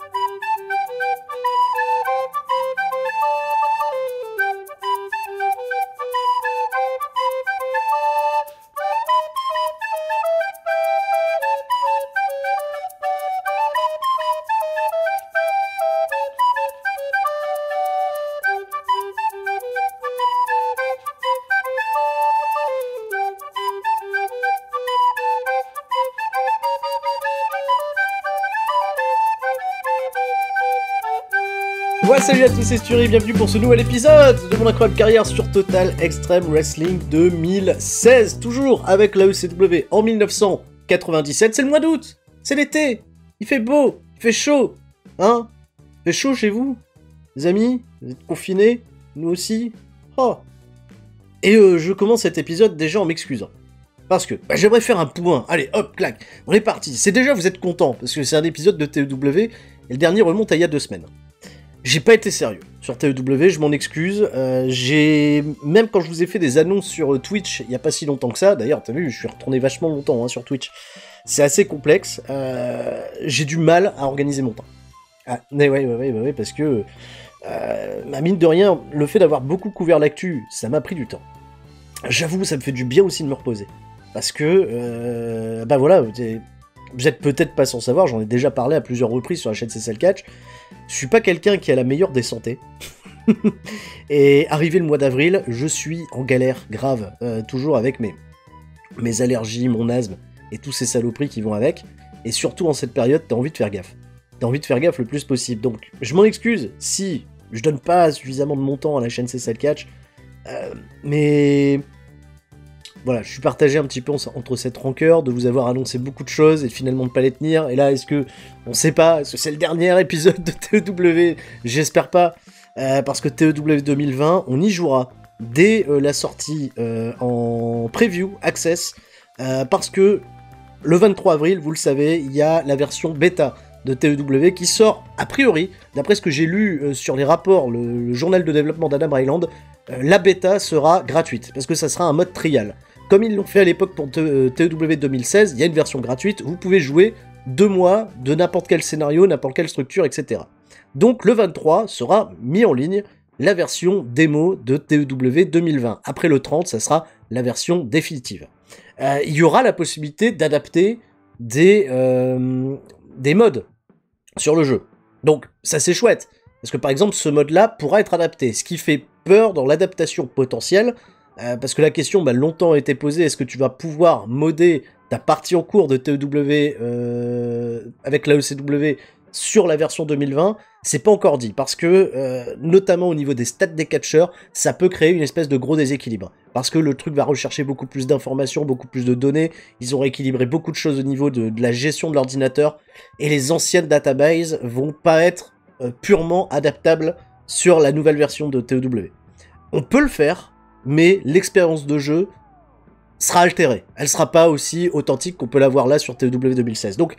thank you salut à tous, c'est Sturi, bienvenue pour ce nouvel épisode de mon incroyable carrière sur Total Extreme Wrestling 2016, toujours avec la ECW en 1997, c'est le mois d'août, c'est l'été, il fait beau, il fait chaud, hein Il fait chaud chez vous, les amis, vous êtes confinés, nous aussi, oh Et euh, je commence cet épisode déjà en m'excusant. Parce que bah, j'aimerais faire un point. Allez, hop, clac, on est parti. C'est déjà, vous êtes contents, parce que c'est un épisode de TEW, et le dernier remonte à il y a deux semaines j'ai pas été sérieux sur TEW, je m'en excuse. Euh, j'ai même quand je vous ai fait des annonces sur euh, Twitch, il y a pas si longtemps que ça. D'ailleurs, tu as vu, je suis retourné vachement longtemps hein, sur Twitch. C'est assez complexe. Euh, j'ai du mal à organiser mon temps. Ah, mais ouais, ouais, ouais, ouais, parce que bah, mine de rien, le fait d'avoir beaucoup couvert l'actu, ça m'a pris du temps. J'avoue, ça me fait du bien aussi de me reposer, parce que bah voilà. Vous êtes peut-être pas sans savoir, j'en ai déjà parlé à plusieurs reprises sur la chaîne CSL Catch, je suis pas quelqu'un qui a la meilleure des santé. et arrivé le mois d'avril, je suis en galère grave, euh, toujours avec mes, mes allergies, mon asthme et tous ces saloperies qui vont avec. Et surtout en cette période, t'as envie de faire gaffe. T'as envie de faire gaffe le plus possible. Donc, je m'en excuse si je donne pas suffisamment de mon temps à la chaîne C'est catch. Euh, mais voilà, je suis partagé un petit peu entre cette rancœur de vous avoir annoncé beaucoup de choses et finalement de pas les tenir. Et là, est-ce que on sait pas Est-ce que c'est le dernier épisode de TEW J'espère pas, euh, parce que TEW 2020, on y jouera dès euh, la sortie euh, en preview access, parce que le 23 avril, vous le savez, il y a la version bêta de TEW qui sort a priori, d'après ce que j'ai lu sur les rapports, le, journal de développement d'Adam Island, la bêta sera gratuite parce que ça sera un mode trial. Comme ils l'ont fait à l'époque pour TEW euh, e 2016, il y a une version gratuite, vous pouvez jouer deux mois de n'importe quel scénario, n'importe quelle structure, etc. Donc le 23 sera mis en ligne la version démo de TEW 2020. Après le 30, ça sera la version définitive. Euh, il y aura la possibilité d'adapter des, euh, des modes sur le jeu. Donc ça c'est chouette. Parce que par exemple, ce mode-là pourra être adapté. Ce qui fait peur dans l'adaptation potentielle, euh, parce que la question bah, a longtemps été posée, est-ce que tu vas pouvoir modder ta partie en cours de TEW euh, avec la e sur la version 2020 C'est pas encore dit, parce que euh, notamment au niveau des stats des catcheurs, ça peut créer une espèce de gros déséquilibre. Parce que le truc va rechercher beaucoup plus d'informations, beaucoup plus de données, ils ont rééquilibré beaucoup de choses au niveau de, la gestion de l'ordinateur, et les anciennes databases vont pas être purement adaptables sur la nouvelle version de TEW. On peut le faire, mais l'expérience de jeu sera altérée. Elle sera pas aussi authentique qu'on peut l'avoir là sur TW 2016. Donc,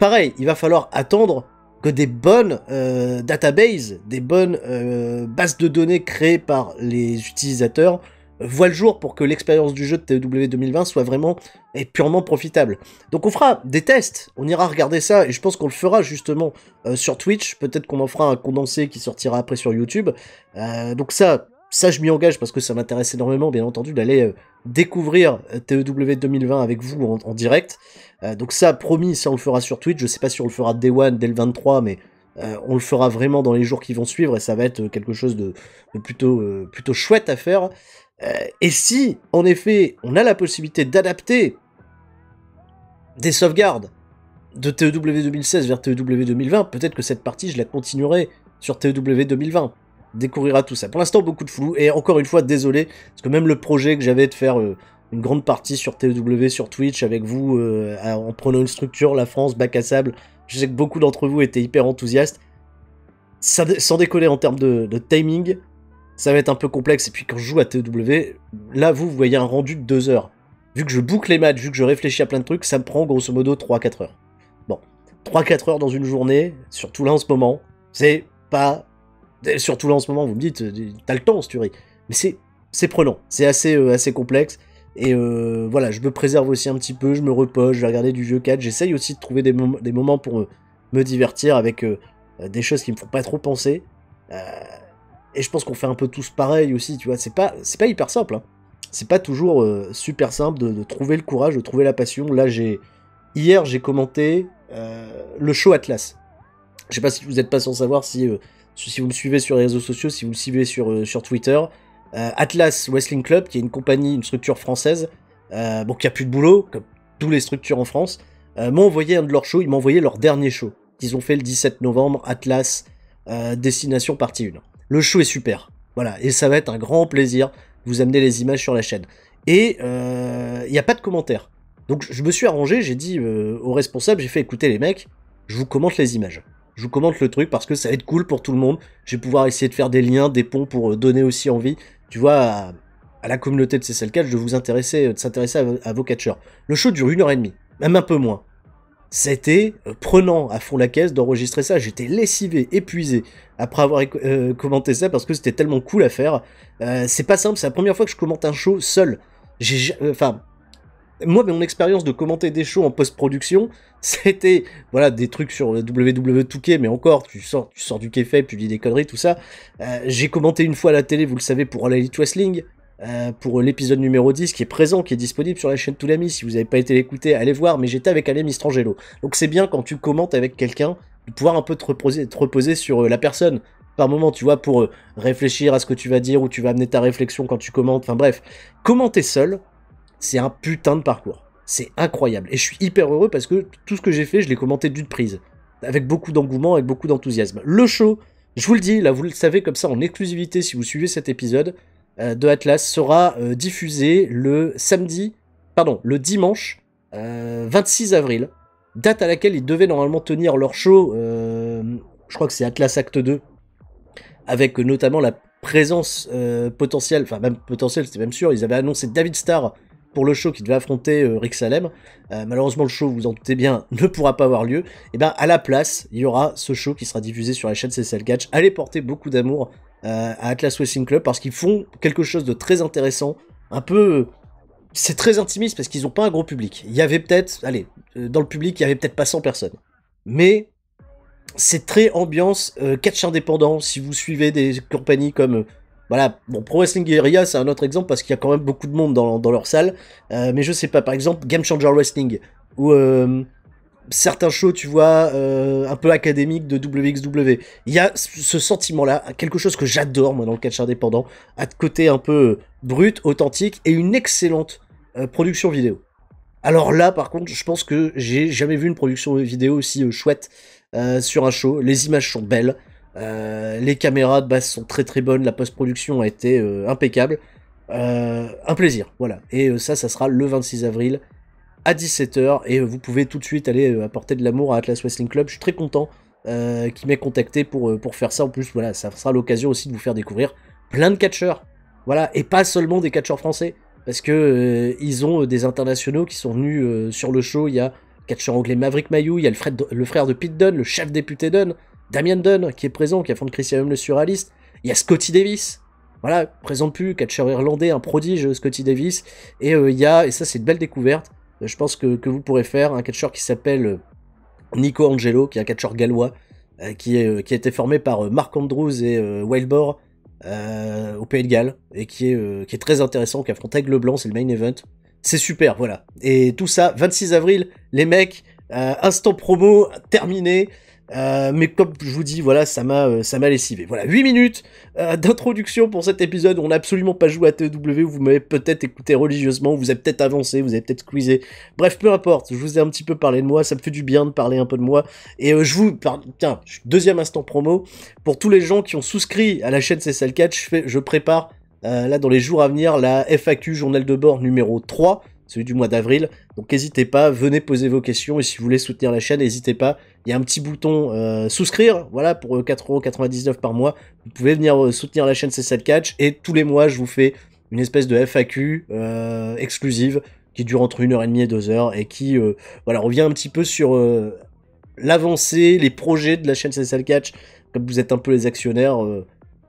pareil, il va falloir attendre que des bonnes euh, databases, des bonnes euh, bases de données créées par les utilisateurs voient le jour pour que l'expérience du jeu de TW 2020 soit vraiment et purement profitable. Donc on fera des tests, on ira regarder ça et je pense qu'on le fera justement euh, sur Twitch, peut-être qu'on en fera un condensé qui sortira après sur YouTube. donc ça, ça je m'y engage parce que ça m'intéresse énormément, bien entendu, d'aller euh, découvrir euh, TEW 2020 avec vous en, direct. Euh, donc ça, promis, ça on le fera sur Twitch. Je sais pas si on le fera Day One, dès le 23, mais on le fera vraiment dans les jours qui vont suivre et ça va être quelque chose de, plutôt, plutôt chouette à faire. et si, en effet, on a la possibilité d'adapter des sauvegardes de TEW 2016 vers TEW 2020, peut-être que cette partie, je la continuerai sur TEW 2020 découvrira tout ça. Pour l'instant, beaucoup de flou. Et encore une fois, désolé, parce que même le projet que j'avais de faire euh, une grande partie sur TW, sur Twitch, avec vous, euh, en prenant une structure, la France, bac à sable, je sais que beaucoup d'entre vous étaient hyper enthousiastes. sans décoller en termes de, timing, ça va être un peu complexe. Et puis quand je joue à TW, là, vous, vous voyez un rendu de deux heures. Vu que je boucle les matchs, vu que je réfléchis à plein de trucs, ça me prend grosso modo 3-4 heures. Bon, 3-4 heures dans une journée, surtout là en ce moment, c'est pas surtout là en ce moment, vous me dites, euh, t'as le temps, tu Mais c'est, c'est prenant, c'est assez, euh, assez complexe. Et euh, voilà, je me préserve aussi un petit peu, je me repose, je vais regarder du jeu 4, j'essaye aussi de trouver des, des moments pour me, divertir avec des choses qui me font pas trop penser. et je pense qu'on fait un peu tous pareil aussi, tu vois, c'est pas, c'est pas hyper simple. Hein. C'est pas toujours super simple de, de, trouver le courage, de trouver la passion. Là, j'ai hier j'ai commenté le show Atlas. Je sais pas si vous êtes pas sans savoir si si vous me suivez sur les réseaux sociaux, si vous me suivez sur, euh, sur Twitter, euh, Atlas Wrestling Club, qui est une compagnie, une structure française, euh, bon, qui a plus de boulot, comme toutes les structures en France, m'ont envoyé un de leurs shows, ils m'ont envoyé leur dernier show, qu'ils ont fait le 17 novembre, Atlas, Destination Partie 1. Le show est super, voilà, et ça va être un grand plaisir de vous amener les images sur la chaîne. Et il n'y a pas de commentaires. Donc je me suis arrangé, j'ai dit aux au responsable, j'ai fait écouter les mecs, je vous commente les images je vous commente le truc parce que ça va être cool pour tout le monde. Je vais pouvoir essayer de faire des liens, des ponts pour euh, donner aussi envie, tu vois, à, la communauté de CSL Catch de vous intéresser, euh, de s'intéresser à, vos catcheurs. Le show dure une heure et demie, même un peu moins. C'était euh, prenant à fond la caisse d'enregistrer ça. J'étais lessivé, épuisé après avoir commenté ça parce que c'était tellement cool à faire. c'est pas simple, c'est la première fois que je commente un show seul. J'ai, enfin, moi, mon expérience de commenter des shows en post-production, c'était voilà des trucs sur euh, WWE 2 mais encore, tu sors, tu sors du café, tu dis des conneries, tout ça. Euh, j'ai commenté une fois à la télé, vous le savez, pour All Elite Wrestling. Euh, pour l'épisode numéro 10 qui est présent, qui est disponible sur la chaîne Toulami. Si vous n'avez pas été l'écouter, allez voir, mais j'étais avec Alem Mistrangelo. Donc c'est bien quand tu commentes avec quelqu'un de pouvoir un peu te reposer, te reposer sur la personne. Par moment, tu vois, pour réfléchir à ce que tu vas dire ou tu vas amener ta réflexion quand tu commentes. Enfin bref, commenter seul, c'est un putain de parcours. C'est incroyable. Et je suis hyper heureux parce que tout ce que j'ai fait, je l'ai commenté d'une prise. Avec beaucoup d'engouement, avec beaucoup d'enthousiasme. Le show, je vous le dis, là vous le savez comme ça en exclusivité si vous suivez cet épisode euh, de Atlas, sera euh, diffusé le samedi, pardon, le dimanche 26 euh, avril, date à laquelle ils devaient normalement tenir leur show, je crois que c'est Atlas Acte 2, avec notamment la présence potentielle, enfin même potentielle, c'était même sûr, ils avaient annoncé David Starr pour le show qui devait affronter euh, Rick Salem, euh, malheureusement le show, vous en doutez bien, ne pourra pas avoir lieu, et eh ben à la place, il y aura ce show qui sera diffusé sur la chaîne CSL Catch. Allez porter beaucoup d'amour euh, à Atlas Wrestling Club parce qu'ils font quelque chose de très intéressant, un peu... C'est très intimiste parce qu'ils n'ont pas un gros public. Il y avait peut-être, allez, dans le public, il y avait peut-être pas 100 personnes. Mais c'est très ambiance catch indépendant. Si vous suivez des compagnies comme voilà, bon, Pro Wrestling Guerrilla, c'est un autre exemple parce qu'il y a quand même beaucoup de monde dans, leur salle. Euh, mais je sais pas, par exemple, Game Changer Wrestling, ou euh, certains shows, tu vois, euh, un peu académiques de WXW. Il y a ce sentiment-là, quelque chose que j'adore, moi, dans le catch indépendant, à côté un peu brut, authentique, et une excellente production vidéo. Alors là, par contre, je pense que j'ai jamais vu une production vidéo aussi chouette sur un show. Les images sont belles. Euh, les caméras de base sont très très bonnes, la post-production a été euh, impeccable. Euh, un plaisir, voilà. Et ça, ça sera le 26 avril à 17h. Et vous pouvez tout de suite aller apporter de l'amour à Atlas Wrestling Club. Je suis très content qu'il m'ait contacté pour, pour faire ça. En plus, voilà, ça sera l'occasion aussi de vous faire découvrir plein de catcheurs. Voilà, et pas seulement des catcheurs français. Parce que ils ont des internationaux qui sont venus sur le show. Il y a catcheur anglais Maverick Mayou, il y a le, le frère de Pete Dunn, le chef député Dunn. Damien Dunn qui est présent, qui affronte Christian le suraliste. Il y a Scotty Davis, voilà, présent plus, catcheur irlandais, un prodige Scotty Davis. Et euh, il y a, et ça c'est une belle découverte, euh, je pense que, vous pourrez faire, un catcheur qui s'appelle euh, Nico Angelo, qui est un catcheur gallois, qui, qui a été formé par Mark Andrews et Wildbore au Pays de Galles, et qui est, qui est très intéressant, qui affronte Aigle Blanc, c'est le main event. C'est super, voilà. Et tout ça, 26 avril, les mecs, instant promo terminé. Euh, mais comme je vous dis, voilà, ça m'a, euh, ça m'a lessivé. Voilà, 8 minutes euh, d'introduction pour cet épisode. On n'a absolument pas joué à TW. Vous m'avez peut-être écouté religieusement, vous avez peut-être avancé, vous avez peut-être squeezé. Bref, peu importe. Je vous ai un petit peu parlé de moi. Ça me fait du bien de parler un peu de moi. Et je vous, tiens, deuxième instant promo pour tous les gens qui ont souscrit à la chaîne CSL4, Je, je prépare là dans les jours à venir la FAQ journal de bord numéro 3 celui du mois d'avril. Donc n'hésitez pas, venez poser vos questions et si vous voulez soutenir la chaîne, n'hésitez pas, il y a un petit bouton euh, souscrire, voilà, pour 4,99€ euh, par mois. Vous pouvez venir euh, soutenir la chaîne C'est catch. Et tous les mois, je vous fais une espèce de FAQ exclusive qui dure entre 1h30 et 2h et qui voilà, revient un petit peu sur l'avancée, les projets de la chaîne C'est catch. Comme vous êtes un peu les actionnaires,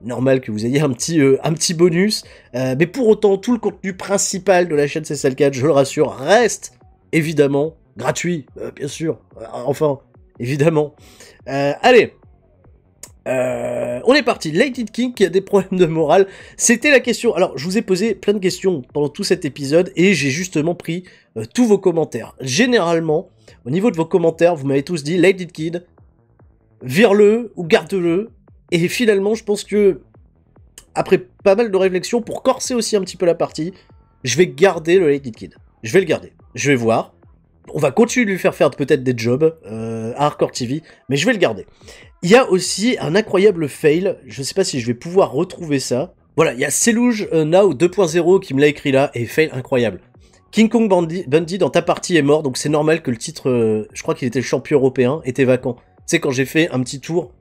normal que vous ayez un petit, un petit bonus. mais pour autant, tout le contenu principal de la chaîne csl Catch, je le rassure, reste évidemment gratuit, bien sûr. Enfin, évidemment. Euh, allez, euh, on est parti. Lady King qui a des problèmes de morale. C'était la question. Alors, je vous ai posé plein de questions pendant tout cet épisode et j'ai justement pris euh, tous vos commentaires. Généralement, au niveau de vos commentaires, vous m'avez tous dit Lady Kid, vire-le ou garde-le. Et finalement, je pense que, après pas mal de réflexions, pour corser aussi un petit peu la partie, je vais garder le Lady Kid. Je vais le garder. Je vais voir on va continuer de lui faire faire peut-être des jobs euh, à Hardcore TV, mais je vais le garder. Il y a aussi un incroyable fail, je ne sais pas si je vais pouvoir retrouver ça. Voilà, il y a Selouge euh, Now 2.0 qui me l'a écrit là, et fail incroyable. King Kong Bundy dans ta partie est mort, donc c'est normal que le titre, euh, je crois qu'il était le champion européen, était vacant. Tu sais, quand j'ai fait un petit tour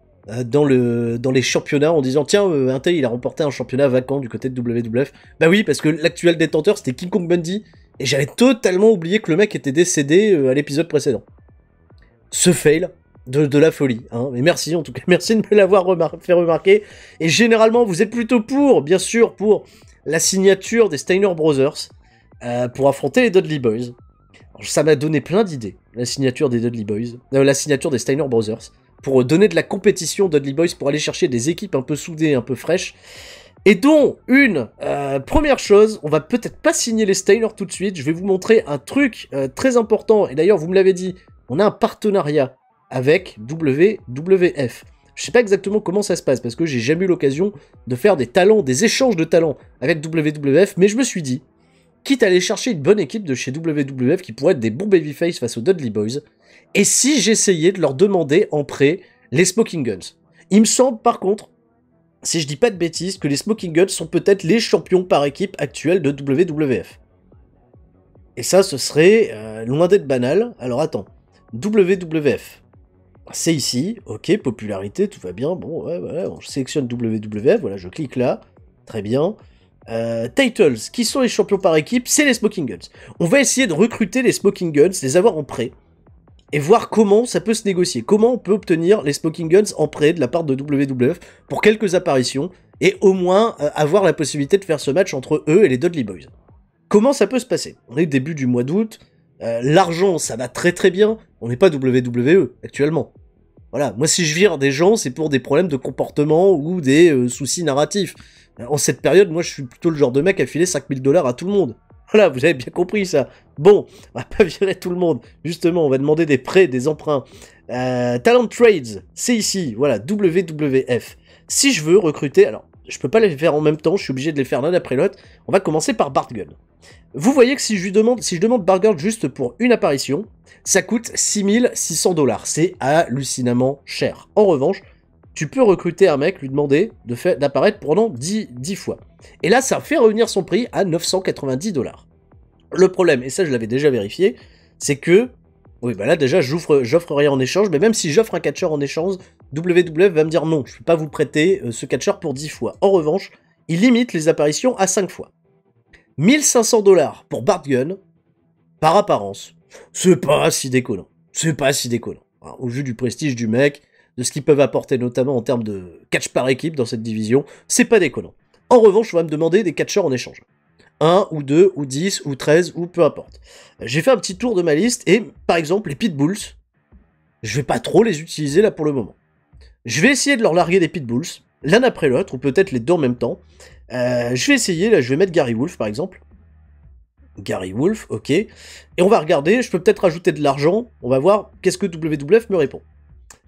dans, le, dans les championnats en disant tiens, Intel, il a remporté un championnat vacant du côté de WWF, bah oui, parce que l'actuel détenteur c'était King Kong Bundy, et j'avais totalement oublié que le mec était décédé euh, à l'épisode précédent. Ce fail de, la folie. Hein. Mais merci en tout cas, merci de me l'avoir fait remarquer. Et généralement, vous êtes plutôt pour, bien sûr, pour la signature des Steiner Brothers euh, pour affronter les Dudley Boys. ça m'a donné plein d'idées, la signature des Dudley Boys, euh, la signature des Steiner Brothers, pour donner de la compétition aux Dudley Boys, pour aller chercher des équipes un peu soudées, un peu fraîches. Et dont une euh, première chose, on va peut-être pas signer les Steiner tout de suite, je vais vous montrer un truc euh, très important, et d'ailleurs vous me l'avez dit, on a un partenariat avec WWF. Je sais pas exactement comment ça se passe parce que j'ai jamais eu l'occasion de faire des talents, des échanges de talents avec WWF, mais je me suis dit, quitte à aller chercher une bonne équipe de chez WWF qui pourrait être des bons babyface face aux Dudley Boys, et si j'essayais de leur demander en prêt les Smoking Guns Il me semble par contre si je dis pas de bêtises, que les Smoking Guns sont peut-être les champions par équipe actuels de WWF. Et ça, ce serait euh, loin d'être banal. Alors attends, WWF, c'est ici, ok, popularité, tout va bien, bon, ouais, ouais, on sélectionne WWF, voilà, je clique là, très bien. Euh, titles, qui sont les champions par équipe C'est les Smoking Guns. On va essayer de recruter les Smoking Guns, les avoir en prêt, et voir comment ça peut se négocier, comment on peut obtenir les Smoking Guns en prêt de la part de WWF pour quelques apparitions, et au moins euh, avoir la possibilité de faire ce match entre eux et les Dudley Boys. Comment ça peut se passer On est au début du mois d'août, euh, l'argent ça va très très bien, on n'est pas WWE actuellement. Voilà, moi si je vire des gens, c'est pour des problèmes de comportement ou des euh, soucis narratifs. En cette période, moi je suis plutôt le genre de mec à filer 5000 dollars à tout le monde. Voilà, vous avez bien compris ça. Bon, on va pas virer tout le monde. Justement, on va demander des prêts, des emprunts. Euh, talent Trades, c'est ici. Voilà, WWF. Si je veux recruter, alors je peux pas les faire en même temps, je suis obligé de les faire l'un après l'autre. On va commencer par Bartgun. Vous voyez que si je, lui demande, si je demande Bartgun juste pour une apparition, ça coûte 6600 dollars. C'est hallucinamment cher. En revanche, tu peux recruter un mec, lui demander d'apparaître pendant 10, fois. Et là, ça fait revenir son prix à 990 dollars. Le problème, et ça je l'avais déjà vérifié, c'est que, oui, bah là déjà, j'offre rien en échange, mais même si j'offre un catcher en échange, WWF e va me dire non, je ne peux pas vous prêter euh, ce catcher pour 10 fois. En revanche, il limite les apparitions à 5 fois. 1500 dollars pour Bart Gunn, par apparence, c'est pas si déconnant. C'est pas si déconnant. Hein, au vu du prestige du mec, de ce qu'ils peuvent apporter, notamment en termes de catch par équipe dans cette division, c'est pas déconnant. En revanche, on va me demander des catcheurs en échange. 1 ou 2 ou 10 ou 13 ou peu importe. J'ai fait un petit tour de ma liste et par exemple les pitbulls, je vais pas trop les utiliser là pour le moment. Je vais essayer de leur larguer des pitbulls, l'un après l'autre, ou peut-être les deux en même temps. Euh, je vais essayer, là je vais mettre Gary Wolf par exemple. Gary Wolf, ok. Et on va regarder, je peux peut-être rajouter de l'argent, on va voir qu'est-ce que WWF me répond.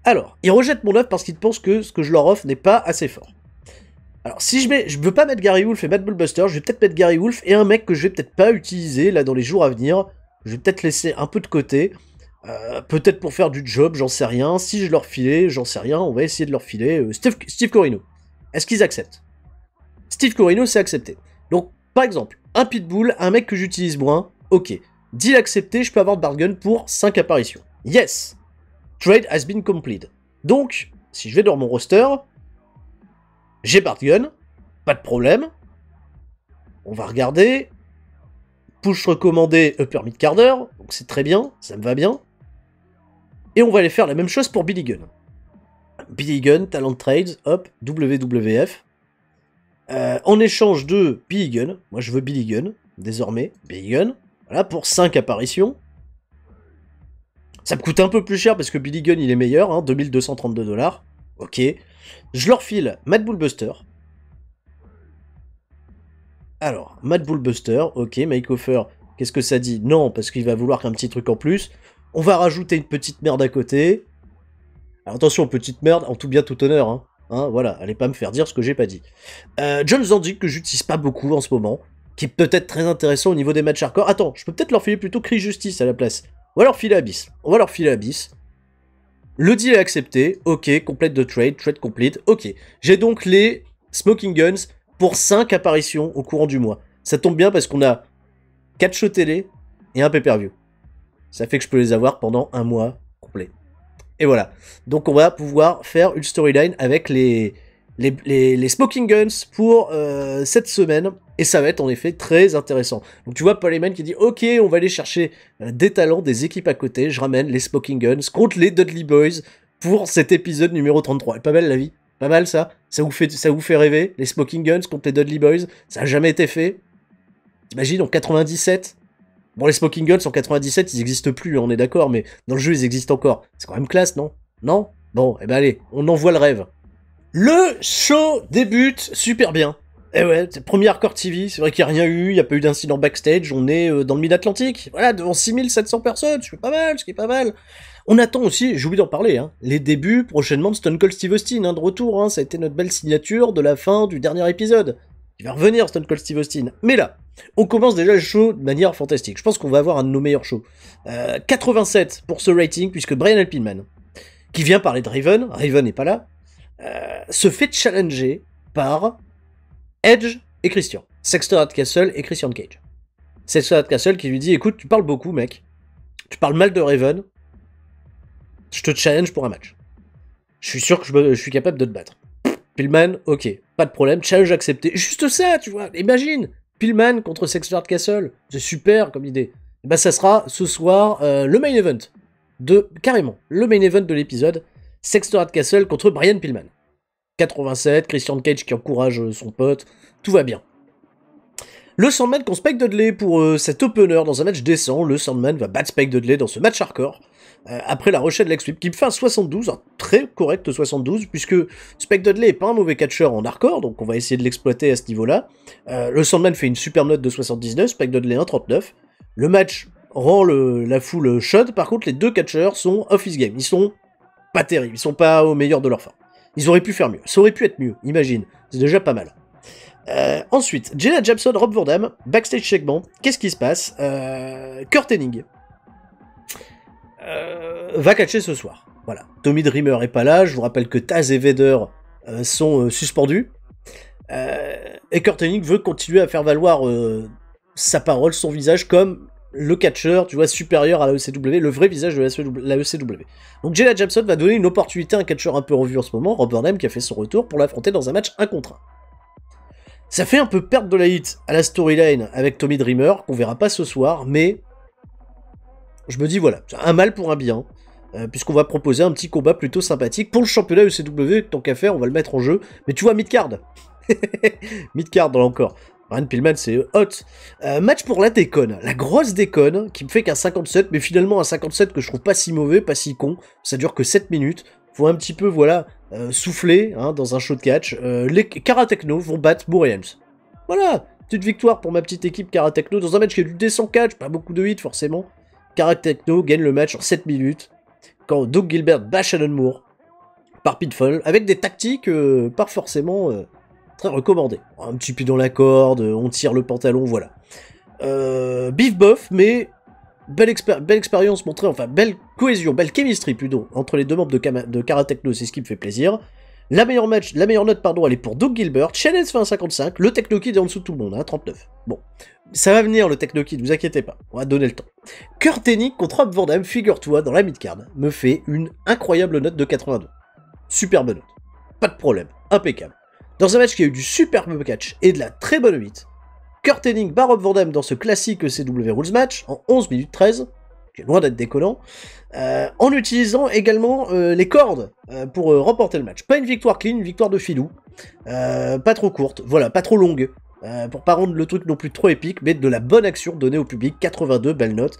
Alors, ils rejettent mon offre parce qu'ils pensent que ce que je leur offre n'est pas assez fort. Alors, si je mets, je veux pas mettre Gary Wolf et Matt Bullbuster, je vais peut-être mettre Gary Wolf et un mec que je vais peut-être pas utiliser là dans les jours à venir. Je vais peut-être laisser un peu de côté. Euh, peut-être pour faire du job, j'en sais rien. Si je leur filais, j'en sais rien. On va essayer de leur filer euh, Steve, Corino. Est-ce qu'ils acceptent Steve Corino, c'est accepté. Donc, par exemple, un pitbull, un mec que j'utilise moins, ok. Deal accepté, je peux avoir Bargain pour 5 apparitions. Yes Trade has been complete. Donc, si je vais dans mon roster, j'ai Bart Gun, pas de problème. On va regarder. Push recommandé Upper Mid carder, donc c'est très bien, ça me va bien. Et on va aller faire la même chose pour Billy Gunn. Billy Gunn, Talent Trades, hop, WWF. Euh, en échange de Billy Gunn, moi je veux Billy Gunn, désormais, Billy Gunn, voilà, pour 5 apparitions. Ça me coûte un peu plus cher parce que Billy Gunn il est meilleur, 2232 hein, dollars. Ok. Je leur file Mad Bullbuster. Alors, Mad Bullbuster, ok, Mike Offer, qu'est-ce que ça dit Non, parce qu'il va vouloir qu'un petit truc en plus. On va rajouter une petite merde à côté. Alors, attention, petite merde, en tout bien tout honneur. Hein. Hein, voilà, allez pas me faire dire ce que j'ai pas dit. Euh, John dit que j'utilise pas beaucoup en ce moment, qui est peut-être très intéressant au niveau des matchs hardcore. Attends, je peux peut-être leur filer plutôt Cri Justice à la place. On va leur filer la bis. On va leur filer la Le deal est accepté. Ok, complète de trade, trade complete. Ok. J'ai donc les Smoking Guns pour 5 apparitions au courant du mois. Ça tombe bien parce qu'on a 4 shows télé et un pay-per-view. Ça fait que je peux les avoir pendant un mois complet. Et voilà. Donc on va pouvoir faire une storyline avec les, les, Smoking Guns pour euh, cette semaine. Et ça va être en effet très intéressant. Donc tu vois Paul qui dit Ok, on va aller chercher euh, des talents, des équipes à côté. Je ramène les Smoking Guns contre les Dudley Boys pour cet épisode numéro 33. pas belle la vie Pas mal ça ça vous, fait, ça vous fait rêver Les Smoking Guns contre les Dudley Boys Ça a jamais été fait. T'imagines en 97 Bon, les Smoking Guns en 97, ils n'existent plus, hein, on est d'accord, mais dans le jeu, ils existent encore. C'est quand même classe, non Non Bon, et eh ben allez, on envoie le rêve. Le show débute super bien. Et eh ouais, c'est premier Hardcore TV, c'est vrai qu'il n'y a rien eu, il n'y a pas eu d'incident backstage, on est euh, dans le mid-Atlantique, voilà, devant 6700 personnes, c'est pas mal, ce qui est pas mal. On attend aussi, j'ai oublié d'en parler, hein, les débuts prochainement de Stone Cold Steve Austin, hein, de retour, hein, ça a été notre belle signature de la fin du dernier épisode. Il va revenir Stone Cold Steve Austin. Mais là, on commence déjà le show de manière fantastique. Je pense qu'on va avoir un de nos meilleurs shows. 87 euh, pour ce rating, puisque Brian Alpinman, qui vient parler de Raven, Raven n'est pas là, euh, se fait challenger par Edge et Christian. Sexton Castle et Christian Cage. Sexton Castle qui lui dit écoute, tu parles beaucoup, mec. Tu parles mal de Raven. Je te challenge pour un match. Je suis sûr que je, suis capable de te battre. Pillman, ok, pas de problème, challenge accepté. Juste ça, tu vois, imagine Pillman contre Sexton Castle. C'est super comme idée. Et eh ben, ça sera ce soir euh, le main event de carrément le main event de l'épisode Sexton Castle contre Brian Pillman. 87, Christian Cage qui encourage euh, son pote, tout va bien. Le Sandman contre Spike Dudley pour euh, cet opener dans un match décent, le Sandman va battre Spike Dudley dans ce match hardcore, euh, après la de Lex Sweep qui fait un 72, un très correct 72, puisque Spike Dudley est pas un mauvais catcheur en hardcore, donc on va essayer de l'exploiter à ce niveau-là. le Sandman fait une super note de 79, Spike Dudley un 39, Le match rend la foule chaude, par contre les deux catcheurs sont office game, ils sont pas terribles, ils sont pas au meilleur de leur forme. Ils auraient pu faire mieux. Ça aurait pu être mieux, imagine. C'est déjà pas mal. Euh, ensuite, Jenna Japson, Rob Vordam, backstage segment. Qu'est-ce qui se passe euh, Kurt euh, va catcher ce soir. Voilà. Tommy Dreamer est pas là. Je vous rappelle que Taz et Vader euh, sont suspendus. et Kurt veut continuer à faire valoir sa parole, son visage comme le catcheur, tu vois, supérieur à la ECW, le vrai visage de la ECW. E Donc Jayla Jackson va donner une opportunité à un catcheur un peu revu en ce moment, Rob Burnham qui a fait son retour pour l'affronter dans un match 1 contre 1. Ça fait un peu perdre de la hit à la storyline avec Tommy Dreamer, qu'on verra pas ce soir, mais je me dis voilà, un mal pour un bien, euh, puisqu'on va proposer un petit combat plutôt sympathique pour le championnat ECW, tant qu'à faire, on va le mettre en jeu, mais tu vois, mid-card Midcard, là encore. Ryan Pillman, c'est euh, hot. Euh, match pour la déconne, la grosse déconne, qui me fait qu'un 57, mais finalement un 57 que je trouve pas si mauvais, pas si con. Ça dure que 7 minutes. Faut un petit peu, voilà, euh, souffler hein, dans un show de catch. les Karatechno vont battre Boreams. Voilà, petite victoire pour ma petite équipe Karatechno dans un match qui est du décent catch, pas beaucoup de hits forcément. Karatechno gagne le match en 7 minutes. Quand Doug Gilbert bat Shannon Moore par pitfall, avec des tactiques pas forcément très recommandé. Un petit peu dans la corde, euh, on tire le pantalon, voilà. Euh, beef Buff, mais belle, belle expérience montrée, enfin belle cohésion, belle chemistry plutôt, entre les deux membres de, de Karatechno, c'est ce qui me fait plaisir. La meilleure, match, la meilleure note, pardon, elle est pour Doug Gilbert, Challenge fait un 55, le Techno Kid est en dessous de tout le monde, hein, 39. Bon, ça va venir le Techno Kid, vous inquiétez pas, on va donner le temps. Kurt Hennig contre Rob Vandam, figure-toi, dans la mid-card, me fait une incroyable note de 82. Superbe note, pas de problème, impeccable. Dans un match qui a eu du superbe catch et de la très bonne huit, Kurt Henning bat Rob Van dans ce classique CW Rules match en 11 minutes 13, qui est loin d'être décollant, euh, en utilisant également euh, les cordes euh, pour remporter le match. Pas une victoire clean, une victoire de filou, pas trop courte, voilà, pas trop longue, pour pas rendre le truc non plus trop épique, mais de la bonne action donnée au public, 82, belle note,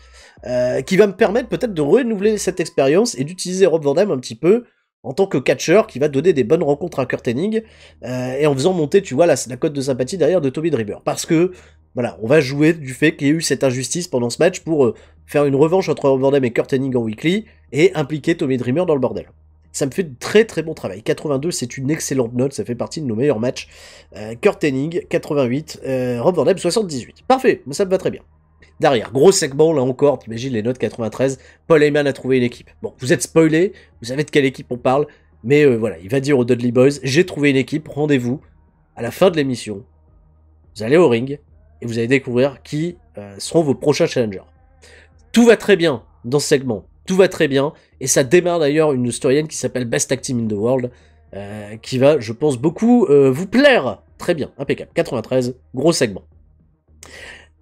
qui va me permettre peut-être de renouveler cette expérience et d'utiliser Rob Van un petit peu en tant que catcheur qui va donner des bonnes rencontres à Kurt euh, et en faisant monter, tu vois, la, cote de sympathie derrière de Toby Dreamer, Parce que, voilà, on va jouer du fait qu'il y ait eu cette injustice pendant ce match pour euh, faire une revanche entre Rob et Kurt Henning en weekly, et impliquer Tommy Dreamer dans le bordel. Ça me fait de très très bon travail. 82, c'est une excellente note, ça fait partie de nos meilleurs matchs. Euh, Kurt 88, Rob Van 78. Parfait, ça me va très bien derrière. Gros segment, là encore, t'imagines les notes 93, Paul Heyman a trouvé une équipe. Bon, vous êtes spoilé, vous savez de quelle équipe on parle, mais euh, voilà, il va dire aux Dudley Boys, j'ai trouvé une équipe, rendez-vous à la fin de l'émission. Vous allez au ring et vous allez découvrir qui euh, seront vos prochains challengers. Tout va très bien dans ce segment, tout va très bien, et ça démarre d'ailleurs une historienne qui s'appelle Best Act in the World, euh, qui va, je pense, beaucoup vous plaire. Très bien, impeccable. 93, gros segment.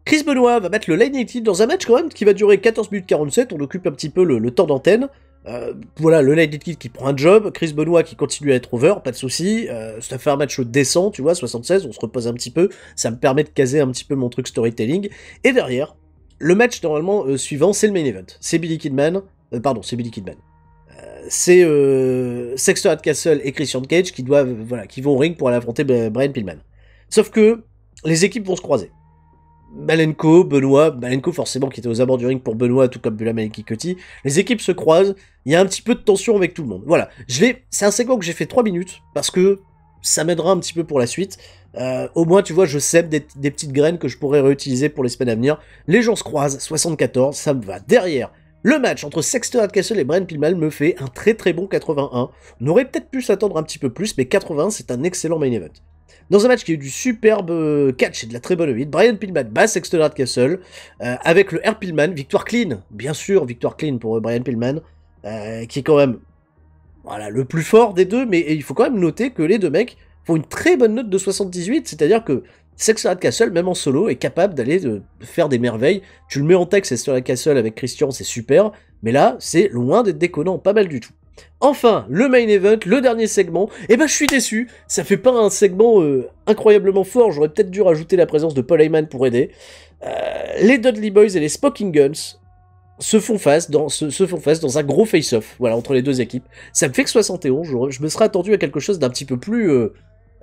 Chris Benoit va mettre le Lightning Kid dans un match quand même qui va durer 14 minutes 47, on occupe un petit peu le, temps d'antenne. Euh, voilà, le Lightning Kid qui prend un job, Chris Benoit qui continue à être over, pas de souci. Euh, ça fait un match décent, tu vois, 76, on se repose un petit peu, ça me permet de caser un petit peu mon truc storytelling. Et derrière, le match normalement euh, suivant, c'est le main event. C'est Billy Kidman, pardon, c'est Billy Kidman. C'est Sexton Castle et Christian Cage qui doivent, voilà, qui vont au ring pour aller affronter Brian Pillman. Sauf que les équipes vont se croiser. Malenko, Benoît, Malenko forcément qui était aux abords du ring pour Benoît, tout comme Bulam et Kikoti. Les équipes se croisent, il y a un petit peu de tension avec tout le monde. Voilà, je c'est un segment que j'ai fait 3 minutes parce que ça m'aidera un petit peu pour la suite. Euh, au moins, tu vois, je sème des, petites graines que je pourrais réutiliser pour les semaines à venir. Les gens se croisent, 74, ça me va. Derrière, le match entre Sexton Hardcastle et Brian Pillman me fait un très très bon 81. On aurait peut-être pu s'attendre un petit peu plus, mais 80, c'est un excellent main event. Dans un match qui a eu du superbe euh, catch et de la très bonne huit, Brian Pillman bat Sexton Hardcastle euh, avec le R Pillman, victoire clean, bien sûr, victoire clean pour euh, Brian Pillman, qui est quand même voilà, le plus fort des deux, mais il faut quand même noter que les deux mecs font une très bonne note de 78, c'est-à-dire que Sexton Hardcastle, même en solo, est capable d'aller de faire des merveilles. Tu le mets en texte, Sexton Hardcastle avec Christian, c'est super, mais là, c'est loin d'être déconnant, pas mal du tout. Enfin, le main event, le dernier segment, et eh ben je suis déçu, ça fait pas un segment euh, incroyablement fort, j'aurais peut-être dû rajouter la présence de Paul Heyman pour aider. Euh, les Dudley Boys et les Spoking Guns se font face dans, un gros face-off, voilà, entre les deux équipes. Ça me fait que 71, je, me serais attendu à quelque chose d'un petit peu plus...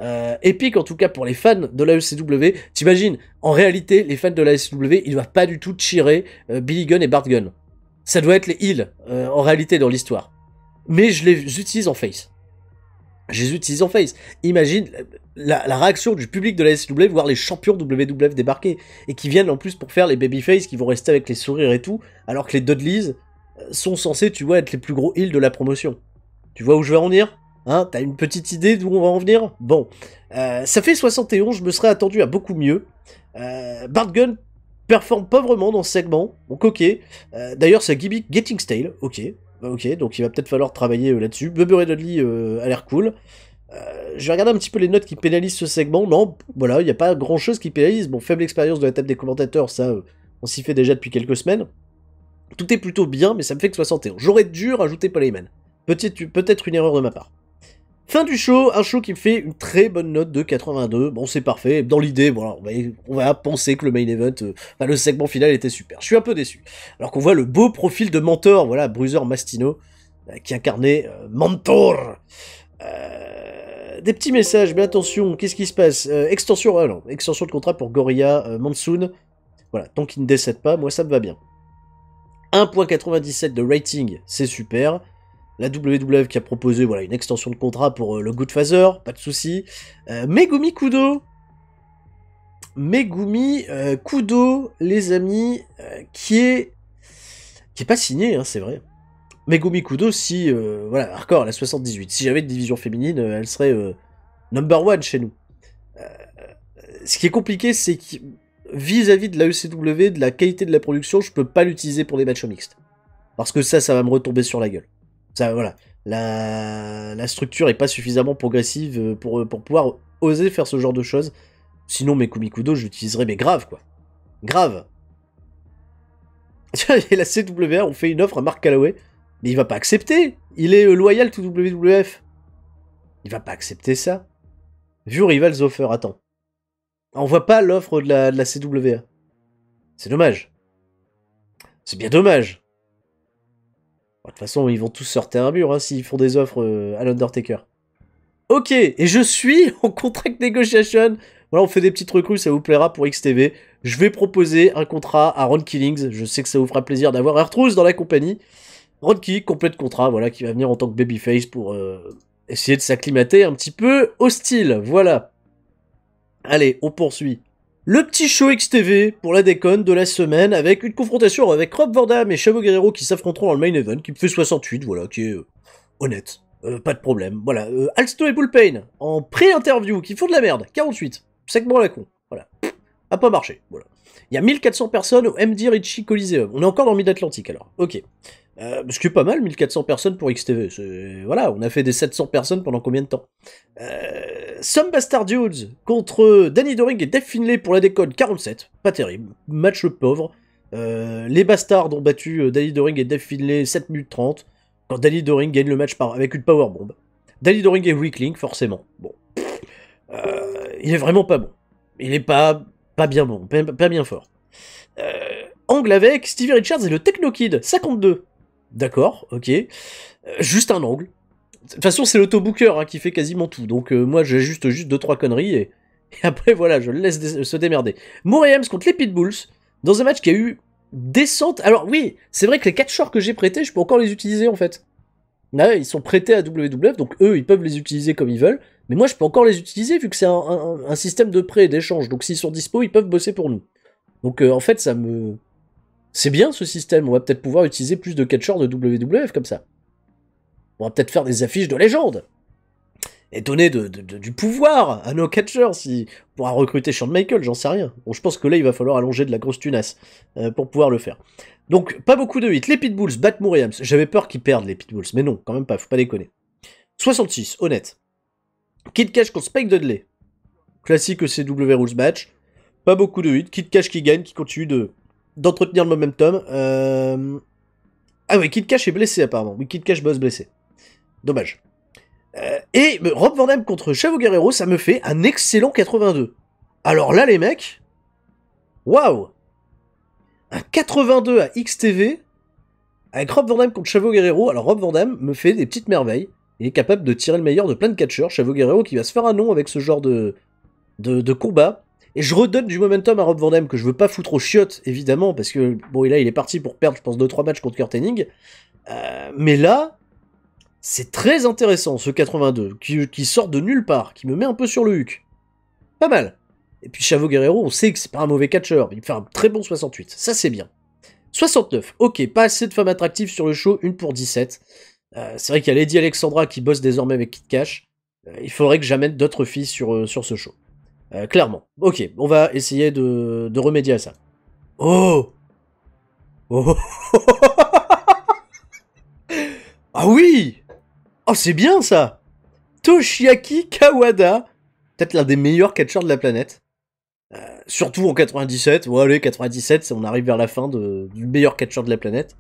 Euh, épique en tout cas pour les fans de la ECW. T'imagines, en réalité, les fans de la ECW, ils doivent pas du tout tirer Billy Gun et Bart Gun Ça doit être les heels, en réalité, dans l'histoire mais je les utilise en face. Je les utilise en face. Imagine la, réaction du public de la SW, voir les champions WWF débarquer, et qui viennent en plus pour faire les babyface, qui vont rester avec les sourires et tout, alors que les Dudleys euh, sont censés, tu vois, être les plus gros heels de la promotion. Tu vois où je vais en venir Hein, t'as une petite idée d'où on va en venir Bon, euh, ça fait 71, je me serais attendu à beaucoup mieux. Euh, Bart Gunn performe pauvrement dans ce segment, donc ok. Euh, d'ailleurs, ça gimmick Getting Stale, ok, bah, ok, donc il va peut-être falloir travailler euh, là-dessus. Bubber et Dudley euh, a l'air cool. Euh, je vais regarder un petit peu les notes qui pénalisent ce segment. Non, voilà, il n'y a pas grand chose qui pénalise. Bon, faible expérience de la table des commentateurs, ça, on s'y fait déjà depuis quelques semaines. Tout est plutôt bien, mais ça me fait que 61. J'aurais dû rajouter Paul Peut-être une erreur de ma part. Fin du show, un show qui me fait une très bonne note de 82. Bon, c'est parfait. Dans l'idée, voilà, on, va, penser que le main event, euh, enfin, le segment final était super. Je suis un peu déçu. Alors qu'on voit le beau profil de mentor, voilà, Bruiser Mastino, euh, qui incarnait euh, Mentor. des petits messages, mais attention, qu'est-ce qui se passe Extension, alors ah extension de contrat pour Gorilla Monsoon. Voilà, tant qu'il ne décède pas, moi ça me va bien. 1.97 de rating, c'est super la WWF qui a proposé voilà, une extension de contrat pour euh, le Goodfather, pas de souci. Euh, Megumi Kudo Megumi euh, Kudo, les amis, qui est... qui est pas signé, hein, c'est vrai. Megumi Kudo, si... voilà, hardcore, la 78. Si j'avais une division féminine, elle serait number one chez nous. ce qui est compliqué, c'est que vis-à-vis de la ECW, de la qualité de la production, je ne peux pas l'utiliser pour des matchs mixtes. Parce que ça, ça va me retomber sur la gueule voilà. La, structure est pas suffisamment progressive euh, pour, euh, pour pouvoir oser faire ce genre de choses. Sinon, mes Kumikudo, je mes mais grave, quoi. Grave. Et la CWA, on fait une offre à Mark Calloway, mais il va pas accepter. Il est euh, loyal tout WWF. Il va pas accepter ça. View Rivals Offer, attends. On voit pas l'offre de la, de la CWA. C'est dommage. C'est bien dommage. Bah, de toute façon, ils vont tous sortir un mur hein, s'ils font des offres euh, à l'Undertaker. Ok, et je suis en contract negotiation. Voilà, on fait des petites recrues, ça vous plaira pour XTV. Je vais proposer un contrat à Ron Killings. Je sais que ça vous fera plaisir d'avoir Arthrous dans la compagnie. Ron Killings, complète contrat, voilà, qui va venir en tant que babyface pour euh, essayer de s'acclimater un petit peu au style. Voilà. Allez, on poursuit. Le petit show XTV pour la déconne de la semaine avec une confrontation avec Rob Vordam et Chavo Guerrero qui s'affronteront dans le main event qui me fait 68, voilà, qui est euh, honnête, euh, pas de problème. Voilà, euh, Alsto et Bullpain en pré-interview qui font de la merde, 48, segment à la con, voilà, a pas marché, voilà. Il y a 1400 personnes au MD Ritchie Coliseum, on est encore dans Mid-Atlantique alors, ok. Euh, ce qui pas mal, 1400 personnes pour XTV. Voilà, on a fait des 700 personnes pendant combien de temps euh, Some Bastard Dudes contre Danny Doring et Def Finlay pour la décode 47. Pas terrible. Match pauvre. Euh, les Bastards ont battu euh, Danny Doring et Def Finlay 7 minutes 30. Quand Danny Doring gagne le match avec une powerbomb. Danny Doring et weakling, forcément. Bon. il est vraiment pas bon. Il est pas, pas bien bon, pas, bien fort. angle avec Stevie Richards et le Techno Kid, 52. D'accord, ok. Euh, juste un angle. De toute façon, c'est l'autobooker hein, qui fait quasiment tout. Donc euh, moi, j'ai juste juste deux trois conneries et, après voilà, je le laisse se démerder. Moriams contre les Pitbulls dans un match qui a eu descente. Alors oui, c'est vrai que les shorts que j'ai prêtés, je peux encore les utiliser en fait. Ah ils sont prêtés à WWF, donc eux, ils peuvent les utiliser comme ils veulent. Mais moi, je peux encore les utiliser vu que c'est un, système de prêt et d'échange. Donc s'ils sont dispo, ils peuvent bosser pour nous. Donc euh, en fait, ça me c'est bien ce système, on va peut-être pouvoir utiliser plus de catcheurs de WWF comme ça. On va peut-être faire des affiches de légende. Et donner du pouvoir à nos catchers. si recruter Shawn Michael, j'en sais rien. Bon, je pense que là, il va falloir allonger de la grosse tunasse euh, pour pouvoir le faire. Donc, pas beaucoup de hits. Les Pitbulls battent J'avais peur qu'ils perdent les Pitbulls, mais non, quand même pas, faut pas déconner. 66, honnête. Kid Cash contre Spike Dudley. Classique CW Rules match. Pas beaucoup de hits. Kid Cash qui gagne, qui continue de, d'entretenir le momentum. Euh... Ah oui, Kid Cash est blessé apparemment. Oui, Kid Cash boss blessé. Dommage. Euh, et Rob Van Damme contre Chavo Guerrero, ça me fait un excellent 82. Alors là, les mecs, waouh Un 82 à XTV avec Rob Van Damme contre Chavo Guerrero. Alors Rob Van Damme me fait des petites merveilles. Il est capable de tirer le meilleur de plein de catcheurs. Chavo Guerrero qui va se faire un nom avec ce genre de, de, de combat. Et je redonne du momentum à Rob Van Damme, que je veux pas foutre aux chiottes, évidemment, parce que, bon, là, il est parti pour perdre, je pense, 2-3 matchs contre Kurt euh, mais là, c'est très intéressant, ce 82, qui, sort de nulle part, qui me met un peu sur le huc. Pas mal. Et puis Chavo Guerrero, on sait que c'est pas un mauvais catcheur, il fait un très bon 68, ça c'est bien. 69, ok, pas assez de femmes attractives sur le show, une pour 17. Euh, c'est vrai qu'il y a Lady Alexandra qui bosse désormais avec Kit Cash. Euh, il faudrait que j'amène d'autres filles sur, sur ce show. Euh, clairement. Ok, on va essayer de, remédier à ça. Oh Oh Ah oui Oh, c'est bien ça Toshiaki Kawada Peut-être l'un des meilleurs catcheurs de la planète. Euh, surtout en 97. Ouais, allez, 97, on arrive vers la fin du meilleur catcheur de la planète.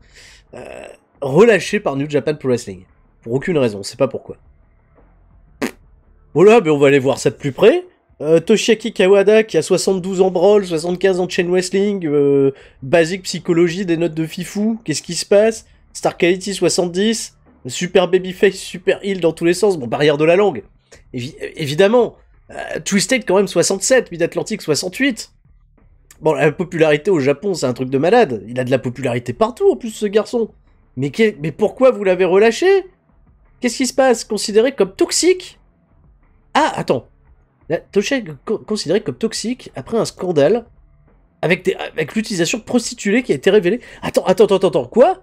Euh, relâché par New Japan Pro Wrestling. Pour aucune raison, on sait pas pourquoi. Voilà, mais on va aller voir ça de plus près. Euh, Toshiaki Kawada qui a 72 en brawl, 75 en chain wrestling, euh, basique psychologie, des notes de fifou, qu'est-ce qui se passe Star Quality 70, super babyface, super heal dans tous les sens, bon barrière de la langue, évidemment. Euh, Twisted quand même 67, mid atlantic 68. Bon, la popularité au Japon, c'est un truc de malade. Il a de la popularité partout en plus ce garçon. Mais, Mais pourquoi vous l'avez relâché Qu'est-ce qui se passe Considéré comme toxique Ah, attends, la considéré est comme toxique après un scandale avec, avec l'utilisation prostituée qui a été révélée. Attends, attends, attends, attends, quoi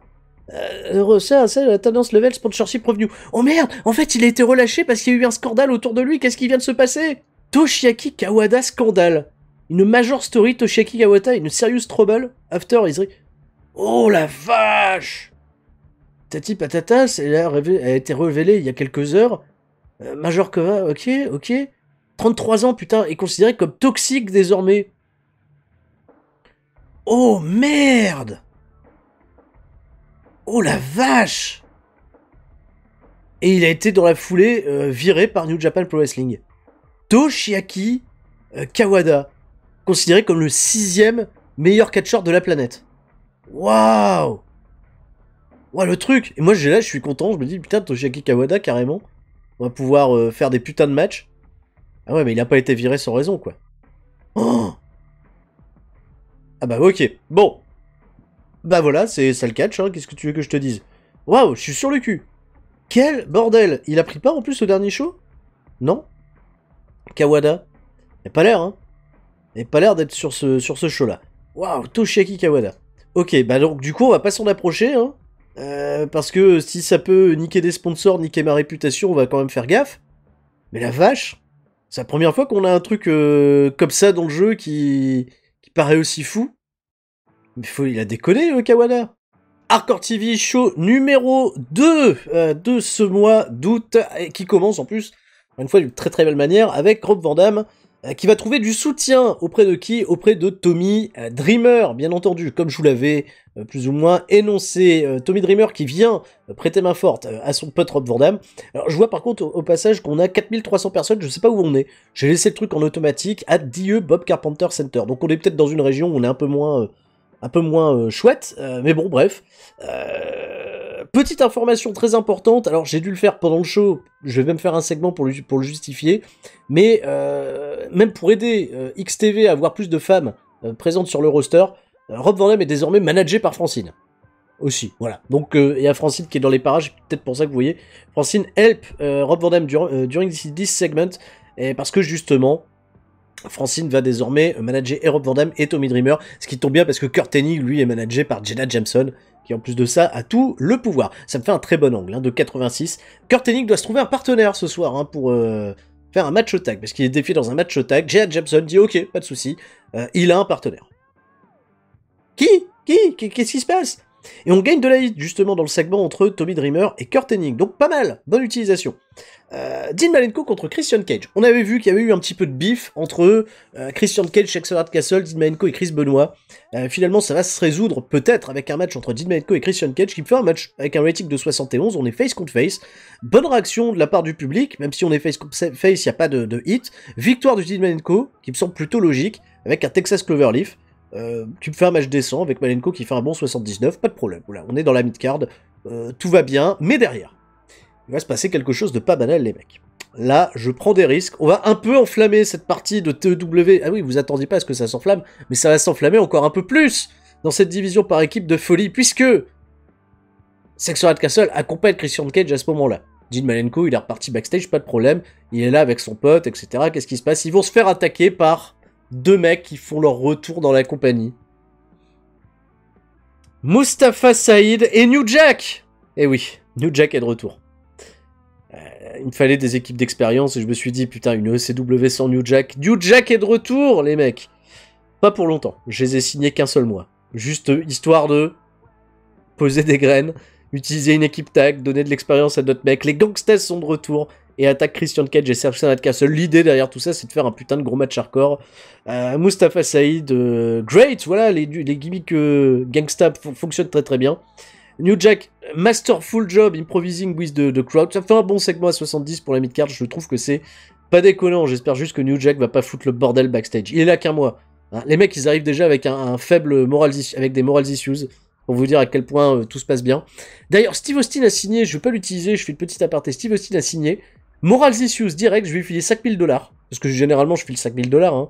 euh, ça, la tendance level, sponsorship revenu Oh merde, en fait, il a été relâché parce qu'il y a eu un scandale autour de lui. Qu'est-ce qui vient de se passer Toshiaki Kawada scandale. Une major story Toshiaki Kawada, une serious trouble after his... Oh la vache Tati Patata, elle a, a été révélée il y a quelques heures. Euh, major Kova, ok, ok. 33 ans, putain, est considéré comme toxique désormais. Oh merde Oh la vache Et il a été dans la foulée euh, viré par New Japan Pro Wrestling. Toshiaki euh, Kawada, considéré comme le sixième meilleur catcheur de la planète. Waouh Waouh, le truc Et moi, j'ai là, je suis content, je me dis, putain, Toshiaki Kawada, carrément, on va pouvoir euh, faire des putains de matchs. Ah ouais, mais il a pas été viré sans raison, quoi. ah bah ok, bon. Bah voilà, c'est ça le catch, hein. qu'est-ce que tu veux que je te dise Waouh, je suis sur le cul Quel bordel Il a pris part en plus au dernier show Non Kawada Il pas l'air, hein Il pas l'air d'être sur ce, sur ce show-là. Waouh, Toshiaki Kawada. Ok, bah donc du coup, on va pas s'en approcher, hein euh, parce que si ça peut niquer des sponsors, niquer ma réputation, on va quand même faire gaffe. Mais la vache c'est la première fois qu'on a un truc euh, comme ça dans le jeu qui, qui paraît aussi fou. Mais il a déconné, le euh, kawala. Hardcore TV Show numéro 2 euh, de ce mois d'août, qui commence en plus, une fois, d'une très très belle manière, avec Rob Van Damme euh, qui va trouver du soutien auprès de qui Auprès de Tommy euh, Dreamer, bien entendu, comme je vous l'avais euh, plus ou moins énoncé. Tommy Dreamer qui vient prêter main forte à son pote Rob Vordam. Alors je vois par contre au passage qu'on a 4300 personnes, je sais pas où on est. J'ai laissé le truc en automatique à DIE Bob Carpenter Center. Donc on est peut-être dans une région où on est un peu moins, un peu moins chouette, mais bon bref petite information très importante, alors j'ai dû le faire pendant le show, je vais même faire un segment pour, le, justifier, mais euh, même pour aider euh, XTV à avoir plus de femmes euh, présentes sur le roster, Rob Van Damme est désormais managé par Francine. Aussi, voilà. Donc il y a Francine qui est dans les parages, peut-être pour ça que vous voyez. Francine help Rob Van Damme during this, segment, et parce que justement, Francine va désormais manager Rob Van Damme et Tommy Dreamer, ce qui tombe bien parce que Kurt Hennig, lui, est managé par Jenna Jameson, qui en plus de ça a tout le pouvoir. Ça me fait un très bon angle hein, de 86. Kurt doit se trouver un partenaire ce soir hein, pour euh, faire un match au tag, parce qu'il est défié dans un match au tag. J.A. Jameson dit ok, pas de souci, euh, il a un partenaire. Qui Qui Qu'est-ce qui se passe et on gagne de la hit justement dans le segment entre Tommy Dreamer et Kurt Henning. donc pas mal, bonne utilisation. Euh, Dean Malenko contre Christian Cage. On avait vu qu'il y avait eu un petit peu de bif entre euh, Christian Cage, Jackson Castle, Dean Malenko et Chris Benoit. Euh, finalement, ça va se résoudre peut-être avec un match entre Dean Malenko et Christian Cage qui fait un match avec un rating de 71. On est face contre face. Bonne réaction de la part du public, même si on est face contre face, il n'y a pas de, de, hit. Victoire de Dean Malenko, qui me semble plutôt logique, avec un Texas Cloverleaf. Euh, tu me fais un match décent avec Malenko qui fait un bon 79, pas de problème. Voilà, on est dans la mid-card, euh, tout va bien, mais derrière, il va se passer quelque chose de pas banal, les mecs. Là, je prends des risques. On va un peu enflammer cette partie de TEW. Ah oui, vous attendiez pas à ce que ça s'enflamme, mais ça va s'enflammer encore un peu plus dans cette division par équipe de folie, puisque Sexual Castle accompagne Christian Cage à ce moment-là. Dean Malenko, il est reparti backstage, pas de problème. Il est là avec son pote, etc. Qu'est-ce qui se passe Ils vont se faire attaquer par deux mecs qui font leur retour dans la compagnie. Mustafa Saïd et New Jack Eh oui, New Jack est de retour. Euh, il me fallait des équipes d'expérience et je me suis dit, putain, une ECW sans New Jack. New Jack est de retour, les mecs Pas pour longtemps, je les ai signés qu'un seul mois. Juste histoire de poser des graines, utiliser une équipe tag, donner de l'expérience à d'autres mecs. Les gangsters sont de retour, et attaque Christian Cage et Sergio Nadcastle. L'idée derrière tout ça, c'est de faire un putain de gros match hardcore. Euh, Mustafa Saïd, euh, great, voilà, les, les gimmicks euh, gangsta fonctionnent très très bien. New Jack, masterful job, improvising with the, crowd. Ça fait un bon segment à 70 pour la mid-card, je trouve que c'est pas déconnant. J'espère juste que New Jack va pas foutre le bordel backstage. Il est là qu'un mois. Hein, les mecs, ils arrivent déjà avec un, faible moral, avec des moral issues pour vous dire à quel point tout se passe bien. D'ailleurs, Steve Austin a signé, je ne vais pas l'utiliser, je fais une petite aparté. Steve Austin a signé, Moral Issues, direct, je vais filer 5000 dollars. Parce que généralement, je file 5000 dollars. Hein.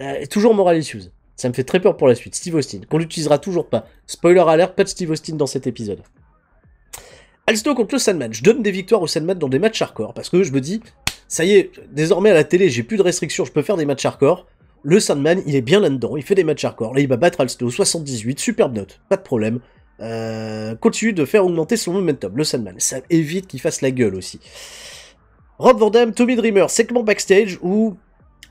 Euh, toujours moral Issues. Ça me fait très peur pour la suite. Steve Austin, qu'on l'utilisera toujours pas. Spoiler alert, pas de Steve Austin dans cet épisode. Alsto contre le Sandman. Je donne des victoires au Sandman dans des matchs hardcore. Parce que je me dis, ça y est, désormais à la télé, j'ai plus de restrictions, je peux faire des matchs hardcore. Le Sandman, il est bien là-dedans, il fait des matchs hardcore. Là, il va battre Alsto, 78, superbe note, pas de problème. Euh, continue de faire augmenter son momentum, le Sandman. Ça évite qu'il fasse la gueule aussi. Rob Van Tommy Dreamer, segment backstage où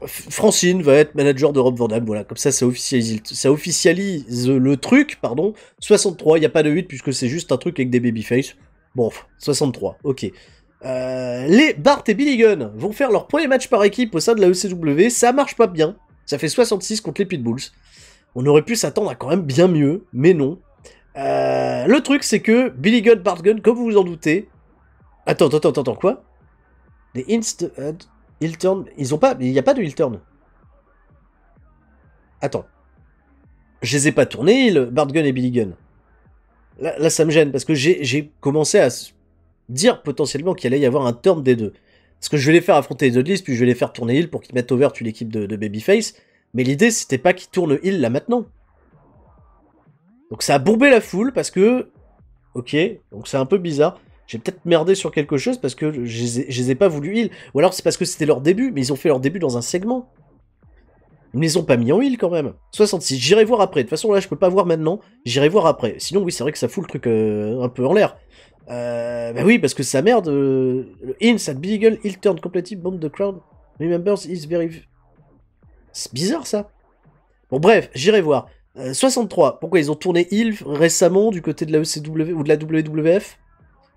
Francine va être manager de Rob Van voilà, comme ça ça officialise, ça officialise le truc, pardon, 63, il n'y a pas de 8 puisque c'est juste un truc avec des babyface, bon, 63, ok. Euh, les Bart et Billy Gunn vont faire leur premier match par équipe au sein de la ECW, ça marche pas bien, ça fait 66 contre les Pitbulls, on aurait pu s'attendre à quand même bien mieux, mais non. Euh, le truc c'est que Billy Gunn, Bart Gunn, comme vous vous en doutez, attends, attends, attends, attends, quoi des Hill euh, turn. Ils ont pas. Il n'y a pas de hill turn. Attends. Je les ai pas tournés, le Bard et Billy Gun. Là, ça me gêne parce que j'ai commencé à dire potentiellement qu'il allait y avoir un turn des deux. Parce que je vais les faire affronter les Dudleys, puis je vais les faire tourner heal pour qu'ils mettent over toute l'équipe de, Babyface. Mais l'idée, c'était pas qu'ils tournent heal là maintenant. Donc ça a bourbé la foule parce que. Ok, donc c'est un peu bizarre j'ai peut-être merdé sur quelque chose parce que je, les ai pas voulu heal. Ou alors c'est parce que c'était leur début, mais ils ont fait leur début dans un segment. Ils ne les ont pas mis en heal quand même. 66, j'irai voir après. De toute façon là je peux pas voir maintenant, j'irai voir après. Sinon oui c'est vrai que ça fout le truc euh, un peu en l'air. Euh, bah oui parce que ça merde, euh, le at Beagle, Heal turn completely bomb the crowd. Remembers is very... C'est bizarre ça. Bon bref, j'irai voir. 63, euh, pourquoi ils ont tourné heal récemment du côté de la ECW ou de la WWF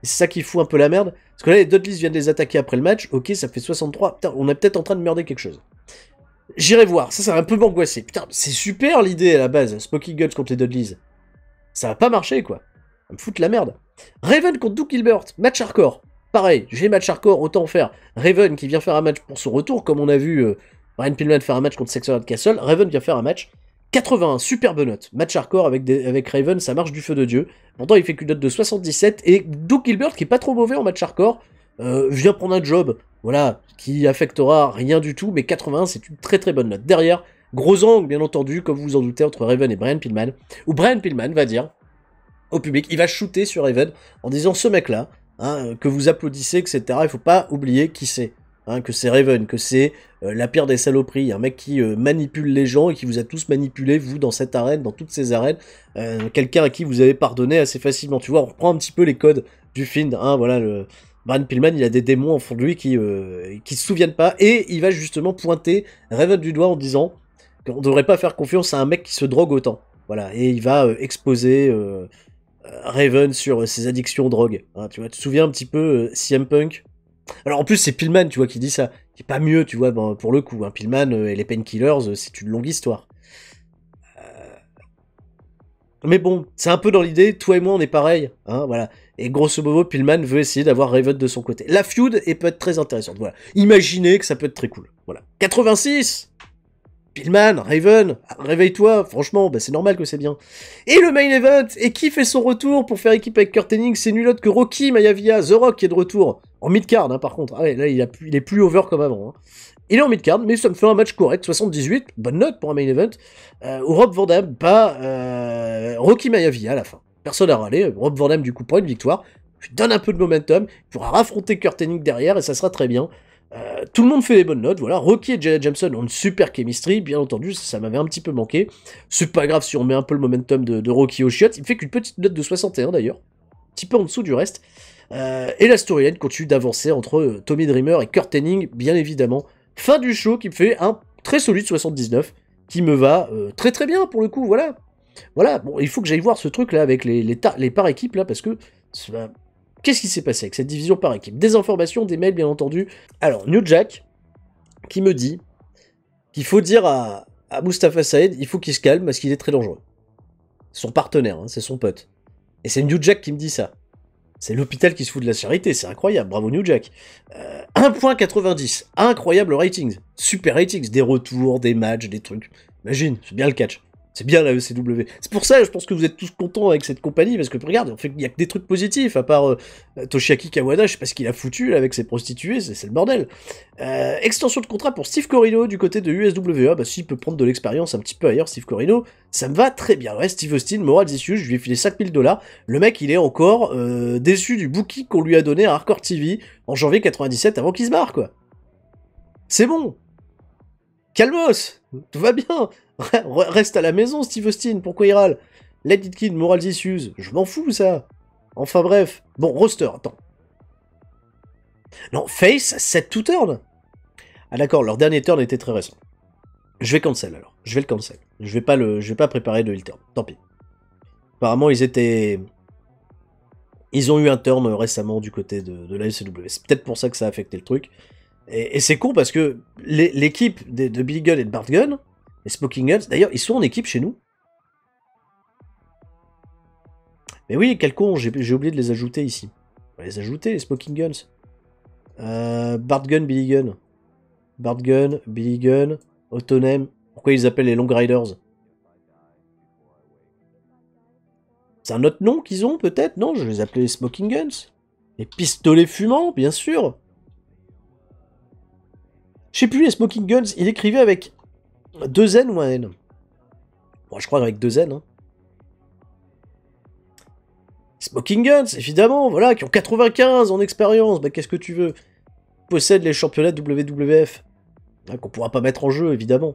c'est ça qui fout un peu la merde. Parce que là, les Dudleys viennent les attaquer après le match. Ok, ça fait 63. Putain, on est peut-être en train de merder quelque chose. J'irai voir. Ça, ça va un peu m'angoisser. Putain, c'est super l'idée à la base. Spocky Guts contre les Dudleys. Ça va pas marcher, quoi. Ça me fout de la merde. Raven contre Duke Gilbert. Match hardcore. Pareil, j'ai match hardcore, autant en faire. Raven qui vient faire un match pour son retour, comme on a vu euh, Ryan Pillman faire un match contre Sexual Castle. Raven vient faire un match. 81, superbe note. Match hardcore avec, avec Raven, ça marche du feu de Dieu. Pourtant, il fait qu'une note de 77. Et Doug Gilbert, qui est pas trop mauvais en match hardcore, euh, vient prendre un job. Voilà, qui affectera rien du tout, mais 81, c'est une très très bonne note. Derrière, gros angle, bien entendu, comme vous vous en doutez, entre Raven et Brian Pillman, ou Brian Pillman va dire au public, il va shooter sur Raven en disant ce mec-là, hein, que vous applaudissez, etc. Il faut pas oublier qui c'est. Hein, que c'est Raven, que c'est euh, la pire des saloperies, un mec qui euh, manipule les gens et qui vous a tous manipulé, vous, dans cette arène, dans toutes ces arènes, euh, quelqu'un à qui vous avez pardonné assez facilement. Tu vois, on reprend un petit peu les codes du film, hein, voilà, le... Brian Pillman, il a des démons en fond de lui qui ne qui se souviennent pas, et il va justement pointer Raven du doigt en disant qu'on ne devrait pas faire confiance à un mec qui se drogue autant. Voilà, et il va exposer... Raven sur ses addictions aux drogues. Hein, tu vois, tu te souviens un petit peu CM Punk alors en plus, c'est Pillman, tu vois, qui dit ça, qui est pas mieux, tu vois, ben, pour le coup. Hein. Pillman euh, et les Painkillers, euh, c'est une longue histoire. Euh. Mais bon, c'est un peu dans l'idée, toi et moi on est pareil, hein, voilà. Et grosso modo, Pillman veut essayer d'avoir Raven de son côté. La feud est peut être très intéressante, voilà. Imaginez que ça peut être très cool, voilà. 86 Pillman, Raven, ah, réveille-toi, franchement, ben, c'est normal que c'est bien. Et le main event, et qui fait son retour pour faire équipe avec Kurt C'est nul autre que Rocky Mayavia, The Rock qui est de retour. En mid-card, hein, par contre. Ah là, il, a est plus over comme avant. Hein. Il est en mid-card, mais ça me fait un match correct. 78, bonne note pour un main event. Euh, Rob Van Damme euh, bat Rocky Mayavi à la fin. Personne n'a râlé, Rob Van Damme, du coup, prend une victoire. Je donne un peu de momentum. Il pourra raffronter Kurt Hennig derrière et ça sera très bien. Euh, tout le monde fait des bonnes notes, voilà. Rocky et Janet Jameson ont une super chemistry, bien entendu, ça, m'avait un petit peu manqué. C'est pas grave si on met un peu le momentum de, Rocky au chiottes. Il fait qu'une petite note de 61 d'ailleurs, un petit peu en dessous du reste. Euh, et la storyline continue d'avancer entre euh, Tommy Dreamer et Kurt Henning, bien évidemment. Fin du show qui me fait un très solide 79, qui me va euh, très très bien pour le coup, voilà. Voilà, bon, il faut que j'aille voir ce truc là avec les, les, par équipes là, parce que qu'est-ce qui s'est passé avec cette division par équipe Des informations, des mails bien entendu. Alors, New Jack qui me dit qu'il faut dire à, Mustafa Saed, il faut qu'il se calme parce qu'il est très dangereux. Son partenaire, hein, c'est son pote. Et c'est New Jack qui me dit ça. C'est l'hôpital qui se fout de la charité, c'est incroyable, bravo New Jack. 1.90, euh, incroyable ratings, super ratings, des retours, des matchs, des trucs. Imagine, c'est bien le catch. C'est bien la ECW. C'est pour ça, je pense que vous êtes tous contents avec cette compagnie, parce que regarde, en fait, il n'y a que des trucs positifs, à part euh, Toshiaki Kawada, je sais pas ce qu'il a foutu avec ses prostituées, c'est le bordel. Euh, extension de contrat pour Steve Corino du côté de USWA, bah s'il peut prendre de l'expérience un petit peu ailleurs, Steve Corino, ça me va très bien. Ouais, Steve Austin, Moral Issues, je lui ai filé 5000 dollars. Le mec, il est encore euh, déçu du bookie qu'on lui a donné à Hardcore TV en janvier 97 avant qu'il se barre, quoi. C'est bon. Calmos, tout va bien. Reste à la maison, Steve Austin, pourquoi il râle Let kid, moral issues, je m'en fous ça. Enfin bref, bon, roster, attends. Non, face, 7 to turn Ah d'accord, leur dernier turn était très récent. Je vais cancel alors, je vais le cancel. Je vais pas, le, je vais pas préparer de hill turn, tant pis. Apparemment, ils étaient... Ils ont eu un turn récemment du côté de, la SCW. C'est peut-être pour ça que ça a affecté le truc. Et, c'est con parce que l'équipe de, de Billy Gunn et de Bart Gunn, les Smoking Guns, d'ailleurs, ils sont en équipe chez nous. Mais oui, quel con, j'ai oublié de les ajouter ici. On va les ajouter, les Smoking Guns. Euh, Bart Gun, Billy Gun. Bart Gun, Billy Gun, Autonem. Pourquoi ils appellent les Long Riders C'est un autre nom qu'ils ont peut-être Non, je les appelais les Smoking Guns. Les pistolets fumants, bien sûr. Je sais plus, les Smoking Guns, il écrivait avec deux N ou un N bon, Je crois avec deux N. Hein. Smoking Guns, évidemment, voilà, qui ont 95 en expérience, bah qu'est-ce que tu veux Possède les championnats WWF, hein, qu'on pourra pas mettre en jeu, évidemment.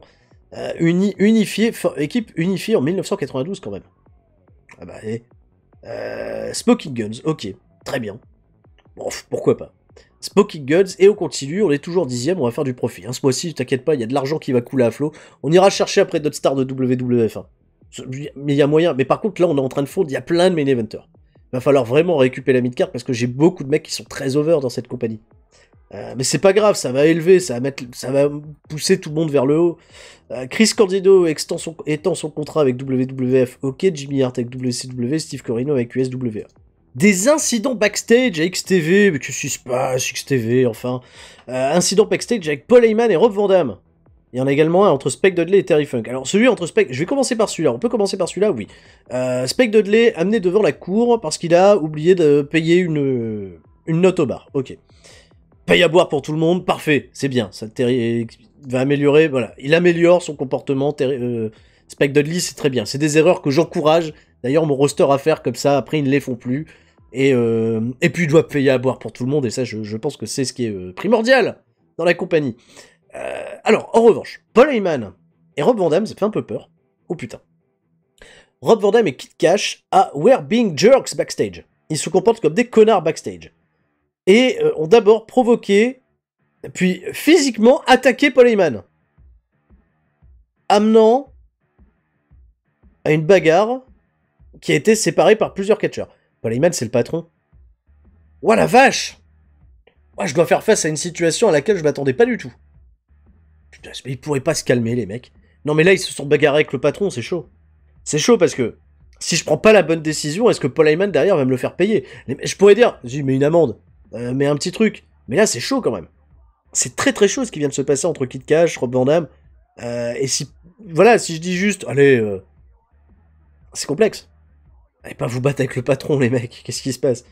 Euh, unifié, équipe unifiée en 1992 quand même. Ah bah, et, euh, Smoking Guns, ok, très bien. Bon, pourquoi pas Spooky Guns et on continue, on est toujours dixième, on va faire du profit. Hein. Ce mois-ci, t'inquiète pas, il y a de l'argent qui va couler à flot. On ira chercher après d'autres stars de WWF. Hein. Mais il y a moyen. Mais par contre, là, on est en train de fondre, il y a plein de main eventers. Va falloir vraiment récupérer la mid-card parce que j'ai beaucoup de mecs qui sont très over dans cette compagnie. Euh, mais c'est pas grave, ça va élever, ça va, mettre, ça va pousser tout le monde vers le haut. Euh, Chris Candido étend son, contrat avec WWF, ok, Jimmy Hart avec WCW, Steve Corino avec USWA des incidents backstage à XTV, mais qu'est-ce qui se passe, XTV, enfin. Euh, incidents backstage avec Paul Heyman et Rob Van Damme. Il y en a également un entre Spec Dudley et Terry Funk. Alors celui entre Spec, je vais commencer par celui-là. On peut commencer par celui-là, oui. Euh, Spec Dudley amené devant la cour parce qu'il a oublié de payer une une note au bar. Ok. Paye à boire pour tout le monde, parfait, c'est bien. Ça va améliorer, voilà. Il améliore son comportement. Euh, Spec Dudley, c'est très bien. C'est des erreurs que j'encourage D'ailleurs, mon roster à faire comme ça, après, ils ne les font plus. Et, euh, puis, ils doivent payer à boire pour tout le monde. Et ça, je, pense que c'est ce qui est euh, primordial dans la compagnie. Euh, alors, en revanche, Paul Heyman et Rob Van Damme, ça fait un peu peur. Oh putain. Rob Van Damme et Kit Cash à We're Being Jerks backstage. Ils se comportent comme des connards backstage. Et ont d'abord provoqué, puis physiquement attaqué Paul Heyman. Amenant à une bagarre qui a été séparé par plusieurs catcheurs. Paul c'est le patron. Ouah la vache Ouais, je dois faire face à une situation à laquelle je m'attendais pas du tout. Putain, mais ils pourraient pas se calmer, les mecs. Non, mais là, ils se sont bagarrés avec le patron, c'est chaud. C'est chaud parce que si je prends pas la bonne décision, est-ce que Paul derrière va me le faire payer Je pourrais dire, vas-y, mets une amende, mets euh, mais un petit truc. Mais là, c'est chaud quand même. C'est très très chaud ce qui vient de se passer entre Kit Cash, Rob Van Damme. Euh, et si, voilà, si je dis juste, allez, euh, c'est complexe. Allez eh pas ben, vous battre avec le patron, les mecs, qu'est-ce qui se passe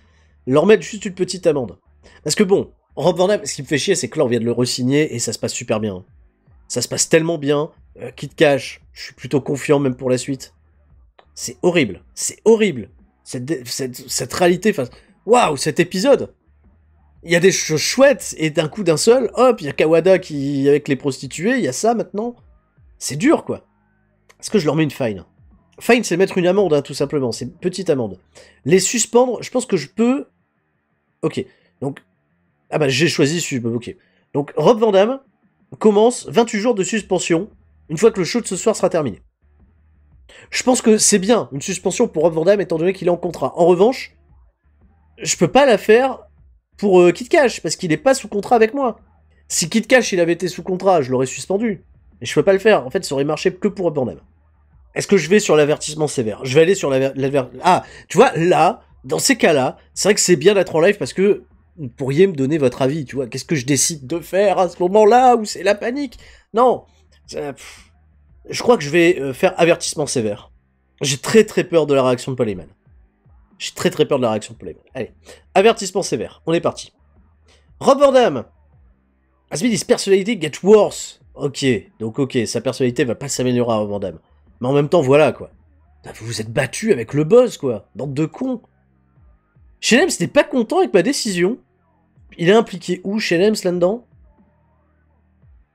Leur mettre juste une petite amende. Parce que bon, Rob Van ce qui me fait chier, c'est que là, on vient de le resigner et ça se passe super bien. Ça se passe tellement bien, euh, Qui te Cash, je suis plutôt confiant même pour la suite. C'est horrible, c'est horrible. Cette, réalité, waouh, cet épisode Il y a des choses chouettes et d'un coup d'un seul, hop, il y a Kawada qui avec les prostituées, il y a ça maintenant. C'est dur, quoi. Est-ce que je leur mets une fine Fine, c'est mettre une amende, hein, tout simplement. C'est petite amende. Les suspendre, je pense que je peux. Ok. Donc. Ah bah, j'ai choisi. Ok. Donc, Rob Van Damme commence 28 jours de suspension une fois que le show de ce soir sera terminé. Je pense que c'est bien une suspension pour Rob Van Damme étant donné qu'il est en contrat. En revanche, je peux pas la faire pour euh, Kit Kid Cash parce qu'il n'est pas sous contrat avec moi. Si Kit Cash il avait été sous contrat, je l'aurais suspendu. Mais je peux pas le faire. En fait, ça aurait marché que pour Rob Van Damme. Est-ce que je vais sur l'avertissement sévère Je vais aller sur l'avertissement... Ah, tu vois, là, dans ces cas-là, c'est vrai que c'est bien d'être en live parce que vous pourriez me donner votre avis, tu vois. Qu'est-ce que je décide de faire à ce moment-là où c'est la panique Non Je crois que je vais euh, faire avertissement sévère. J'ai très très peur de la réaction de Polyman. J'ai très très peur de la réaction de Polyman. Allez, avertissement sévère, on est parti. Robert Dam Asmidis, personnalité get worse. Ok, donc ok, sa personnalité va pas s'améliorer à Robert mais en même temps, voilà, quoi. Bah, vous vous êtes battu avec le boss, quoi. Bande de cons. Shenems n'était pas content avec ma décision. Il est impliqué où, Shenems, là-dedans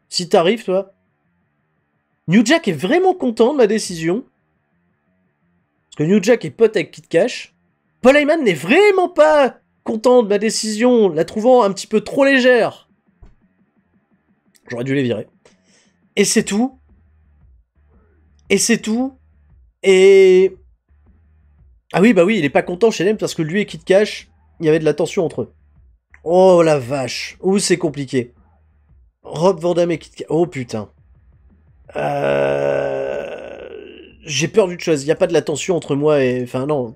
Si t'arrives, toi New Jack est vraiment content de ma décision. Parce que New Jack est pote avec Kit Cash. Paul Heyman n'est vraiment pas content de ma décision, la trouvant un petit peu trop légère. J'aurais dû les virer. Et c'est tout. Et c'est tout. Et. Ah oui, bah oui, il est pas content chez Nem parce que lui et Kit Cash, il y avait de la tension entre eux. Oh la vache, ou c'est compliqué. Rob Van et Kit Oh putain. Euh, j'ai peur d'une chose, il n'y a pas de la tension entre moi et. Enfin, non.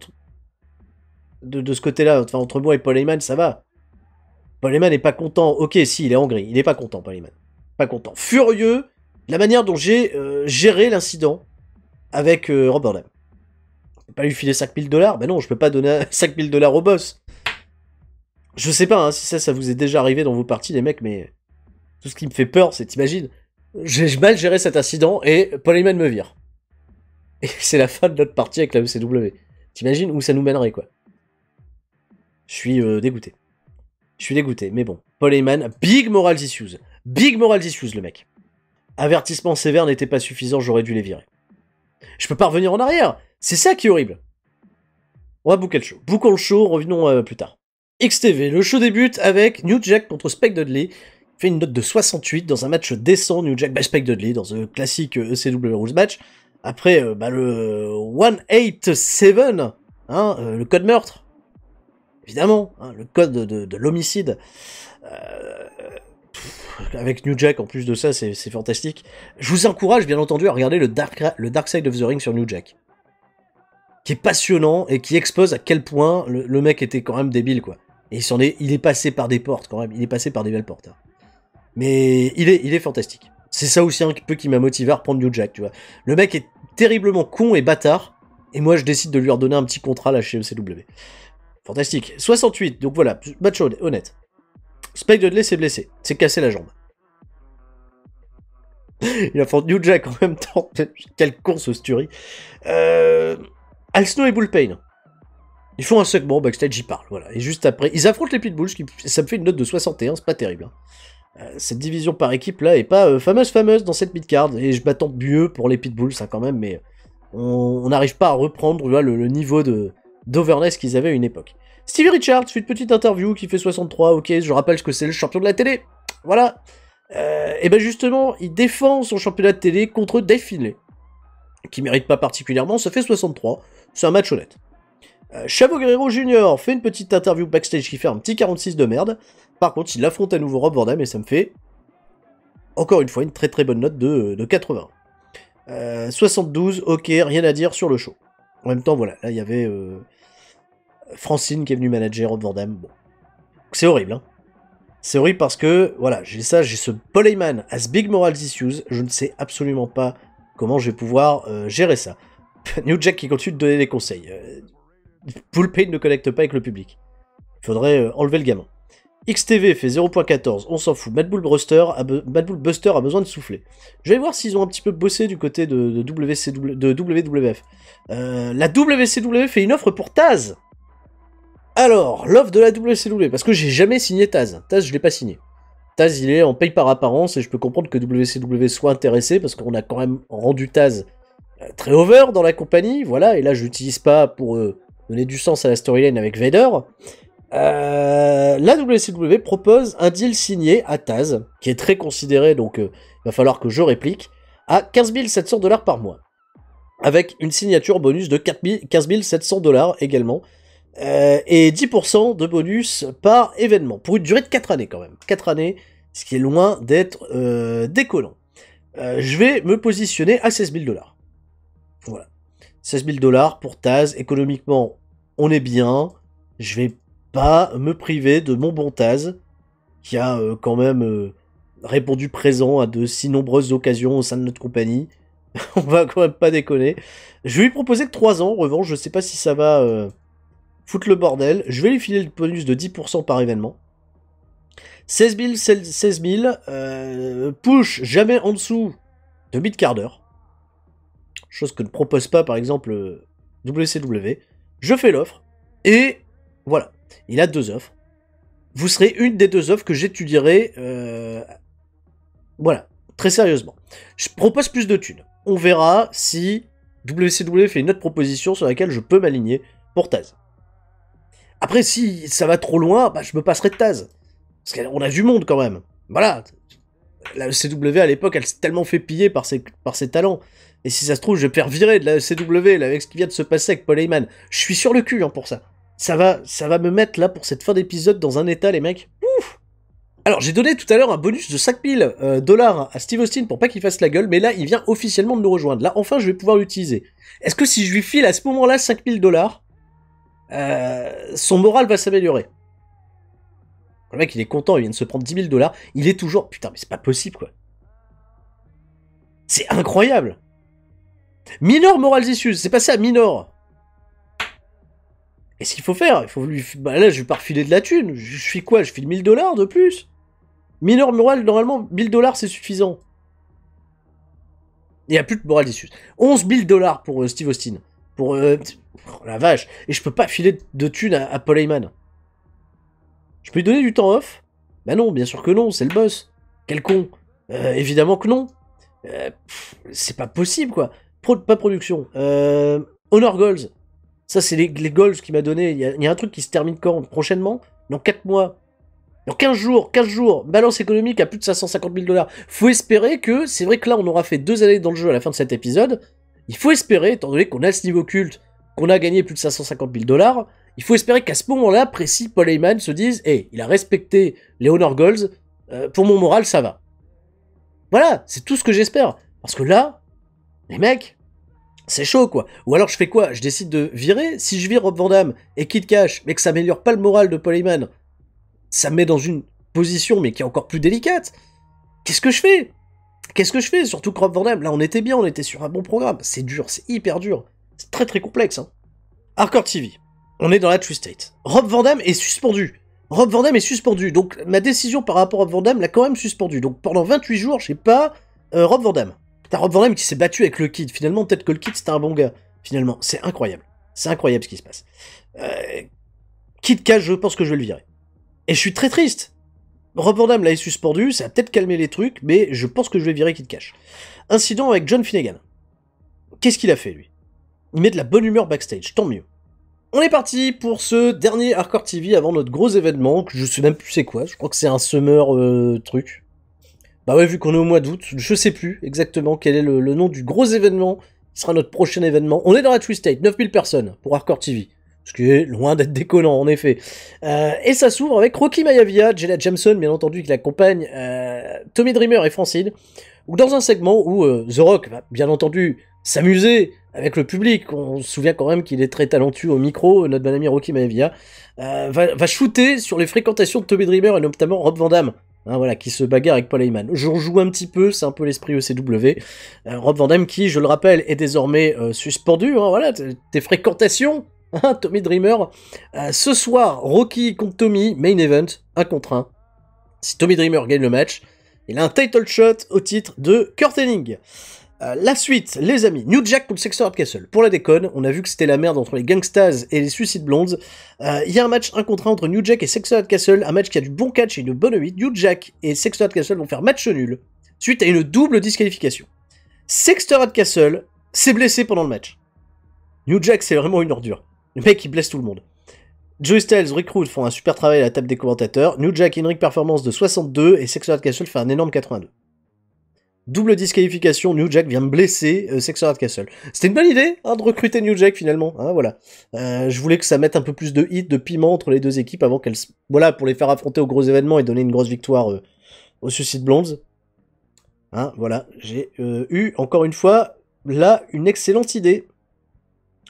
De, ce côté-là, enfin, entre moi et Paul Heyman, ça va. Paul Heyman n'est pas content. Ok, si, il est en gris. Il n'est pas content, Paul Heyman. Pas content. Furieux, la manière dont j'ai euh, géré l'incident avec Robert euh, Rob Burnham. pas lui filer 5000 dollars Ben non, je peux pas donner 5000 dollars au boss. Je sais pas hein, si ça, ça vous est déjà arrivé dans vos parties, les mecs, mais tout ce qui me fait peur, c'est t'imagines, j'ai mal géré cet incident et Paul me vire. Et c'est la fin de notre partie avec la ECW. T'imagines où ça nous mènerait, quoi. Je suis euh, dégoûté. Je suis dégoûté, mais bon. Paul big moral issues. Big moral issues, le mec. Avertissement sévère n'était pas suffisant, j'aurais dû les virer. Je peux pas revenir en arrière. C'est ça qui est horrible. On va boucler le show. Bouquons le show, revenons euh, plus tard. XTV, le show débute avec New Jack contre Spec Dudley. fait une note de 68 dans un match décent, New Jack by bah, Spec Dudley, dans un classique ECW euh, e Rules match. Après, euh, bah, le 187, hein, le code meurtre. Évidemment, hein, le code de, de l'homicide avec New Jack en plus de ça, c'est fantastique. Je vous encourage bien entendu à regarder le Dark, Side of the Ring sur New Jack. Qui est passionnant et qui expose à quel point le, mec était quand même débile, quoi. Et il, est, il est passé par des portes quand même, il est passé par des belles portes. Hein. Mais il est, fantastique. C'est ça aussi un peu qui m'a motivé à reprendre New Jack, tu vois. Le mec est terriblement con et bâtard, et moi je décide de lui redonner un petit contrat là chez MCW. Fantastique. 68, donc voilà, match honnête. Spike Dudley s'est blessé, s'est cassé la jambe. Il affronte New Jack en même temps. Quel con ce Sturi. Euh, Al Snow et Bull Payne. Ils font un segment, backstage ils parle, voilà. Et juste après, ils affrontent les Pitbulls, ça me fait une note de 61, c'est pas terrible. Hein. Euh, cette division par équipe là est pas euh, fameuse fameuse dans cette midcard, et je m'attends mieux pour les Pitbulls ça hein, quand même, mais on n'arrive pas à reprendre le, niveau de d'overness qu'ils avaient à une époque. Stevie Richards fait une petite interview qui fait 63, ok, je rappelle ce que c'est le champion de la télé. Voilà. Euh, et ben justement, il défend son championnat de télé contre Dave Finlay, qui mérite pas particulièrement, ça fait 63, c'est un match honnête. Euh, Chavo Guerrero Jr. fait une petite interview backstage qui fait un petit 46 de merde. Par contre, il affronte à nouveau Rob Vordam et ça me fait, encore une fois, une très très bonne note de, 80. 72, euh, ok, rien à dire sur le show. En même temps, voilà, là il y avait... Francine qui est venue manager Rob Van Dam, Bon. C'est horrible, hein. C'est horrible parce que, voilà, j'ai ça, j'ai ce Polyman has as big moral issues, je ne sais absolument pas comment je vais pouvoir euh, gérer ça. New Jack qui continue de donner des conseils. Euh, ne connecte pas avec le public. Il faudrait euh, enlever le gamin. XTV fait 0.14, on s'en fout. Madbull Buster, a Buster a besoin de souffler. Je vais voir s'ils ont un petit peu bossé du côté de, de, WCW, de WWF. Euh, la WCW fait une offre pour Taz alors, l'offre de la WCW, parce que j'ai jamais signé Taz. Taz, je l'ai pas signé. Taz, il est en paye par apparence et je peux comprendre que WCW soit intéressé parce qu'on a quand même rendu Taz euh, très over dans la compagnie. Voilà, et là, je l'utilise pas pour euh, donner du sens à la storyline avec Vader. Euh, la WCW propose un deal signé à Taz, qui est très considéré, donc il va falloir que je réplique, à 15 700 dollars par mois. Avec une signature bonus de 4 15 700 dollars également, euh, et 10% de bonus par événement, pour une durée de 4 années quand même. 4 années, ce qui est loin d'être euh, décollant. Euh, je vais me positionner à 16 000 dollars. Voilà. 16 000 dollars pour Taz, économiquement, on est bien. Je vais pas me priver de mon bon Taz, qui a quand même répondu présent à de si nombreuses occasions au sein de notre compagnie. on va quand même pas déconner. Je vais lui proposer que 3 ans, en revanche, je sais pas si ça va foutre le bordel, je vais lui filer le bonus de 10% par événement. 16 000, 16 000, push jamais en dessous de 8 quart d'heure. Chose que ne propose pas par exemple WCW. Euh, je fais l'offre et voilà. Il a deux offres. Vous serez une des deux offres que j'étudierai. Euh, voilà, très sérieusement. Je propose plus de thunes. On verra si WCW fait une autre proposition sur laquelle je peux m'aligner pour Taz. Après, si ça va trop loin, bah, je me passerai de Taz. Parce qu'on a du monde quand même. Voilà. La ECW à l'époque, elle s'est tellement fait piller par ses, par ses talents. Et si ça se trouve, je vais faire virer de la ECW avec ce qui vient de se passer avec Paul Heyman. Je suis sur le cul hein, pour ça. Ça va, ça va me mettre là pour cette fin d'épisode dans un état, les mecs. Ouf alors, j'ai donné tout à l'heure un bonus de 5000 euh, dollars à Steve Austin pour pas qu'il fasse la gueule, mais là, il vient officiellement de nous rejoindre. Là, enfin, je vais pouvoir l'utiliser. Est-ce que si je lui file à ce moment-là 5000 dollars, euh, son moral va s'améliorer. Le mec, il est content, il vient de se prendre 10 000 dollars. Il est toujours. Putain, mais c'est pas possible, quoi. C'est incroyable. Minor Moral Issues, c'est passé à Minor. Et ce qu'il faut faire, il faut lui. Bah là, je vais pas refiler de la thune. Je suis quoi Je file 1000 dollars de plus Minor Moral, normalement, 1000 dollars, c'est suffisant. Il n'y a plus de Moral Issues. 11 000 dollars pour euh, Steve Austin. Pour. Euh, Oh la vache. Et je peux pas filer de thunes à, Paul Heyman. Je peux lui donner du temps off Bah non, bien sûr que non, c'est le boss. Quel con. Euh, évidemment que non. Euh, c'est pas possible, quoi. pas production. Euh, Honor Goals. Ça, c'est les, goals qu'il m'a donné. Il y, y, a un truc qui se termine quand Prochainement Dans 4 mois Dans 15 jours 15 jours Balance économique à plus de 550 000 dollars. Faut espérer que... C'est vrai que là, on aura fait deux années dans le jeu à la fin de cet épisode. Il faut espérer, étant donné qu'on a ce niveau culte qu'on a gagné plus de 550 000 dollars, il faut espérer qu'à ce moment-là, précis, Paul Heyman se dise Hé, eh, il a respecté les Honor Goals, euh, pour mon moral, ça va. Voilà, c'est tout ce que j'espère. Parce que là, les mecs, c'est chaud quoi. Ou alors je fais quoi Je décide de virer. Si je vire Rob Van Damme et Kid Cash, mais que ça améliore pas le moral de Paul Heyman, ça me met dans une position, mais qui est encore plus délicate. Qu'est-ce que je fais Qu'est-ce que je fais Surtout que Rob Van Damme, là on était bien, on était sur un bon programme. C'est dur, c'est hyper dur. C'est très très complexe. Hein. Hardcore TV, on est dans la True State. Rob Van Damme est suspendu. Rob Van Damme est suspendu. Donc ma décision par rapport à Rob Van Damme l'a quand même suspendu. Donc pendant 28 jours, je sais pas, euh, Rob Van Damme. T'as Rob Van Damme qui s'est battu avec le Kid. Finalement, peut-être que le Kid c'était un bon gars. Finalement, c'est incroyable. C'est incroyable ce qui se passe. Euh, Kid Cash, je pense que je vais le virer. Et je suis très triste. Rob Van Damme l'a suspendu, ça a peut-être calmé les trucs, mais je pense que je vais virer Kid Cash. Incident avec John Finnegan. Qu'est-ce qu'il a fait, lui il met de la bonne humeur backstage, tant mieux. On est parti pour ce dernier Hardcore TV avant notre gros événement, que je sais même plus c'est quoi, je crois que c'est un summer euh, truc. Bah ouais, vu qu'on est au mois d'août, je sais plus exactement quel est le, nom du gros événement qui sera notre prochain événement. On est dans la Twist State, 9000 personnes pour Hardcore TV. Ce qui est loin d'être déconnant, en effet. Euh, et ça s'ouvre avec Rocky Mayavia, Jella Jameson, bien entendu, qui l'accompagne, euh, Tommy Dreamer et Francine, ou dans un segment où The Rock va, bien entendu, s'amuser avec le public. On se souvient quand même qu'il est très talentueux au micro, notre bon ami Rocky Maivia. Euh, va, shooter sur les fréquentations de Tommy Dreamer et notamment Rob Van Damme. Hein, voilà, qui se bagarre avec Paul Heyman. J'en joue un petit peu, c'est un peu l'esprit ECW. Euh, Rob Van Damme qui, je le rappelle, est désormais euh, suspendu. Hein, voilà, tes fréquentations, hein, Tommy Dreamer. ce soir, Rocky contre Tommy, main event, 1 contre 1. Si Tommy Dreamer gagne le match, il a un title shot au titre de Kurt Hennig. Euh, la suite, les amis, New Jack contre sexor Castle. Pour la déconne, on a vu que c'était la merde entre les Gangstas et les Suicide Blondes. Il euh, y a un match 1 contre entre New Jack et at Castle, un match qui a du bon catch et une bonne 8. New Jack et at Castle vont faire match nul suite à une double disqualification. Sexter Castle s'est blessé pendant le match. New Jack, c'est vraiment une ordure. Le mec, qui blesse tout le monde. Joey Styles, Rick Rude font un super travail à la table des commentateurs. New Jack, henry performance de 62 et at Castle fait un énorme 82 double disqualification, New Jack vient me blesser, euh, Castle. C'était une bonne idée hein, de recruter New Jack finalement, hein, voilà. Euh, je voulais que ça mette un peu plus de hit, de piment entre les deux équipes avant qu'elles... Voilà, pour les faire affronter aux gros événements et donner une grosse victoire euh, au Suicide Blondes. Hein, voilà, j'ai euh, eu encore une fois là une excellente idée.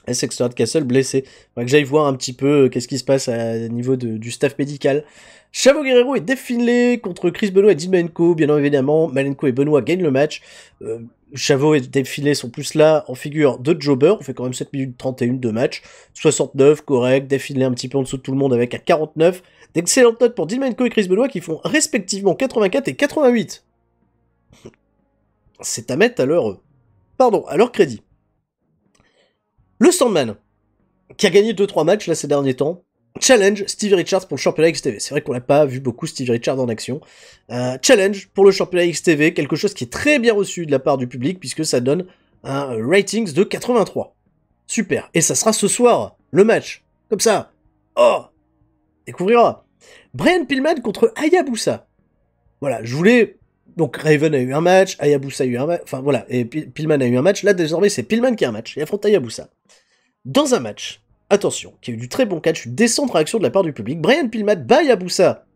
Essex Castle blessé. Faudrait que j'aille voir un petit peu euh, qu'est-ce qui se passe à niveau du staff médical. Chavo Guerrero est défilé contre Chris Benoit et Dimenko, bien évidemment. Malenko et Benoit gagnent le match. Euh, Chavo et Défilé sont plus là en figure de jobber. On fait quand même 7 minutes 31 de match. 69, correct. Défilé un petit peu en dessous de tout le monde avec à 49. D'excellentes notes pour Dimenko et Chris Benoit qui font respectivement 84 et 88. C'est à mettre à euh, Pardon, à leur crédit. Le Sandman, qui a gagné 2-3 matchs là ces derniers temps, challenge Steve Richards pour le championnat XTV. C'est vrai qu'on n'a pas vu beaucoup Steve Richards en action. Euh, challenge pour le championnat XTV, quelque chose qui est très bien reçu de la part du public puisque ça donne un ratings de 83. Super. Et ça sera ce soir, le match. Comme ça. Oh Découvrira. Brian Pillman contre Hayabusa. Voilà, je voulais donc Raven a eu un match, Ayabusa a eu un match, enfin voilà, et Pillman a eu un match. Là, désormais, c'est Pillman qui a un match il affronte Ayabusa, Dans un match, attention, qui a eu du très bon catch, une décente réaction de la part du public, Brian Pillman bat Ayabusa,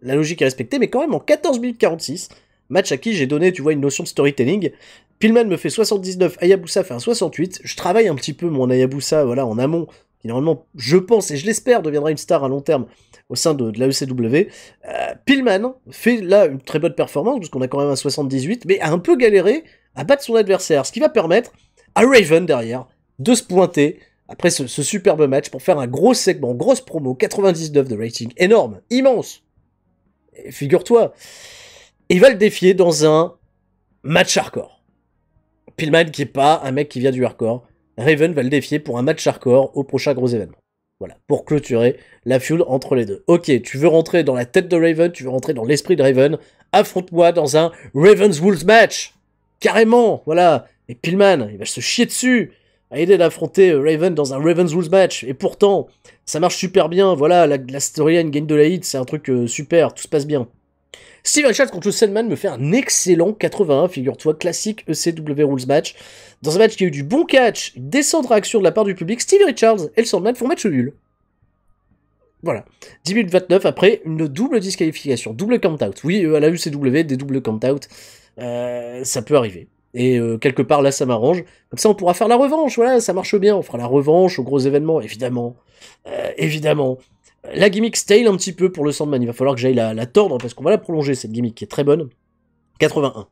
La logique est respectée, mais quand même en 14 minutes 46, match à qui j'ai donné, tu vois, une notion de storytelling. Pillman me fait 79, Ayabusa fait un 68. Je travaille un petit peu mon Ayabusa, voilà, en amont qui normalement, je pense et je l'espère, deviendra une star à long terme au sein de, la ECW. Euh, Pillman fait là une très bonne performance, puisqu'on a quand même un 78, mais a un peu galéré à battre son adversaire, ce qui va permettre à Raven derrière de se pointer après ce, superbe match pour faire un gros segment, grosse promo, 99 de rating, énorme, immense. Figure-toi, il va le défier dans un match hardcore. Pillman qui est pas un mec qui vient du hardcore, Raven va le défier pour un match hardcore au prochain gros événement. Voilà, pour clôturer la feud entre les deux. Ok, tu veux rentrer dans la tête de Raven, tu veux rentrer dans l'esprit de Raven, affronte-moi dans un Ravens Wolves match Carrément, voilà Et Pillman, il va se chier dessus à aider d'affronter euh, Raven dans un Ravens Wolves match. Et pourtant, ça marche super bien, voilà, la, storyline gagne de la hit, c'est un truc euh, super, tout se passe bien. Steve Richards contre Sandman me fait un excellent 81, figure-toi, classique ECW Rules match. Dans un match qui a eu du bon catch, une décente réaction de la part du public, Steve Richards et le Sandman font match nul. Voilà. 10 minutes 29 après, une double disqualification, double count-out. Oui, euh, à la CW des doubles count-out, euh, ça peut arriver. Et euh, quelque part, là, ça m'arrange. Comme ça, on pourra faire la revanche, voilà, ça marche bien. On fera la revanche aux gros événements, évidemment. évidemment la gimmick stale un petit peu pour le Sandman. Il va falloir que j'aille la, tordre parce qu'on va la prolonger, cette gimmick qui est très bonne. 81.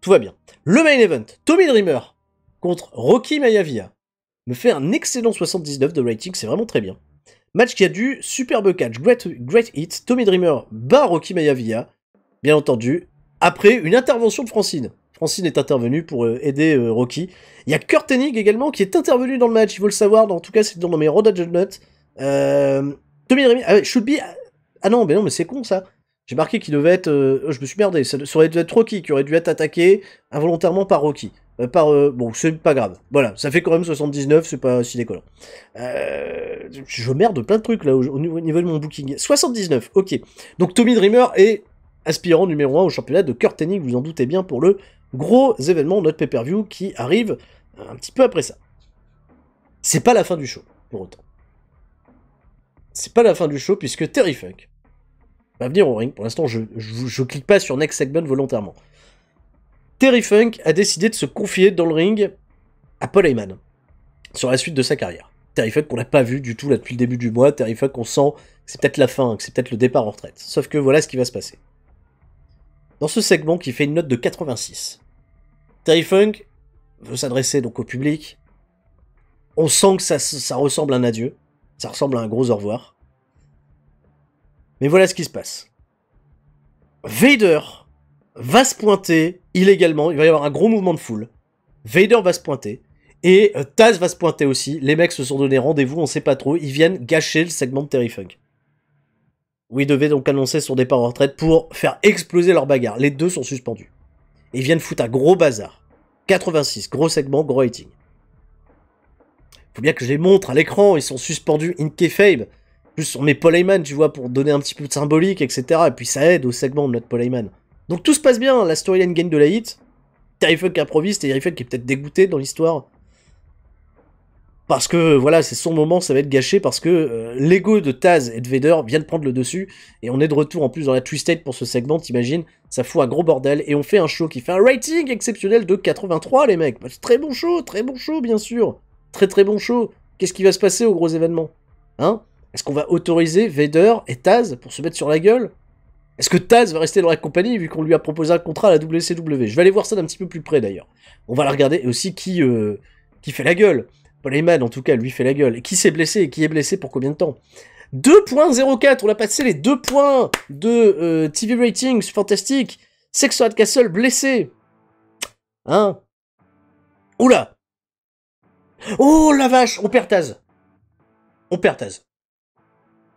Tout va bien. Le main event, Tommy Dreamer contre Rocky Mayavia me fait un excellent 79 de rating, c'est vraiment très bien. Match qui a du superbe catch, great, great hit, Tommy Dreamer bat Rocky Mayavia, bien entendu, après une intervention de Francine. Francine est intervenue pour euh, aider euh, Rocky. Il y a Kurt Hennig également qui est intervenu dans le match, il faut le savoir, en tout cas c'est dans mes Roda Judgment. Euh, Tommy Dreamer, euh, should be. Ah non, mais non, mais c'est con ça. J'ai marqué qu'il devait être. Euh, oh, je me suis merdé. Ça, aurait dû être Rocky qui aurait dû être attaqué involontairement par Rocky. Euh, par bon, c'est pas grave. Voilà, ça fait quand même 79, c'est pas si décollant. je merde plein de trucs là au, niveau de mon booking. 79, ok. Donc Tommy Dreamer est aspirant numéro 1 au championnat de Kurt vous vous en doutez bien, pour le gros événement, notre pay-per-view qui arrive un petit peu après ça. C'est pas la fin du show, pour autant c'est pas la fin du show puisque Terry Funk va venir au ring. Pour l'instant, je, je, clique pas sur Next Segment volontairement. Terry Funk a décidé de se confier dans le ring à Paul Heyman sur la suite de sa carrière. Terry Funk qu'on n'a pas vu du tout depuis le début du mois. Terry Funk, on sent que c'est peut-être la fin, que c'est peut-être le départ en retraite. Sauf que voilà ce qui va se passer. Dans ce segment qui fait une note de 86, Terry Funk veut s'adresser donc au public. On sent que ça ressemble à un adieu. Ça ressemble à un gros au revoir. Mais voilà ce qui se passe. Vader va se pointer illégalement. Il va y avoir un gros mouvement de foule. Vader va se pointer. Et euh, Taz va se pointer aussi. Les mecs se sont donné rendez-vous, on sait pas trop. Ils viennent gâcher le segment de Terry Funk. Où devait donc annoncer son départ en retraite pour faire exploser leur bagarre. Les deux sont suspendus. Ils viennent foutre un gros bazar. 86, gros segment, gros rating bien que je les montre à l'écran, ils sont suspendus in kayfabe. plus, on met Paul Heyman, tu vois, pour donner un petit peu de symbolique, etc. Et puis ça aide au segment de notre Paul Donc tout se passe bien, la storyline gagne de la hit. Terry qui improvise, Terry qui est peut-être dégoûté dans l'histoire. Parce que, voilà, c'est son moment, ça va être gâché, parce que euh, l'ego de Taz et de Vader vient de prendre le dessus, et on est de retour en plus dans la Twisted pour ce segment, t'imagines Ça fout un gros bordel, et on fait un show qui fait un rating exceptionnel de 83, les mecs. Bah, très bon show, très bon show, bien sûr très très bon show. Qu'est-ce qui va se passer aux gros événements Hein Est-ce qu'on va autoriser Vader et Taz pour se mettre sur la gueule Est-ce que Taz va rester dans la compagnie vu qu'on lui a proposé un contrat à la WCW Je vais aller voir ça d'un petit peu plus près d'ailleurs. On va la regarder et aussi qui, euh, qui fait la gueule. Paul en tout cas lui fait la gueule. Et qui s'est blessé et qui est blessé pour combien de temps 2.04, on a passé les 2 points de euh, TV ratings, fantastique. Sexo Castle blessé. Hein Oula Oh la vache, on perd Taz. On perd Taz.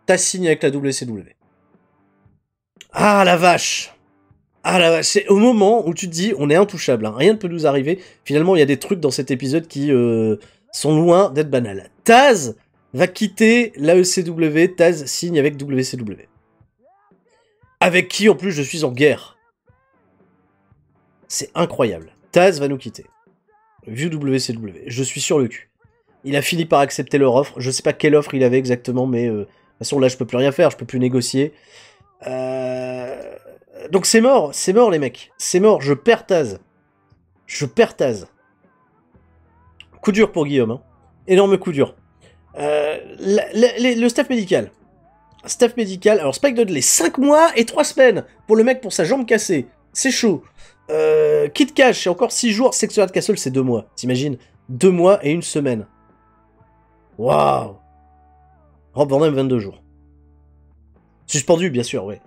Taz signe avec la WCW. Ah la vache. Ah la vache, c'est au moment où tu te dis on est intouchable, hein. rien ne peut nous arriver. Finalement, il y a des trucs dans cet épisode qui euh, sont loin d'être banals. Taz va quitter l'AECW, Taz signe avec WCW. Avec qui en plus je suis en guerre. C'est incroyable. Taz va nous quitter. Vu WCW, je suis sur le cul. Il a fini par accepter leur offre. Je sais pas quelle offre il avait exactement, mais euh, de toute façon là je peux plus rien faire, je peux plus négocier. Euh, donc c'est mort, c'est mort les mecs, c'est mort. Je perds Taz, je perds Taz. Coup dur pour Guillaume, hein. énorme coup dur. Euh, le staff médical, staff médical. Alors Spike Dudley, 5 mois et 3 semaines pour le mec pour sa jambe cassée. C'est chaud. Euh, Kit Cash, c'est encore 6 jours. Sexual Castle, c'est 2 mois. T'imagines 2 mois et 1 semaine. Waouh Rob Van Damme, 22 jours. Suspendu, bien sûr, ouais.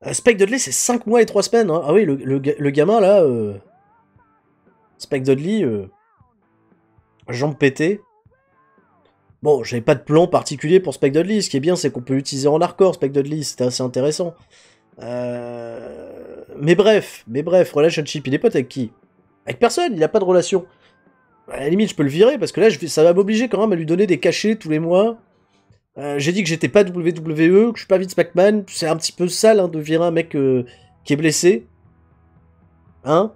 Spec euh, Spike Dudley, c'est 5 mois et 3 semaines. Hein. Ah oui, le, gamin, là... Euh... Spike Dudley... Euh... Jambes pétées. Bon, j'avais pas de plan particulier pour Spike Dudley. Ce qui est bien, c'est qu'on peut l'utiliser en hardcore Spike Dudley. C'était assez intéressant. Euh, mais bref, mais bref, relationship, il est pote avec qui Avec personne, il n'a pas de relation. À la limite, je peux le virer parce que là, je ça va m'obliger quand même à lui donner des cachets tous les mois. Euh, j'ai dit que j'étais pas WWE, que je suis pas Vince McMahon. C'est un petit peu sale hein, de virer un mec euh, qui est blessé. Hein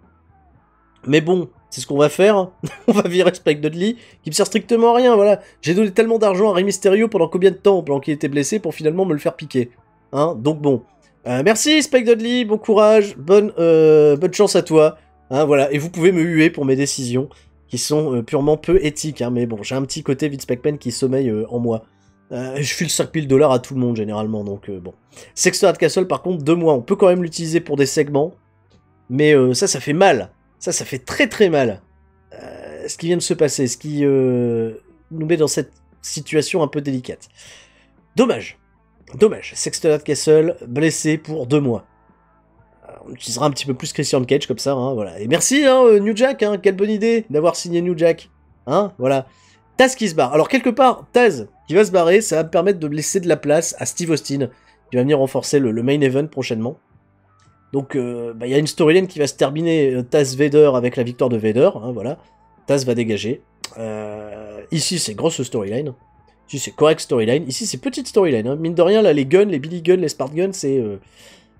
Mais bon, c'est ce qu'on va faire. Hein. on va virer Spike Dudley, qui me sert strictement à rien, voilà. J'ai donné tellement d'argent à Rey Mysterio pendant combien de temps, pendant qu'il était blessé, pour finalement me le faire piquer. Hein Donc bon, euh, merci Spike Dudley, bon courage, bonne, euh, chance à toi. Hein, voilà, et vous pouvez me huer pour mes décisions, qui sont euh, purement peu éthiques, hein. mais bon, j'ai un petit côté Vince qui sommeille en moi. je file 5000 dollars à tout le monde généralement, donc bon. Castle, par contre, deux mois, on peut quand même l'utiliser pour des segments, mais ça, ça fait mal. Ça, ça fait très très mal. ce qui vient de se passer, ce qui nous met dans cette situation un peu délicate. Dommage. Dommage, Sexton Castle, blessé pour deux mois. Euh, on utilisera un petit peu plus Christian Cage comme ça, hein, voilà. Et merci hein, euh, New Jack, hein, quelle bonne idée d'avoir signé New Jack. Hein, voilà. Taz qui se barre. Alors quelque part, Taz qui va se barrer, ça va permettre de laisser de la place à Steve Austin, qui va venir renforcer le, main event prochainement. Donc euh, bah, il y a une storyline qui va se terminer Taz Vader avec la victoire de Vader, hein, voilà. Taz va dégager. ici c'est grosse storyline. Si c'est correct storyline. Ici, c'est petite storyline. Hein. Mine de rien, là, les guns, les Billy Guns, les spark Guns, c'est. Euh,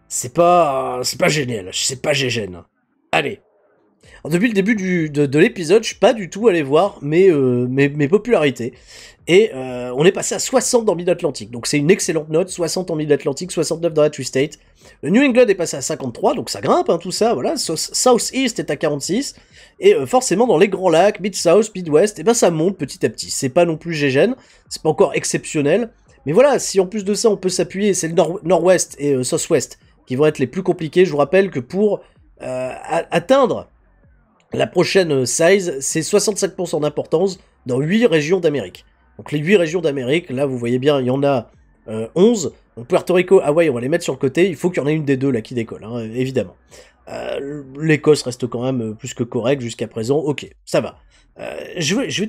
c'est pas. c'est pas génial. C'est pas gégène. Hein. Allez, depuis le début de, l'épisode, je suis pas du tout allé voir mes, euh, mes, popularités. Et euh, on est passé à 60 dans Mid-Atlantique. Donc c'est une excellente note, 60 en Mid-Atlantique, 69 dans la True State. New England est passé à 53, donc ça grimpe, hein, tout ça, voilà. South East est à 46. Et euh, forcément, dans les Grands Lacs, Mid-South, Mid-West, et eh ben ça monte petit à petit. C'est pas non plus Gégène, c'est pas encore exceptionnel. Mais voilà, si en plus de ça, on peut s'appuyer, c'est le Nord-Ouest et South-West qui vont être les plus compliqués. Je vous rappelle que pour atteindre la prochaine size, c'est 65% d'importance dans 8 régions d'Amérique. Donc les 8 régions d'Amérique, là vous voyez bien, il y en a 11. Euh, Donc Puerto Rico, Hawaii, on va les mettre sur le côté. Il faut qu'il y en ait une des deux là qui décolle, hein, évidemment. Euh, L'Écosse reste quand même euh, plus que correcte jusqu'à présent. Ok, ça va. je, vais, je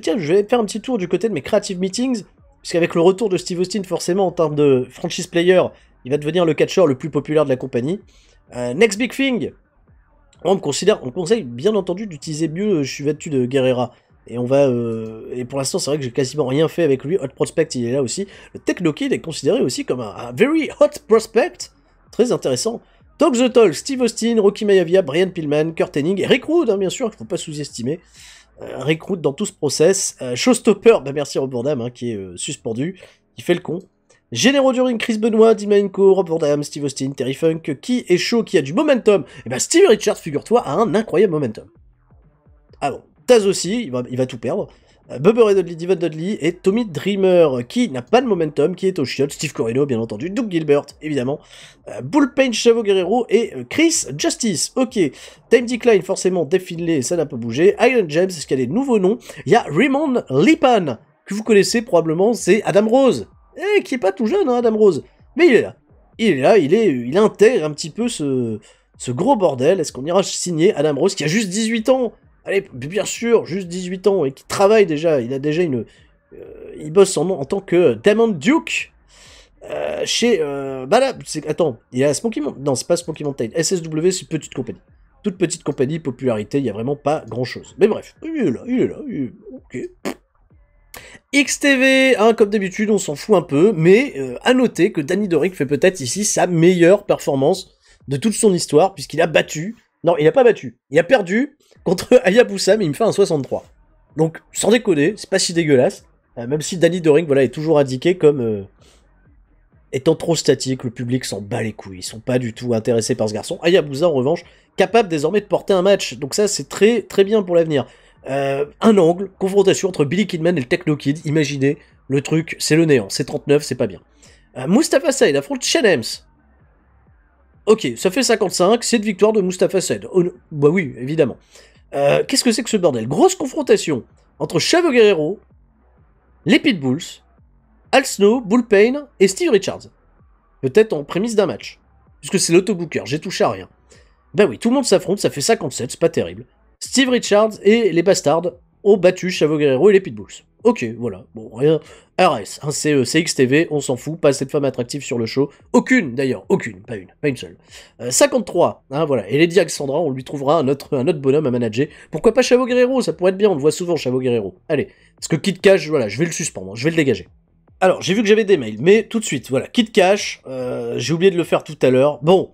faire un petit tour du côté de mes Creative Meetings, parce qu'avec le retour de Steve Austin, forcément, en termes de franchise player, il va devenir le catcheur le plus populaire de la compagnie. Next Big Thing, on me considère, on conseille bien entendu d'utiliser mieux le euh, Chuvetu de Guerrera. Et on va. Euh, et pour l'instant, c'est vrai que j'ai quasiment rien fait avec lui. Hot Prospect, il est là aussi. Le Kid est considéré aussi comme un, very hot prospect. Très intéressant. Talk the Talk, Steve Austin, Rocky Mayavia, Brian Pillman, Kurt Henning, et Rick hein, bien sûr, il ne faut pas sous-estimer. Euh, Recruit dans tout ce process. Showstopper, bah merci Rob hein, qui est suspendu. qui fait le con. Généraux Durin, Chris Benoit, Dimenko, Rob Van Steve Austin, Terry Funk, qui est chaud, qui a du momentum Et eh ben Steve Richards, figure-toi, a un incroyable momentum. Ah bon, Taz aussi, il va, tout perdre. Euh, Bubber et Dudley, Dudley et Tommy Dreamer, qui n'a pas de momentum, qui est au chiot. Steve Corino, bien entendu, Doug Gilbert, évidemment, Bull euh, Bullpain, Chavo Guerrero et euh, Chris Justice. Ok, Time Decline, forcément, défilé, ça n'a pas bougé. Iron James, est-ce qu'il y a des nouveaux noms Il y a Raymond Lipan, que vous connaissez probablement, c'est Adam Rose. Eh, qui est pas tout jeune, hein, Adam Rose. Mais il est là. Il est là, il, est, il intègre un petit peu ce, ce gros bordel. Est-ce qu'on ira signer Adam Rose qui a juste 18 ans Allez, bien sûr, juste 18 ans et qui travaille déjà. Il a déjà une. Euh, il bosse en, en tant que Diamond Duke. Euh, chez. Euh, bah là, attends, il y a Smoky Mountain. Non, c'est pas Sponky Mountain. SSW, c'est petite compagnie. Toute petite compagnie, popularité, il n'y a vraiment pas grand chose. Mais bref, il est là, il est là, ok. XTV, hein, comme d'habitude, on s'en fout un peu, mais euh, à noter que Danny Doric fait peut-être ici sa meilleure performance de toute son histoire, puisqu'il a battu, non, il a pas battu, il a perdu contre Ayabusa mais il me fait un 63. Donc, sans déconner, c'est pas si dégueulasse, euh, même si Danny Doring, voilà, est toujours indiqué comme euh, étant trop statique, le public s'en bat les couilles, ils sont pas du tout intéressés par ce garçon. Ayabusa en revanche, capable désormais de porter un match, donc ça, c'est très, très bien pour l'avenir. Euh, un angle, confrontation entre Billy Kidman et le Techno Kid. Imaginez, le truc, c'est le néant, c'est 39, c'est pas bien. Euh, Mustafa Said affronte Shane Ok, ça fait 55, c'est de victoire de Mustafa Said. Oh, bah oui, évidemment. Euh, qu'est-ce que c'est que ce bordel Grosse confrontation entre Chavo Guerrero, les Pitbulls, Al Snow, Bull Payne et Steve Richards. Peut-être en prémisse d'un match. Puisque c'est l'autobooker, j'ai touché à rien. Bah oui, tout le monde s'affronte, ça fait 57, c'est pas terrible. Steve Richards et les Bastards ont battu Chavo Guerrero et les Pitbulls. Ok, voilà, bon, rien. RS, hein, c'est euh, on s'en fout, pas cette femme attractive sur le show. Aucune d'ailleurs, aucune, pas une, pas une seule. 53, euh, hein, voilà, et Lady Alexandra, on lui trouvera un autre, un autre bonhomme à manager. Pourquoi pas Chavo Guerrero Ça pourrait être bien, on le voit souvent, Chavo Guerrero. Allez, parce que Kid Cash, voilà, je vais le suspendre, je vais le dégager. Alors, j'ai vu que j'avais des mails, mais tout de suite, voilà, qui Cash, euh, j'ai oublié de le faire tout à l'heure. Bon,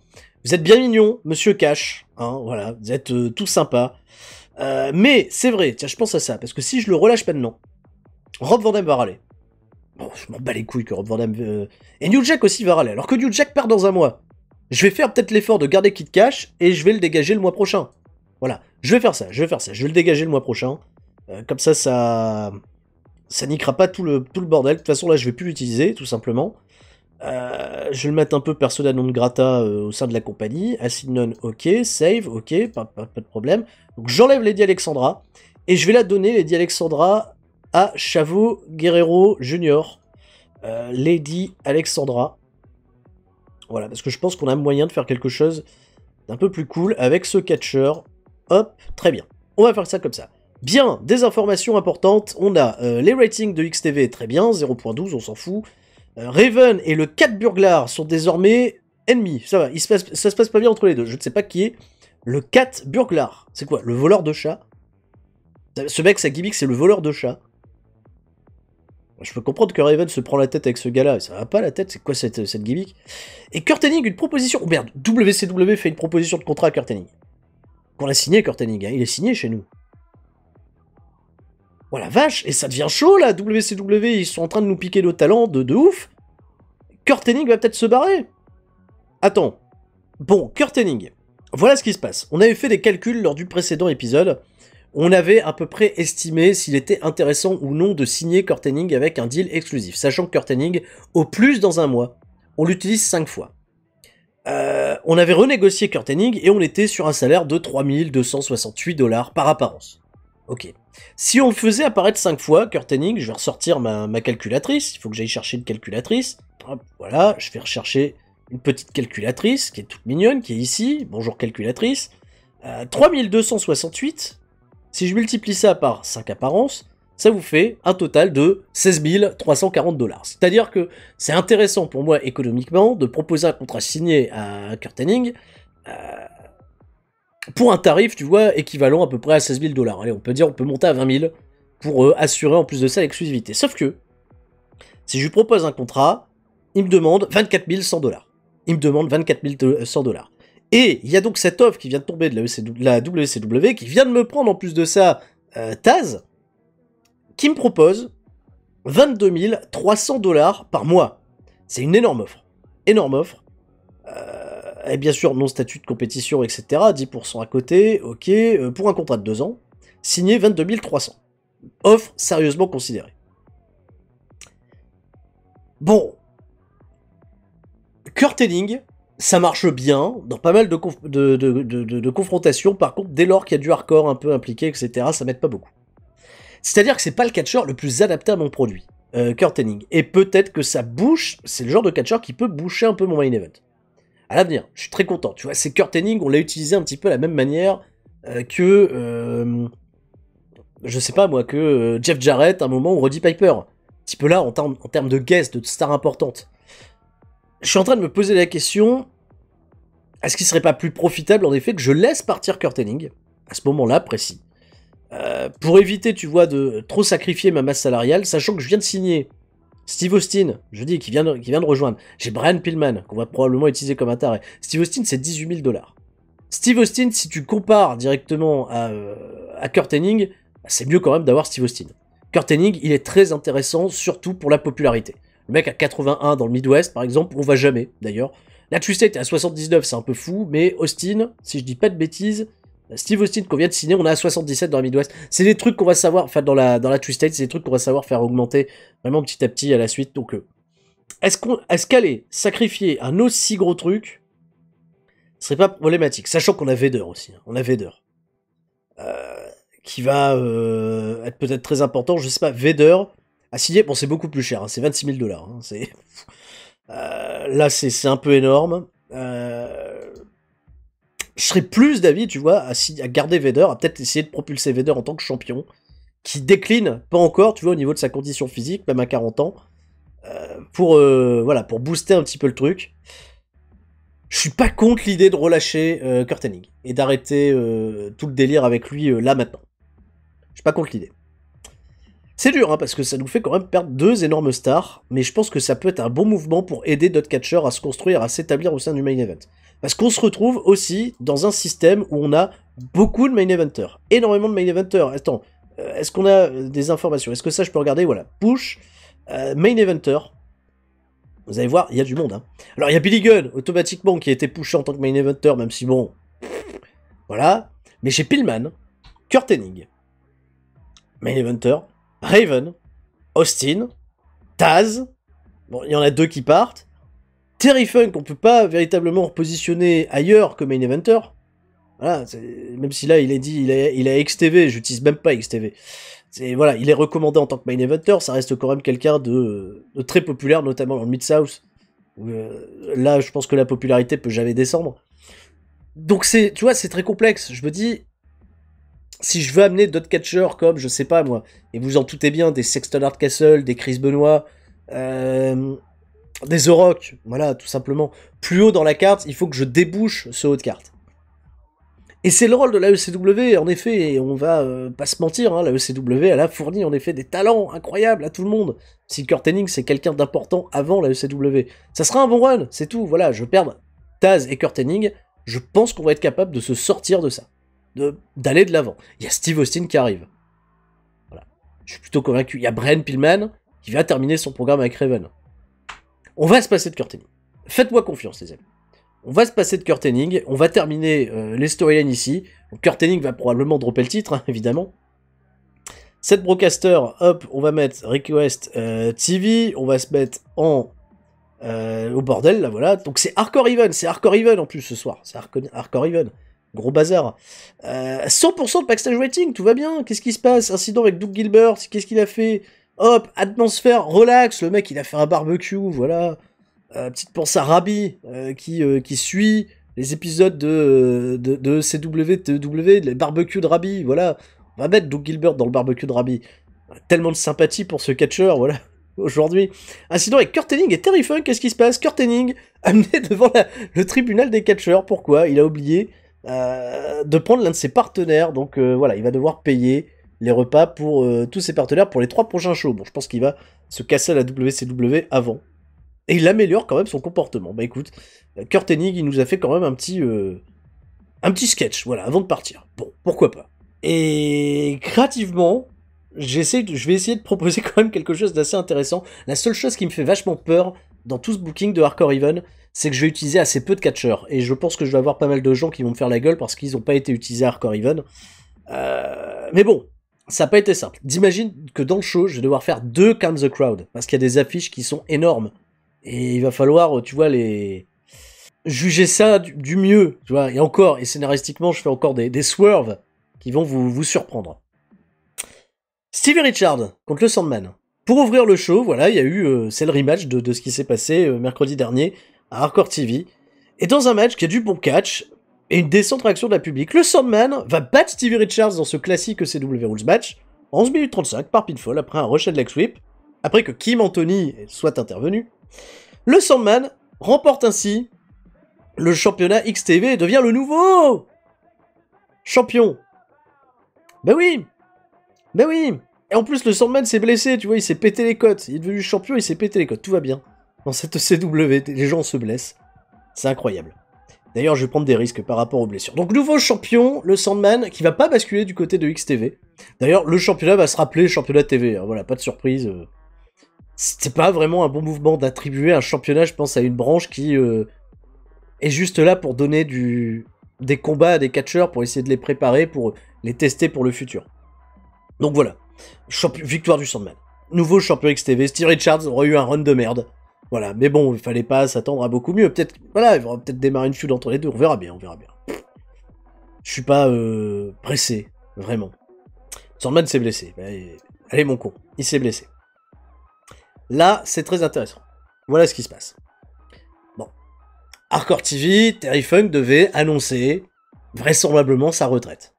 vous êtes bien mignon, monsieur Cash. Hein, voilà, vous êtes euh, tout sympa. Euh, mais c'est vrai, tiens, je pense à ça, parce que si je le relâche pas maintenant, Rob Van va râler. Bon, je m'en bats les couilles que Rob Van Damme. Euh, et New Jack aussi va râler, alors que New Jack perd dans un mois. Je vais faire peut-être l'effort de garder Kit Cash et je vais le dégager le mois prochain. Voilà, je vais faire ça, je vais faire ça, je vais le dégager le mois prochain. comme ça, ça. Ça niquera pas tout le, tout le bordel. De toute façon, là, je vais plus l'utiliser, tout simplement. Euh, je vais le mettre un peu persona non grata euh, au sein de la compagnie. Acid non, ok. Save, ok. Pas, de problème. Donc j'enlève Lady Alexandra. Et je vais la donner, Lady Alexandra, à Chavo Guerrero Junior. Euh, Lady Alexandra. Voilà, parce que je pense qu'on a moyen de faire quelque chose d'un peu plus cool avec ce catcher. Hop, très bien. On va faire ça comme ça. Bien, des informations importantes. On a les ratings de XTV, très bien. 0.12, on s'en fout. Euh, Raven et le 4 Burglar sont désormais ennemis. Ça va, il se passe, ça se passe pas bien entre les deux. Je ne sais pas qui est. Le 4 Burglar, c'est quoi Le voleur de chat Ce mec, sa gimmick, c'est le voleur de chat. Je peux comprendre que Raven se prend la tête avec ce gars-là. Ça va pas la tête, c'est quoi cette, cette gimmick Et Kurt une proposition. Oh merde, WCW fait une proposition de contrat à Kurt Qu'on l'a signé, Kurt hein. Il est signé chez nous. Oh la vache, et ça devient chaud là, WCW, ils sont en train de nous piquer nos talents de, de ouf. Kurt va peut-être se barrer. Attends. Bon, Kurt voilà ce qui se passe. On avait fait des calculs lors du précédent épisode. On avait à peu près estimé s'il était intéressant ou non de signer Kurt avec un deal exclusif, sachant que Kurt au plus dans un mois, on l'utilise 5 fois. Euh, on avait renégocié Kurt et on était sur un salaire de 3268 dollars par apparence. Ok. Si on faisait apparaître 5 fois, Curtaining, je vais ressortir ma, calculatrice. Il faut que j'aille chercher une calculatrice. voilà, je vais rechercher une petite calculatrice qui est toute mignonne, qui est ici. Bonjour calculatrice. 3268. Euh, si je multiplie ça par 5 apparences, ça vous fait un total de 16 340 dollars. C'est-à-dire que c'est intéressant pour moi économiquement de proposer un contrat signé à Curtaining. Euh, pour un tarif, tu vois, équivalent à peu près à 16 000 dollars. Allez, on peut dire, on peut monter à 20 000 pour euh, assurer en plus de ça l'exclusivité. Sauf que, si je lui propose un contrat, il me demande 24 100 dollars. Il me demande 24 100 euh, dollars. Et il y a donc cette offre qui vient de tomber de la, WCW, e qui vient de me prendre en plus de ça euh, Taz, qui me propose 22 300 dollars par mois. C'est une énorme offre. Énorme offre et eh bien sûr, non statut de compétition, etc. 10% à côté, ok, euh, pour un contrat de 2 ans, signé 22 300. Offre sérieusement considérée. Bon. Curtaining, ça marche bien dans pas mal de, confrontations. Par contre, dès lors qu'il y a du hardcore un peu impliqué, etc., ça m'aide pas beaucoup. C'est-à-dire que c'est pas le catcheur le plus adapté à mon produit, euh, Curtaining. Et peut-être que ça bouche, c'est le genre de catcheur qui peut boucher un peu mon main event à l'avenir. Je suis très content. Tu vois, c'est Kurt Henning, on l'a utilisé un petit peu la même manière euh, que. Euh, je sais pas moi, que euh, Jeff Jarrett, à un moment, ou Roddy Piper. Un petit peu là, en, termes de guest, de star importante. Je suis en train de me poser la question est-ce qu'il serait pas plus profitable, en effet, que je laisse partir Kurt Henning, à ce moment-là précis, pour éviter, tu vois, de trop sacrifier ma masse salariale, sachant que je viens de signer Steve Austin, je dis, qui vient de, rejoindre. J'ai Brian Pillman, qu'on va probablement utiliser comme intérêt. Steve Austin, c'est 18 000 dollars. Steve Austin, si tu compares directement à, euh, Kurt Henning, c'est mieux quand même d'avoir Steve Austin. Kurt Henning, il est très intéressant, surtout pour la popularité. Le mec à 81 dans le Midwest, par exemple, on va jamais, d'ailleurs. La Twisted est à 79, c'est un peu fou, mais Austin, si je dis pas de bêtises, Steve Austin qu'on vient de signer, on a à 77 dans la Midwest. C'est des trucs qu'on va savoir, enfin dans la, dans la Twisted, c'est des trucs qu'on va savoir faire augmenter vraiment petit à petit à la suite. Donc, euh, est-ce est qu'aller sacrifier un aussi gros truc serait pas problématique, sachant qu'on a Vader aussi, hein. on a Vader. Euh, qui va euh, être peut-être très important, je sais pas, Vader à signer, bon c'est beaucoup plus cher, hein. c'est 26 000 dollars, hein. là c'est un peu énorme je serais plus d'avis, tu vois, à, garder Vader, à peut-être essayer de propulser Vader en tant que champion, qui décline, pas encore, tu vois, au niveau de sa condition physique, même à 40 ans, euh, pour, euh, voilà, pour booster un petit peu le truc. Je suis pas contre l'idée de relâcher euh, et d'arrêter euh, tout le délire avec lui là maintenant. Je suis pas contre l'idée. C'est dur, hein, parce que ça nous fait quand même perdre deux énormes stars, mais je pense que ça peut être un bon mouvement pour aider d'autres catcheurs à se construire, à s'établir au sein du main event. Parce qu'on se retrouve aussi dans un système où on a beaucoup de main eventers, énormément de main eventers. Attends, euh, est-ce qu'on a euh, des informations Est-ce que ça je peux regarder Voilà, push, euh, main eventer. Vous allez voir, il y a du monde. Hein. Alors il y a Billy Gunn automatiquement qui a été pushé en tant que main eventer, même si bon, voilà. Mais chez Pillman, Kurt main eventer, Raven, Austin, Taz. Bon, il y en a deux qui partent. Terry Funk, on peut pas véritablement repositionner ailleurs que main eventer. Voilà, même si là il est dit, il est, il a XTV, j'utilise même pas XTV. voilà, il est recommandé en tant que main eventer, ça reste quand même quelqu'un de, très populaire, notamment dans le mid south. Euh, là, je pense que la popularité peut jamais descendre. Donc c'est, tu vois, c'est très complexe. Je me dis, si je veux amener d'autres catcheurs comme, je sais pas moi, et vous en doutez bien, des Sexton Castle, des Chris Benoit, euh, des Orocs, voilà, tout simplement, plus haut dans la carte, il faut que je débouche ce haut de carte. Et c'est le rôle de la ECW, en effet, et on va euh, pas se mentir, hein, la ECW, elle a fourni en effet des talents incroyables à tout le monde. Si Kurt c'est quelqu'un d'important avant la ECW, ça sera un bon run, c'est tout, voilà, je perds Taz et Kurt je pense qu'on va être capable de se sortir de ça, d'aller de l'avant. Il y a Steve Austin qui arrive. Voilà. Je suis plutôt convaincu. Il y a Brian Pillman qui va terminer son programme avec Raven. On va se passer de Kurt Faites-moi confiance, les amis. On va se passer de Kurt on va terminer euh, les storylines ici. Kurt va probablement dropper le titre, hein, évidemment. Cette broadcaster, hop, on va mettre Request euh, TV, on va se mettre en euh, au bordel, là voilà. Donc c'est Hardcore Even, c'est Hardcore Even en plus ce soir, c'est Hardcore Even. Gros bazar. 100% de backstage rating, tout va bien. Qu'est-ce qui se passe Incident avec Doug Gilbert, qu'est-ce qu'il a fait hop, atmosphère, relax, le mec il a fait un barbecue, voilà. Euh, petite pensée à Rabi euh, qui, euh, qui suit les épisodes de, de, de CW, les barbecues de Rabi, voilà. On va mettre Doug Gilbert dans le barbecue de Rabi. Tellement de sympathie pour ce catcheur, voilà, aujourd'hui. Ah, Incident avec Kurt Henning et Terry qu'est-ce qui se passe Kurt amené devant le tribunal des catcheurs, pourquoi Il a oublié de prendre l'un de ses partenaires, donc voilà, il va devoir payer les repas pour euh, tous ses partenaires pour les trois prochains shows. Bon, je pense qu'il va se casser à la WCW avant. Et il améliore quand même son comportement. Bah écoute, euh, Kurt Hennig, il nous a fait quand même un petit, euh, un petit sketch, voilà, avant de partir. Bon, pourquoi pas. Et créativement, j'essaie, je vais essayer de proposer quand même quelque chose d'assez intéressant. La seule chose qui me fait vachement peur dans tout ce booking de Hardcore Even, c'est que je vais utiliser assez peu de catcheurs. Et je pense que je vais avoir pas mal de gens qui vont me faire la gueule parce qu'ils n'ont pas été utilisés à Hardcore Even. mais bon, ça n'a pas été simple. D'imagine que dans le show, je vais devoir faire deux Calm the Crowd, parce qu'il y a des affiches qui sont énormes. Et il va falloir, tu vois, les. juger ça du, mieux, tu vois. Et encore, et scénaristiquement, je fais encore des, swerves qui vont vous, vous surprendre. Stevie Richard contre le Sandman. Pour ouvrir le show, voilà, il y a eu. Euh, c'est le rematch de, ce qui s'est passé euh, mercredi dernier à Hardcore TV. Et dans un match qui a du bon catch, et une décente réaction de la public. Le Sandman va battre Stevie Richards dans ce classique C.W. Rules match, 11 minutes 35 par pitfall, après un rush leg sweep, après que Kim Anthony soit intervenu. Le Sandman remporte ainsi le championnat XTV et devient le nouveau champion. Ben oui Ben oui Et en plus, le Sandman s'est blessé, tu vois, il s'est pété les côtes. Il est devenu champion, il s'est pété les côtes. Tout va bien. Dans cette CW, les gens se blessent. C'est incroyable. D'ailleurs, je vais prendre des risques par rapport aux blessures. Donc, nouveau champion, le Sandman, qui va pas basculer du côté de XTV. D'ailleurs, le championnat va se rappeler championnat TV. Hein. voilà, pas de surprise. Euh. C'est pas vraiment un bon mouvement d'attribuer un championnat, je pense, à une branche qui euh, est juste là pour donner du... des combats à des catcheurs, pour essayer de les préparer, pour les tester pour le futur. Donc voilà, victoire du Sandman. Nouveau champion XTV, Steve Richards aurait eu un run de merde. Voilà, mais bon, il fallait pas s'attendre à beaucoup mieux. Peut-être, voilà, il va peut-être démarrer une feud entre les deux. On verra bien, on verra bien. Je suis pas euh, pressé, vraiment. Sandman s'est blessé. Allez, mon con, il s'est blessé. Là, c'est très intéressant. Voilà ce qui se passe. Bon. Hardcore TV, Terry Funk devait annoncer vraisemblablement sa retraite.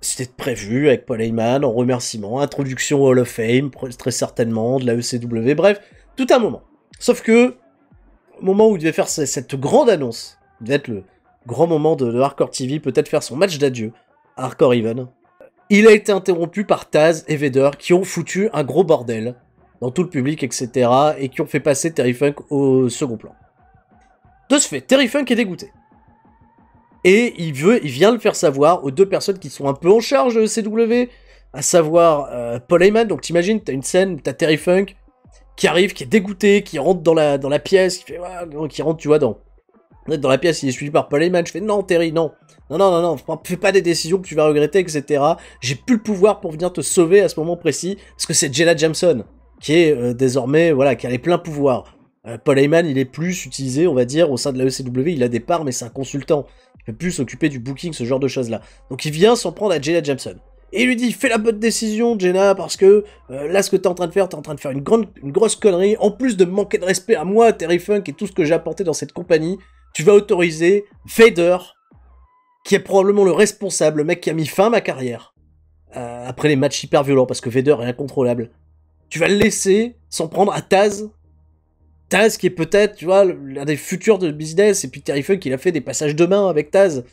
C'était prévu avec Paul Heyman en remerciement, introduction Hall of Fame, très certainement, de la ECW, bref, tout un moment. Sauf que, au moment où il devait faire cette grande annonce, peut être le grand moment de, Hardcore TV, peut-être faire son match d'adieu Hardcore Even, il a été interrompu par Taz et Vader qui ont foutu un gros bordel dans tout le public, etc. et qui ont fait passer Terry Funk au second plan. De ce fait, Terry Funk est dégoûté. Et il, veut, il vient le faire savoir aux deux personnes qui sont un peu en charge de CW, à savoir euh, Paul Heyman. Donc t'imagines, t'as une scène, t'as Terry Funk, qui arrive, qui est dégoûté, qui rentre dans la, pièce, qui, fait, qui rentre, tu vois, dans, dans la pièce, il est suivi par Paul Heyman. Je fais non, Terry, non. Non, non, non, non, fais pas des décisions que tu vas regretter, etc. J'ai plus le pouvoir pour venir te sauver à ce moment précis, parce que c'est Jenna Jameson, qui est euh, désormais, voilà, qui a les pleins pouvoirs. Euh, Paul Heyman, il est plus utilisé, on va dire, au sein de la ECW, il a des parts, mais c'est un consultant. Il peut plus s'occuper du booking, ce genre de choses-là. Donc il vient s'en prendre à Jenna Jameson. Et il lui dit, fais la bonne décision, Jenna, parce que euh, là, ce que t'es en train de faire, t'es en train de faire une, grande, grosse connerie. En plus de manquer de respect à moi, Terry Funk et tout ce que j'ai apporté dans cette compagnie, tu vas autoriser Vader, qui est probablement le responsable, le mec qui a mis fin à ma carrière, euh, après les matchs hyper violents, parce que Vader est incontrôlable. Tu vas le laisser s'en prendre à Taz. Taz qui est peut-être, tu vois, l'un des futurs de business, et puis Terry Funk, il a fait des passages de main avec Taz.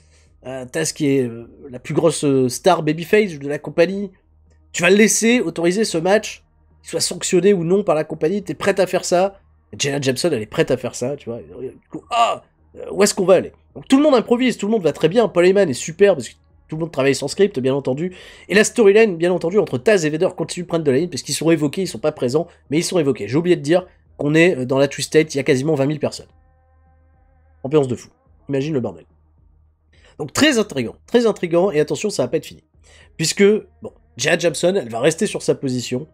Euh, Taz qui est euh, la plus grosse euh, star babyface de la compagnie, tu vas le laisser autoriser ce match, qu'il soit sanctionné ou non par la compagnie, t'es prête à faire ça. Jenna Jameson, elle est prête à faire ça, tu vois. Ah, où est-ce qu'on va aller Donc tout le monde improvise, tout le monde va très bien. Paul est super parce que tout le monde travaille sans script, bien entendu. Et la storyline, bien entendu, entre Taz et Vader continue de prendre de la ligne parce qu'ils sont évoqués, ils sont pas présents, mais ils sont évoqués. J'ai oublié de dire qu'on est dans la two-state, il y a quasiment 20 000 personnes. Ambiance de fou. Imagine le bordel. Donc très intrigant, très intriguant, et attention, ça va pas être fini. Puisque, bon, Jia Jamson, elle va rester sur sa position.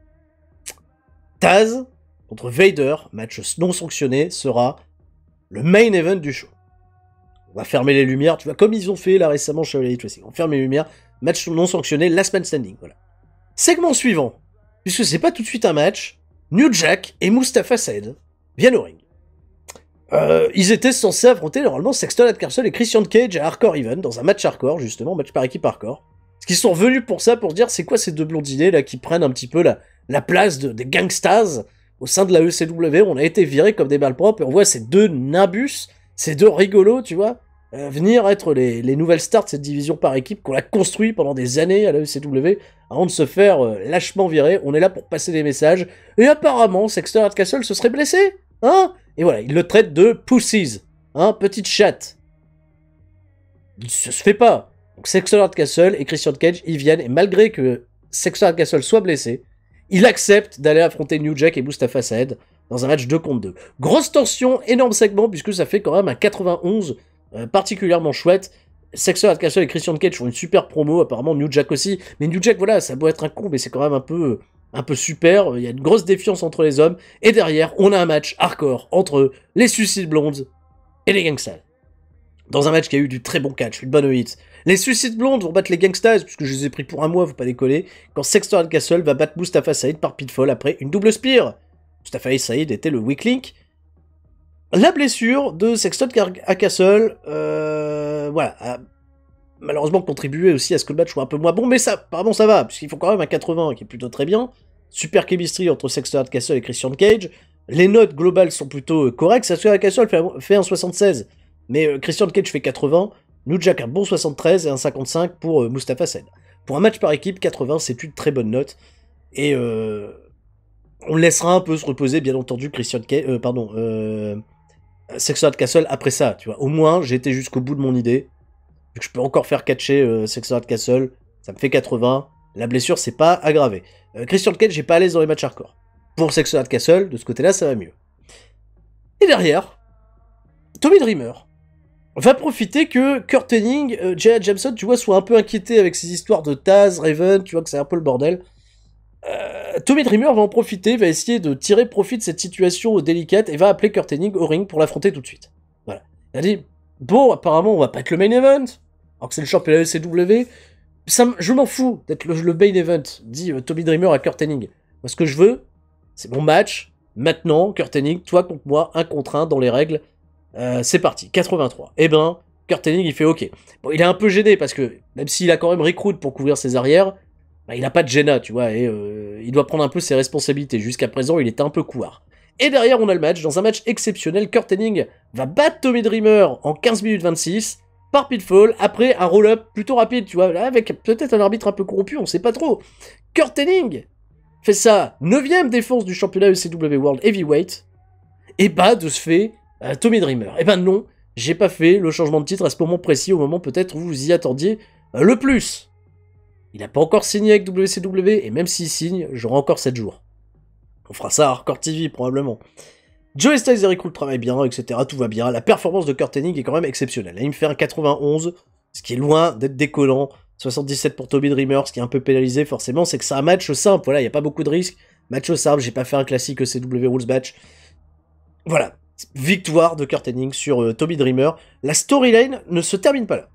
Taz contre Vader, match non sanctionné, sera le main event du show. On va fermer les lumières, tu vois, comme ils ont fait là récemment chez Elite Wrestling. On ferme les lumières, match non sanctionné, last man standing, voilà. Segment suivant, puisque c'est pas tout de suite un match, New Jack et Mustafa Said viennent au ring. Euh, ils étaient censés affronter normalement Sexton Castle et Christian Cage à Hardcore Even, dans un match hardcore, justement, match par équipe hardcore. Ce qu'ils sont venus pour ça, pour dire c'est quoi ces deux blondinés là qui prennent un petit peu la, la place de, des gangstas au sein de la ECW. On a été virés comme des propres, et on voit ces deux nimbus, ces deux rigolos, tu vois, euh, venir être les, nouvelles stars de cette division par équipe qu'on a construit pendant des années à la ECW avant de se faire euh, lâchement virer. On est là pour passer des messages. Et apparemment, Sexton Castle se serait blessé Hein et voilà, il le traite de pussies, hein, petite chatte. Ça se fait pas. Donc Castle et Christian Cage, ils viennent, et malgré que Sexton Castle soit blessé, il accepte d'aller affronter New Jack et Mustafa Saed dans un match 2 contre 2. Grosse tension, énorme segment, puisque ça fait quand même un 91 euh, particulièrement chouette. Sexton Castle et Christian Cage font une super promo, apparemment New Jack aussi. Mais New Jack, voilà, ça doit être un con, mais c'est quand même un peu un peu super, il y a une grosse défiance entre les hommes, et derrière, on a un match hardcore entre les Suicides Blondes et les Gangstas. Dans un match qui a eu du très bon catch, une bonne hit. Les Suicides Blondes vont battre les Gangstas, puisque je les ai pris pour un mois, faut pas décoller, quand Sexton Castle va battre Mustafa Saïd par pitfall après une double spire. Mustafa Saïd était le weak link. La blessure de Sexton Castle, euh, voilà, malheureusement contribuer aussi à ce que le match soit un peu moins bon, mais ça, pardon, ça va, puisqu'il faut quand même un 80 qui est plutôt très bien. Super chemistry entre Sexton Hardcastle et Christian Cage. Les notes globales sont plutôt euh, correctes. Sexton Hardcastle fait, fait un 76, mais euh, Christian Cage fait 80. New Jack un bon 73 et un 55 pour euh, Mustafa Sen. Pour un match par équipe, 80, c'est une très bonne note. Et on laissera un peu se reposer, bien entendu, Christian Cage, pardon, Sexton Hardcastle après ça. Tu vois. Au moins, j'étais jusqu'au bout de mon idée que je peux encore faire catcher euh, Castle, ça me fait 80. La blessure, c'est pas aggravé. Euh, Christian Cage, j'ai pas l'aise dans les matchs hardcore. Pour sex Castle, de ce côté-là, ça va mieux. Et derrière, Tommy Dreamer va profiter que Kurt Henning, euh, J.A. Jameson, tu vois, soit un peu inquiété avec ces histoires de Taz, Raven, tu vois que c'est un peu le bordel. Euh, Tommy Dreamer va en profiter, va essayer de tirer profit de cette situation délicate et va appeler Kurt Henning au ring pour l'affronter tout de suite. Voilà. Il a dit Bon, apparemment, on va pas être le main event, alors que c'est le championnat ECW. Ça, je m'en fous d'être le, main event, dit euh, Tommy Dreamer à Kurt Henning, Moi, ce que je veux, c'est mon match, maintenant, Kurt Henning, toi contre moi, un contre un, dans les règles. Euh, c'est parti, 83. Eh ben, Kurt Henning, il fait OK. Bon, il est un peu gêné, parce que, même s'il a quand même recrute pour couvrir ses arrières, bah, il n'a pas de gêne, tu vois, et euh, il doit prendre un peu ses responsabilités. Jusqu'à présent, il était un peu couard. Et derrière, on a le match. Dans un match exceptionnel, Kurt Henning va battre Tommy Dreamer en 15 minutes 26 par pitfall, après un roll-up plutôt rapide, tu vois, avec peut-être un arbitre un peu corrompu, on sait pas trop. Kurt Henning fait sa 9 défense du championnat ECW World Heavyweight, et bat de ce fait, euh, Tommy Dreamer. Et eh ben non, j'ai pas fait le changement de titre à ce moment précis, au moment peut-être où vous y attendiez euh, le plus. Il n'a pas encore signé avec WCW, et même s'il signe, j'aurai encore 7 jours. On fera ça à TV, probablement. Joey Styles et Cool travaillent bien, etc. Tout va bien. La performance de Kurt est quand même exceptionnelle. Là, il me fait un 91, ce qui est loin d'être décollant. 77 pour Toby Dreamer, ce qui est un peu pénalisé forcément, c'est que c'est un match simple. Voilà, il n'y a pas beaucoup de risques. Match simple, j'ai pas fait un classique e C.W. Rules Batch. Voilà. Victoire de Kurt sur euh, Toby Dreamer. La storyline ne se termine pas là.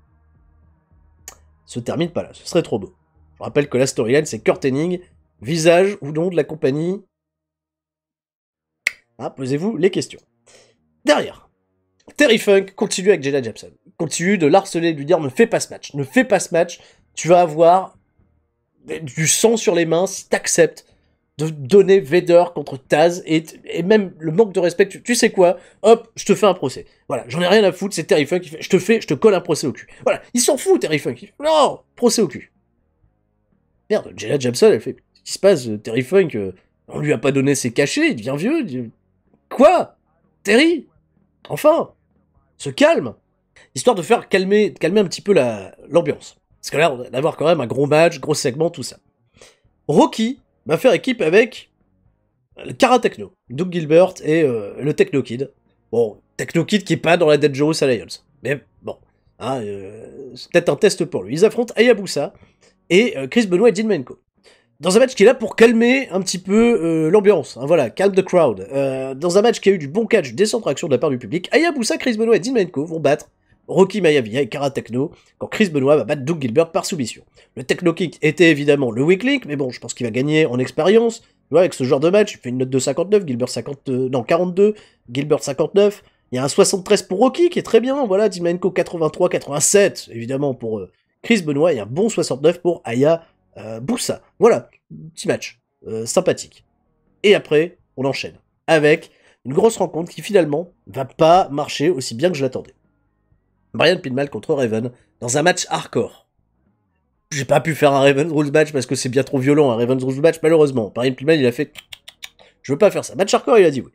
Se termine pas là, ce serait trop beau. Je rappelle que la storyline, c'est Kurt visage ou non de la compagnie Hein, posez-vous les questions. Derrière, Terry Funk continue avec Jada Jackson. Continue de l'harceler, de lui dire ne fais pas ce match, ne fais pas ce match, tu vas avoir du sang sur les mains si t'acceptes de donner Vader contre Taz et, même le manque de respect. Tu, sais quoi Hop, je te fais un procès. Voilà, j'en ai rien à foutre, c'est Terry Funk qui fait je te fais, je te colle un procès au cul. Voilà, il s'en fout Terry Funk. non, procès au cul. Merde, Jada Jackson, elle fait qu'est-ce qui se passe euh, Terry Funk, euh, on lui a pas donné ses cachets, il devient vieux, Quoi Terry Enfin Se calme Histoire de faire calmer, calmer un petit peu l'ambiance. La, Parce que là, on quand même un gros match, gros segment, tout ça. Rocky va faire équipe avec euh, Kara Techno, Doug Gilbert et euh, le Techno Kid. Bon, Techno Kid qui est pas dans la Dangerous Alliance. Mais bon, hein, euh, c'est peut-être un test pour lui. Ils affrontent Hayabusa et Chris Benoit et Dean Menko dans un match qui est là pour calmer un petit peu euh, l'ambiance, hein, voilà, calme the crowd. Euh, dans un match qui a eu du bon catch, des centractions action de la part du public, Aya Boussa, Chris Benoit et Dimenko vont battre Rocky Mayavia et Kara Techno quand Chris Benoit va battre Doug Gilbert par soumission. Le Techno Kick était évidemment le weak link, mais bon, je pense qu'il va gagner en expérience. Tu vois, avec ce genre de match, il fait une note de 59, Gilbert 50, euh, non, 42, Gilbert 59. Il y a un 73 pour Rocky qui est très bien, voilà, Dimenko 83, 87, évidemment pour Chris Benoit et un bon 69 pour Aya euh, Boussa, voilà, petit match, euh, sympathique. Et après, on enchaîne avec une grosse rencontre qui finalement va pas marcher aussi bien que je l'attendais. Brian Pillman contre Raven dans un match hardcore. J'ai pas pu faire un Raven Rules match parce que c'est bien trop violent, un Raven Rules match malheureusement. Brian Pillman il a fait je veux pas faire ça. Match hardcore, il a dit oui.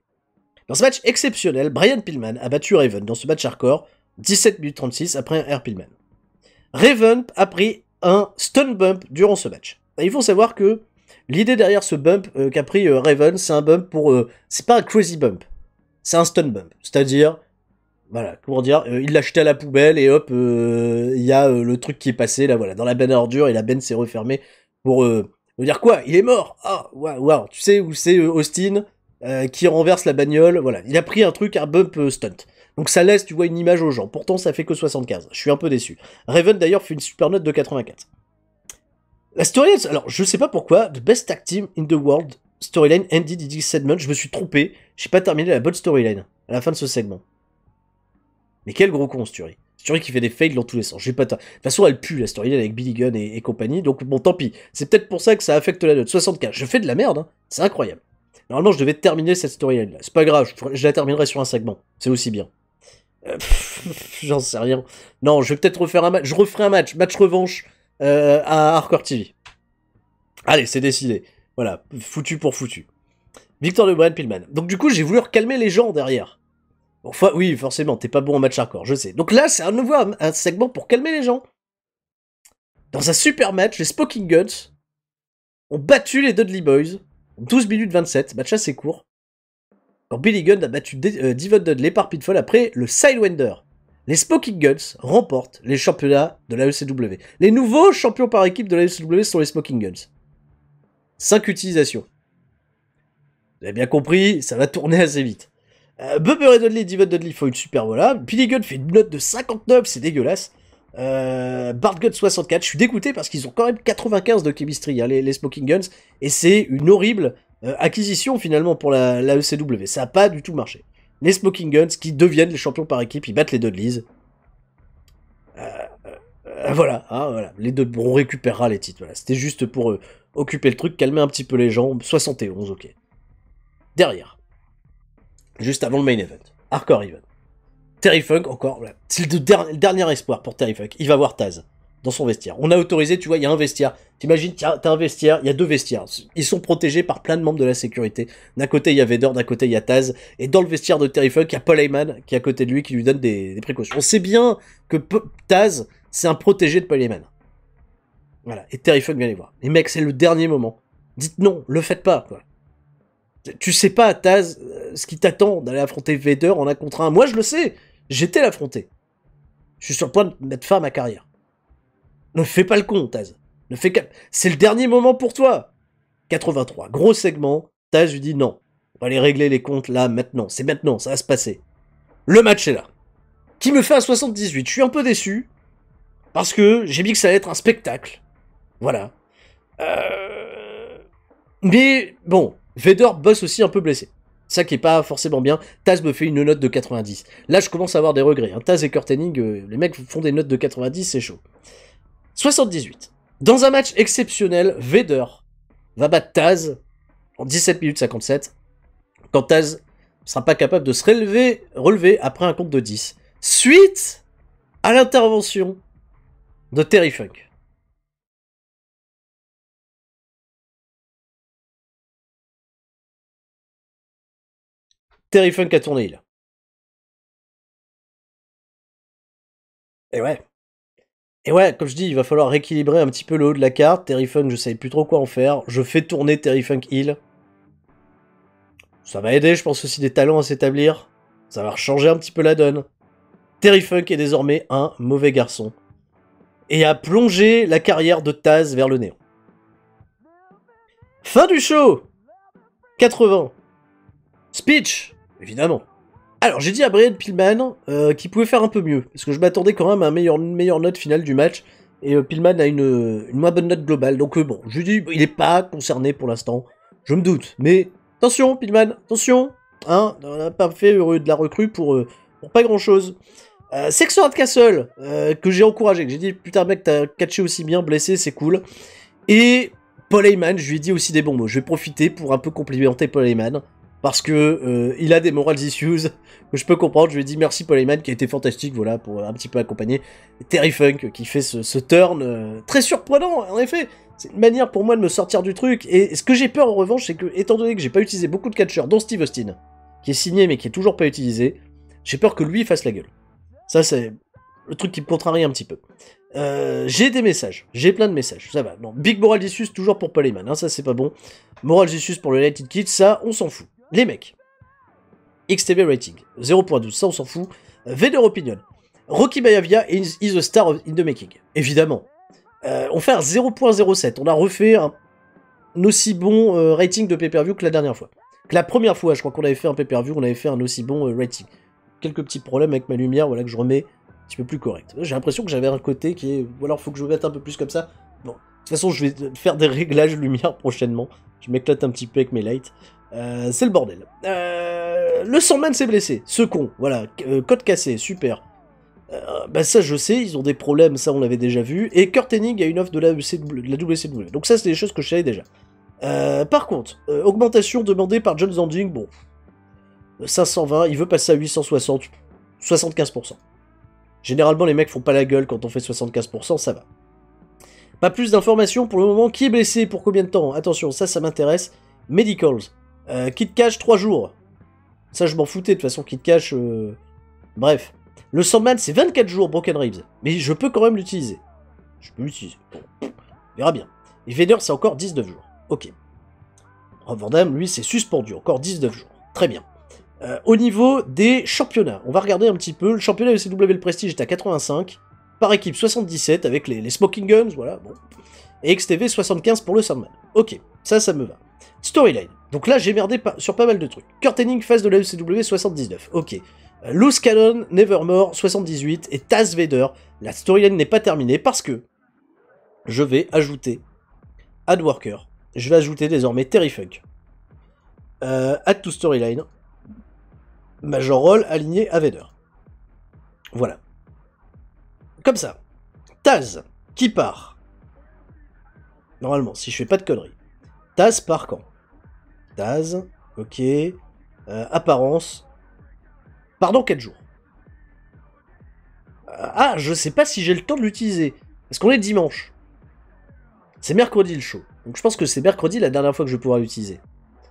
Dans ce match exceptionnel, Brian Pillman a battu Raven dans ce match hardcore 17 minutes 36 après un air Pillman. Raven a pris un stun bump durant ce match. il faut savoir que l'idée derrière ce bump euh, qu'a pris euh, Raven, c'est un bump pour. Euh, c'est pas un crazy bump, c'est un stun bump. C'est-à-dire, voilà, comment dire, il l'a jeté à la poubelle et hop, il y a le truc qui est passé là, voilà, dans la benne à ordures et la benne s'est refermée pour. dire quoi Il est mort Ah, waouh, Tu sais où c'est Austin qui renverse la bagnole Voilà, il a pris un truc, un bump stunt. Donc ça laisse, tu vois, une image aux gens. Pourtant, ça fait que 75. Je suis un peu déçu. Raven, d'ailleurs, fait une super note de 84. La storyline, alors je sais pas pourquoi, The Best Tag Team in the World Storyline Ended in this segment, je me suis trompé, j'ai pas terminé la bonne storyline à la fin de ce segment. Mais quel gros con, Story. Sturry qui fait des fails dans tous les sens, j'ai pas De toute façon, elle pue la storyline avec Billy Gunn et, compagnie, donc bon, tant pis. C'est peut-être pour ça que ça affecte la note. 75, je fais de la merde, hein. c'est incroyable. Normalement, je devais terminer cette storyline là, c'est pas grave, je la terminerai sur un segment, c'est aussi bien. Euh, j'en sais rien. Non, je vais peut-être refaire un match. Je referai un match, match revanche euh, à Hardcore TV. Allez, c'est décidé. Voilà, foutu pour foutu. Victor de Brian Pillman. Donc du coup, j'ai voulu recalmer les gens derrière. oui, forcément, t'es pas bon en match hardcore, je sais. Donc là, c'est à nouveau un, segment pour calmer les gens. Dans un super match, les Spoking Guns ont battu les Dudley Boys 12 minutes 27. Match assez court. Billy Gunn a battu Devon euh, Dudley par Pitfall après le Sidewinder. Les Smoking Guns remportent les championnats de la ECW. Les nouveaux champions par équipe de la ECW sont les Smoking Guns. 5 utilisations. Vous avez bien compris, ça va tourner assez vite. Euh, Bubber et Dudley, Devon Dudley font une super voilà. Billy Gunn fait une note de 59, c'est dégueulasse. Euh, Bart Gunn 64, je suis dégoûté parce qu'ils ont quand même 95 de chemistry, hein, les Smoking Guns, et c'est une horrible euh, acquisition finalement pour la, ECW. Ça a pas du tout marché. Les Smoking Guns qui deviennent les champions par équipe, ils battent les Dudleys. Euh, euh, euh voilà, hein, voilà, les deux, on récupérera les titres. C'était juste pour occuper le truc, calmer un petit peu les gens. 71, ok. Derrière, juste avant le main event, Hardcore Event. Terry Funk encore, c'est le, le, dernier espoir pour Terry Funk. Il va voir Taz dans son vestiaire. On a autorisé, tu vois, il y a un vestiaire. T'imagines, t'as un vestiaire, il y a deux vestiaires. Ils sont protégés par plein de membres de la sécurité. D'un côté, il y a Vader, d'un côté, il y a Taz. Et dans le vestiaire de Terry Funk, il y a Paul Heyman qui est à côté de lui, qui lui donne des, précautions. On sait bien que Taz, c'est un protégé de Paul Heyman. Voilà. Et Terry Funk vient les voir. Les mecs, c'est le dernier moment. Dites non, le faites pas, Tu sais pas, Taz, euh, ce qui t'attend d'aller affronter Vader en un contre un. Moi, je le sais. J'étais l'affronter. Je suis sur le point de mettre fin à ma carrière. Ne fais pas le con, Taz. Ne fais C'est le dernier moment pour toi. 83, gros segment. Taz lui dit non. On va aller régler les comptes là, maintenant. C'est maintenant, ça va se passer. Le match est là. Qui me fait à 78. Je suis un peu déçu. Parce que j'ai mis que ça allait être un spectacle. Voilà. Euh, mais bon, Vedor bosse aussi un peu blessé. Ça qui est pas forcément bien. Taz me fait une note de 90. Là, je commence à avoir des regrets. Hein. Taz et Kurt euh, les mecs font des notes de 90, c'est chaud. 78. Dans un match exceptionnel, Vader va battre Taz en 17 minutes 57, quand Taz ne sera pas capable de se relever, après un compte de 10. Suite à l'intervention de Terry Funk. Terry Funk a tourné il. Et ouais. Et ouais, comme je dis, il va falloir rééquilibrer un petit peu le haut de la carte. Terry Funk, je sais plus trop quoi en faire. Je fais tourner Terry Funk Hill. Ça va aider, je pense, aussi des talents à s'établir. Ça va changer un petit peu la donne. Terry Funk est désormais un mauvais garçon. Et a plongé la carrière de Taz vers le néant. Fin du show 80. Speech, évidemment. Alors j'ai dit à Brian Pillman euh, qu'il pouvait faire un peu mieux, parce que je m'attendais quand même à une meilleure note finale du match, et euh, Pillman a une, moins bonne note globale, donc euh, bon, je lui dis, il n'est pas concerné pour l'instant, je me doute, mais attention Pillman, attention, hein, on n'a pas fait heureux de la recrue pour, pas grand chose. Sexorad Castle, que j'ai encouragé, que j'ai dit, putain mec, t'as catché aussi bien, blessé, c'est cool, et Paul je lui ai dit aussi des bons mots, je vais profiter pour un peu complimenter Paul parce que euh, il a des moral issues que je peux comprendre. Je lui ai dit merci Polyman qui a été fantastique, voilà, pour un petit peu accompagner Terry Funk qui fait ce, turn euh, très surprenant. En effet, c'est une manière pour moi de me sortir du truc. Et ce que j'ai peur en revanche, c'est que étant donné que j'ai pas utilisé beaucoup de catchers, dont Steve Austin, qui est signé mais qui est toujours pas utilisé, j'ai peur que lui fasse la gueule. Ça c'est le truc qui me contrarie un petit peu. Euh, j'ai des messages, j'ai plein de messages, ça va. Non, Big Moral Issues toujours pour Polyman. Hein, ça c'est pas bon. Moral Issues pour le United Kid, ça on s'en fout les mecs. XTB rating, 0.12, ça on s'en fout. Vader opinion. Rocky Bayavia is, the a star in the making, évidemment. Euh, on fait un 0.07, on a refait un, aussi bon euh, rating de pay-per-view que la dernière fois. Que la première fois, je crois qu'on avait fait un pay-per-view, on avait fait un aussi bon euh, rating. Quelques petits problèmes avec ma lumière, voilà que je remets un petit peu plus correct. J'ai l'impression que j'avais un côté qui est, ou alors faut que je mette un peu plus comme ça. Bon, de toute façon, je vais faire des réglages lumière prochainement je m'éclate un petit peu avec mes lights. Euh, c'est le bordel. Euh, le Sandman s'est blessé, ce con, voilà, euh, code cassé, super. bah ça je sais, ils ont des problèmes, ça on l'avait déjà vu, et Kurt a une offre de la, de la WCW, donc ça c'est des choses que je savais déjà. par contre, augmentation demandée par John Zanding, bon, 520, il veut passer à 860, 75%. Généralement les mecs font pas la gueule quand on fait 75%, ça va. Pas plus d'informations pour le moment. Qui est blessé Pour combien de temps Attention, ça, ça m'intéresse. Medicals. Euh, Kit Cash, 3 jours. Ça, je m'en foutais. De toute façon, Kit Cash... Euh, bref. Le Sandman, c'est 24 jours, Broken Ribs. Mais je peux quand même l'utiliser. Je peux l'utiliser. On verra bien. Et Vader, c'est encore 19 jours. Ok. Damme, lui, c'est suspendu. Encore 19 jours. Très bien. Euh, au niveau des championnats, on va regarder un petit peu. Le championnat de CW le Prestige est à 85 par équipe 77 avec les, Smoking Guns, voilà, bon. Et XTV 75 pour le Sandman. Ok, ça, ça me va. Storyline. Donc là, j'ai merdé sur pas mal de trucs. Curtaining phase face de la ECW 79. Ok. Loose Cannon, Nevermore 78 et Taz Vader. La storyline n'est pas terminée parce que je vais ajouter Worker. Je vais ajouter désormais Terry Funk. Euh, add to Storyline. Major Roll aligné à Vader. Voilà. Comme ça. Taz, qui part Normalement, si je fais pas de conneries. Taz part quand Taz, ok. Euh, apparence. Pardon, 4 jours. Euh, ah, je sais pas si j'ai le temps de l'utiliser. Parce qu'on est dimanche. C'est mercredi le show. Donc je pense que c'est mercredi la dernière fois que je vais pouvoir l'utiliser.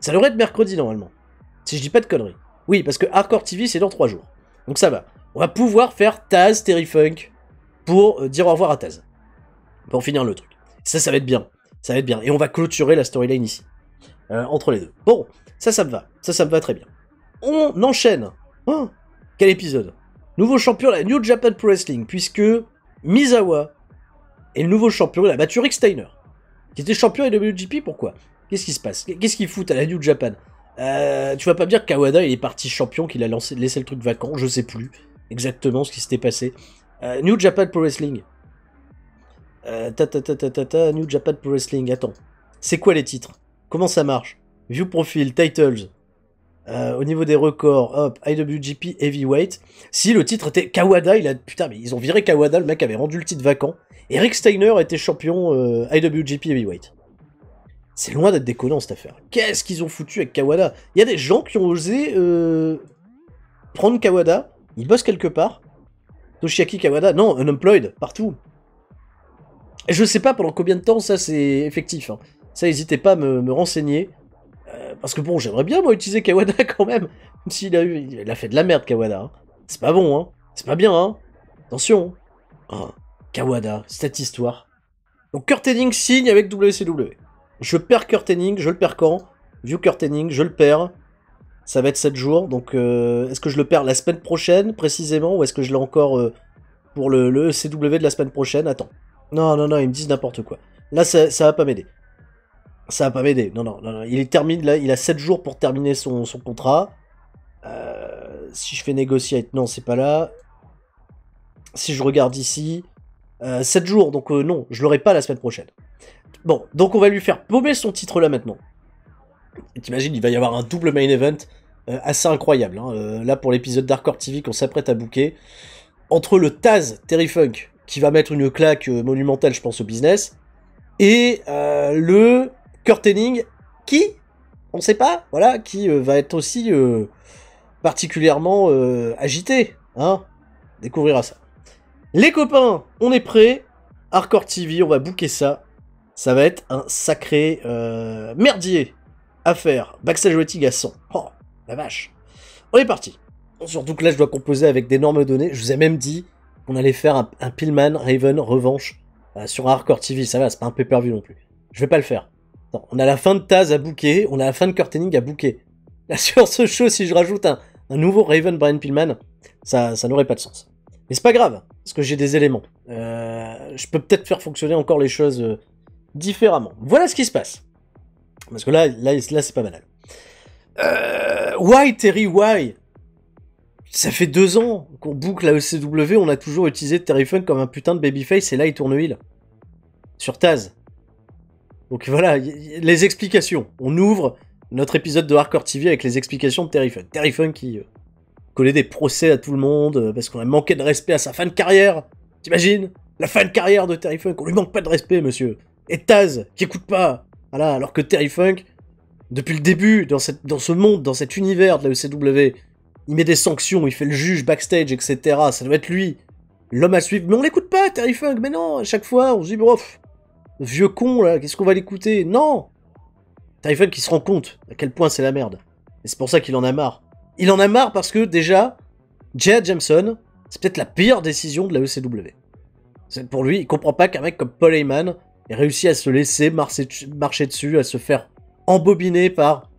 Ça devrait être mercredi normalement. Si je dis pas de conneries. Oui, parce que Hardcore TV c'est dans 3 jours. Donc ça va. On va pouvoir faire Taz, Terry Funk, pour euh, dire au revoir à Taz. Pour finir le truc. Ça, ça va être bien. Ça va être bien. Et on va clôturer la storyline ici. Euh, entre les deux. Bon, ça, ça me va. Ça, ça me va très bien. On enchaîne. Oh, quel épisode Nouveau champion de la New Japan Pro Wrestling, puisque Mizawa est le nouveau champion. de la battu Steiner, qui était champion et WGP. Pourquoi Qu'est-ce qui se passe Qu'est-ce qu'il fout à la New Japan euh, Tu vas pas me dire qu'Awada il est parti champion, qu'il a lancé, laissé le truc vacant. Je sais plus exactement ce qui s'était passé. Euh, New Japan Pro Wrestling. Euh, ta, ta, ta, New Japan Pro Wrestling. Attends. C'est quoi les titres Comment ça marche View Profile, Titles. Euh, au niveau des records, hop, IWGP Heavyweight. Si le titre était Kawada, il a. Putain, mais ils ont viré Kawada, le mec avait rendu le titre vacant. Eric Steiner était champion IWGP Heavyweight. C'est loin d'être déconnant cette affaire. Qu'est-ce qu'ils ont foutu avec Kawada Il y a des gens qui ont osé prendre Kawada, il bosse quelque part, Toshiaki Kawada, non, unemployed, partout. Et je sais pas pendant combien de temps ça c'est effectif. Hein. Ça, n'hésitez pas à me, renseigner. Euh, parce que bon, j'aimerais bien moi utiliser Kawada quand même. Même s'il a eu. Il a fait de la merde, Kawada. Hein. C'est pas bon, hein. C'est pas bien, hein. Attention. Hein. Kawada, cette histoire. Donc Kurt Henning signe avec WCW. Je perds Kurt je le perds quand View Kurt je le perds. Ça va être 7 jours, donc euh, est-ce que je le perds la semaine prochaine précisément ou est-ce que je l'ai encore euh, pour le, e CW de la semaine prochaine Attends. Non, non, non, ils me disent n'importe quoi. Là, ça, ça va pas m'aider. Ça va pas m'aider. Non, non, non, Il, là, il a 7 jours pour terminer son, contrat. Euh, si je fais négocier Non, c'est pas là. Si je regarde ici... 7 jours, donc non, je l'aurai pas la semaine prochaine. Bon, donc on va lui faire paumer son titre là maintenant. T'imagines, il va y avoir un double main event euh, assez incroyable. Hein. Euh, là, pour l'épisode d'Arcor TV qu'on s'apprête à bouquer, entre le Taz Terry Funk, qui va mettre une claque euh, monumentale, je pense, au business, et le Curtaining qui, on ne sait pas, voilà, qui va être aussi particulièrement agité. Hein Découvrira ça. Les copains, on est prêts. Hardcore TV, on va bouquer ça. Ça va être un sacré merdier à faire. Backstage rating à 100. Oh vache. On est parti. Surtout que là, je dois composer avec d'énormes données. Je vous ai même dit qu'on allait faire un, Pillman Raven revanche euh, sur Hardcore TV. Ça va, c'est pas un peu per non plus. Je vais pas le faire. on a la fin de Taz à bouquer, on a la fin de Curtaining à bouquer. Là, sur ce show, si je rajoute un, nouveau Raven Brian Pillman, ça, ça n'aurait pas de sens. Mais c'est pas grave, parce que j'ai des éléments. Euh, je peux peut-être faire fonctionner encore les choses euh, différemment. Voilà ce qui se passe. Parce que là, là, là c'est pas banal. Euh, why, Terry, why Ça fait deux ans qu'on boucle la ECW, on a toujours utilisé Terry Funk comme un putain de babyface, et là, il tourne heal. Sur Taz. Donc voilà, les explications. On ouvre notre épisode de Hardcore TV avec les explications de Terry Funk. Terry Funk qui euh, collait des procès à tout le monde euh, parce qu'on a manqué de respect à sa fin de carrière. T'imagines La fin de carrière de Terry Funk, on lui manque pas de respect, monsieur. Et Taz, qui écoute pas. Voilà, alors que Terry Funk, depuis le début, dans, cette, dans ce monde, dans cet univers de la ECW, il met des sanctions, il fait le juge backstage, etc. Ça doit être lui, l'homme à suivre. Mais on l'écoute pas, Terry Funk, mais non, à chaque fois, on se dit, brof, vieux con, là, qu'est-ce qu'on va l'écouter Non Terry Funk, il se rend compte à quel point c'est la merde. Et c'est pour ça qu'il en a marre. Il en a marre parce que, déjà, Jay Jameson, c'est peut-être la pire décision de la ECW. Pour lui, il comprend pas qu'un mec comme Paul Heyman ait réussi à se laisser marcher dessus, à se faire embobiné par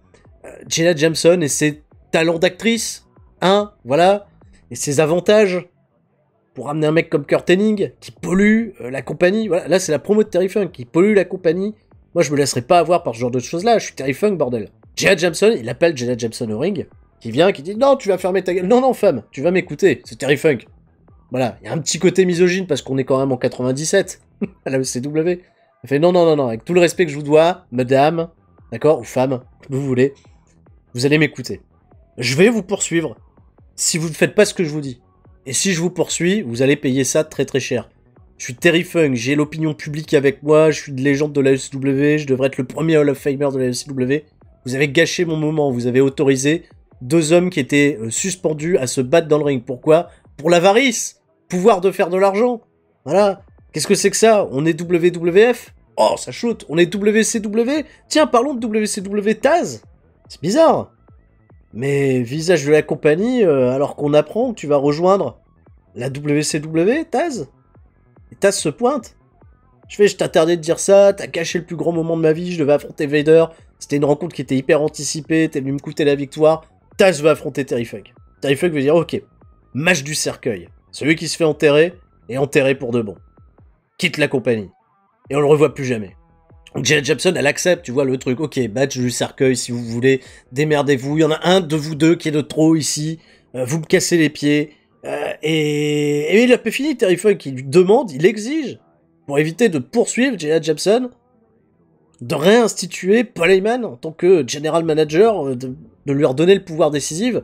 Jenna euh, Jameson et ses talents d'actrice, hein, voilà, et ses avantages pour amener un mec comme Kurt Henning qui pollue euh, la compagnie. Voilà, là c'est la promo de Terry Funk qui pollue la compagnie. Moi je me laisserai pas avoir par ce genre de choses là, je suis Terry Funk, bordel. Jenna Jameson, il appelle Jenna Jameson au ring, qui vient, qui dit non tu vas fermer ta gueule, non non femme, tu vas m'écouter, c'est Terry Funk, Voilà, il y a un petit côté misogyne parce qu'on est quand même en 97 à la ECW. Elle fait non non non non, avec tout le respect que je vous dois, madame, d'accord Ou femme, vous voulez. Vous allez m'écouter. Je vais vous poursuivre si vous ne faites pas ce que je vous dis. Et si je vous poursuis, vous allez payer ça très très cher. Je suis Funk, j'ai l'opinion publique avec moi, je suis de légende de la SW, je devrais être le premier Hall of Famer de la SW. Vous avez gâché mon moment, vous avez autorisé deux hommes qui étaient euh, suspendus à se battre dans le ring. Pourquoi Pour l'avarice Pouvoir de faire de l'argent Voilà Qu'est-ce que c'est que ça On est WWF Oh, ça shoot, on est WCW Tiens, parlons de WCW Taz C'est bizarre Mais visage de la compagnie, euh, alors qu'on apprend que tu vas rejoindre la WCW, Taz Et Taz se pointe Je fais, je de dire ça, t'as caché le plus grand moment de ma vie, je devais affronter Vader, c'était une rencontre qui était hyper anticipée, t'es venu me coûter la victoire, Taz va affronter Terry Terry Fugg veut dire, ok, match du cercueil, celui qui se fait enterrer, est enterré pour de bon. Quitte la compagnie et on le revoit plus jamais. Donc Janet Jackson, elle accepte, tu vois, le truc, ok, badge du cercueil si vous voulez, démerdez-vous, il y en a un de vous deux qui est de trop ici, euh, vous me cassez les pieds, euh, et, il a pas fini, Terry Funk, il lui demande, il exige, pour éviter de poursuivre Janet Jackson, de réinstituer Paul Heyman en tant que general manager, euh, de, lui redonner le pouvoir décisif,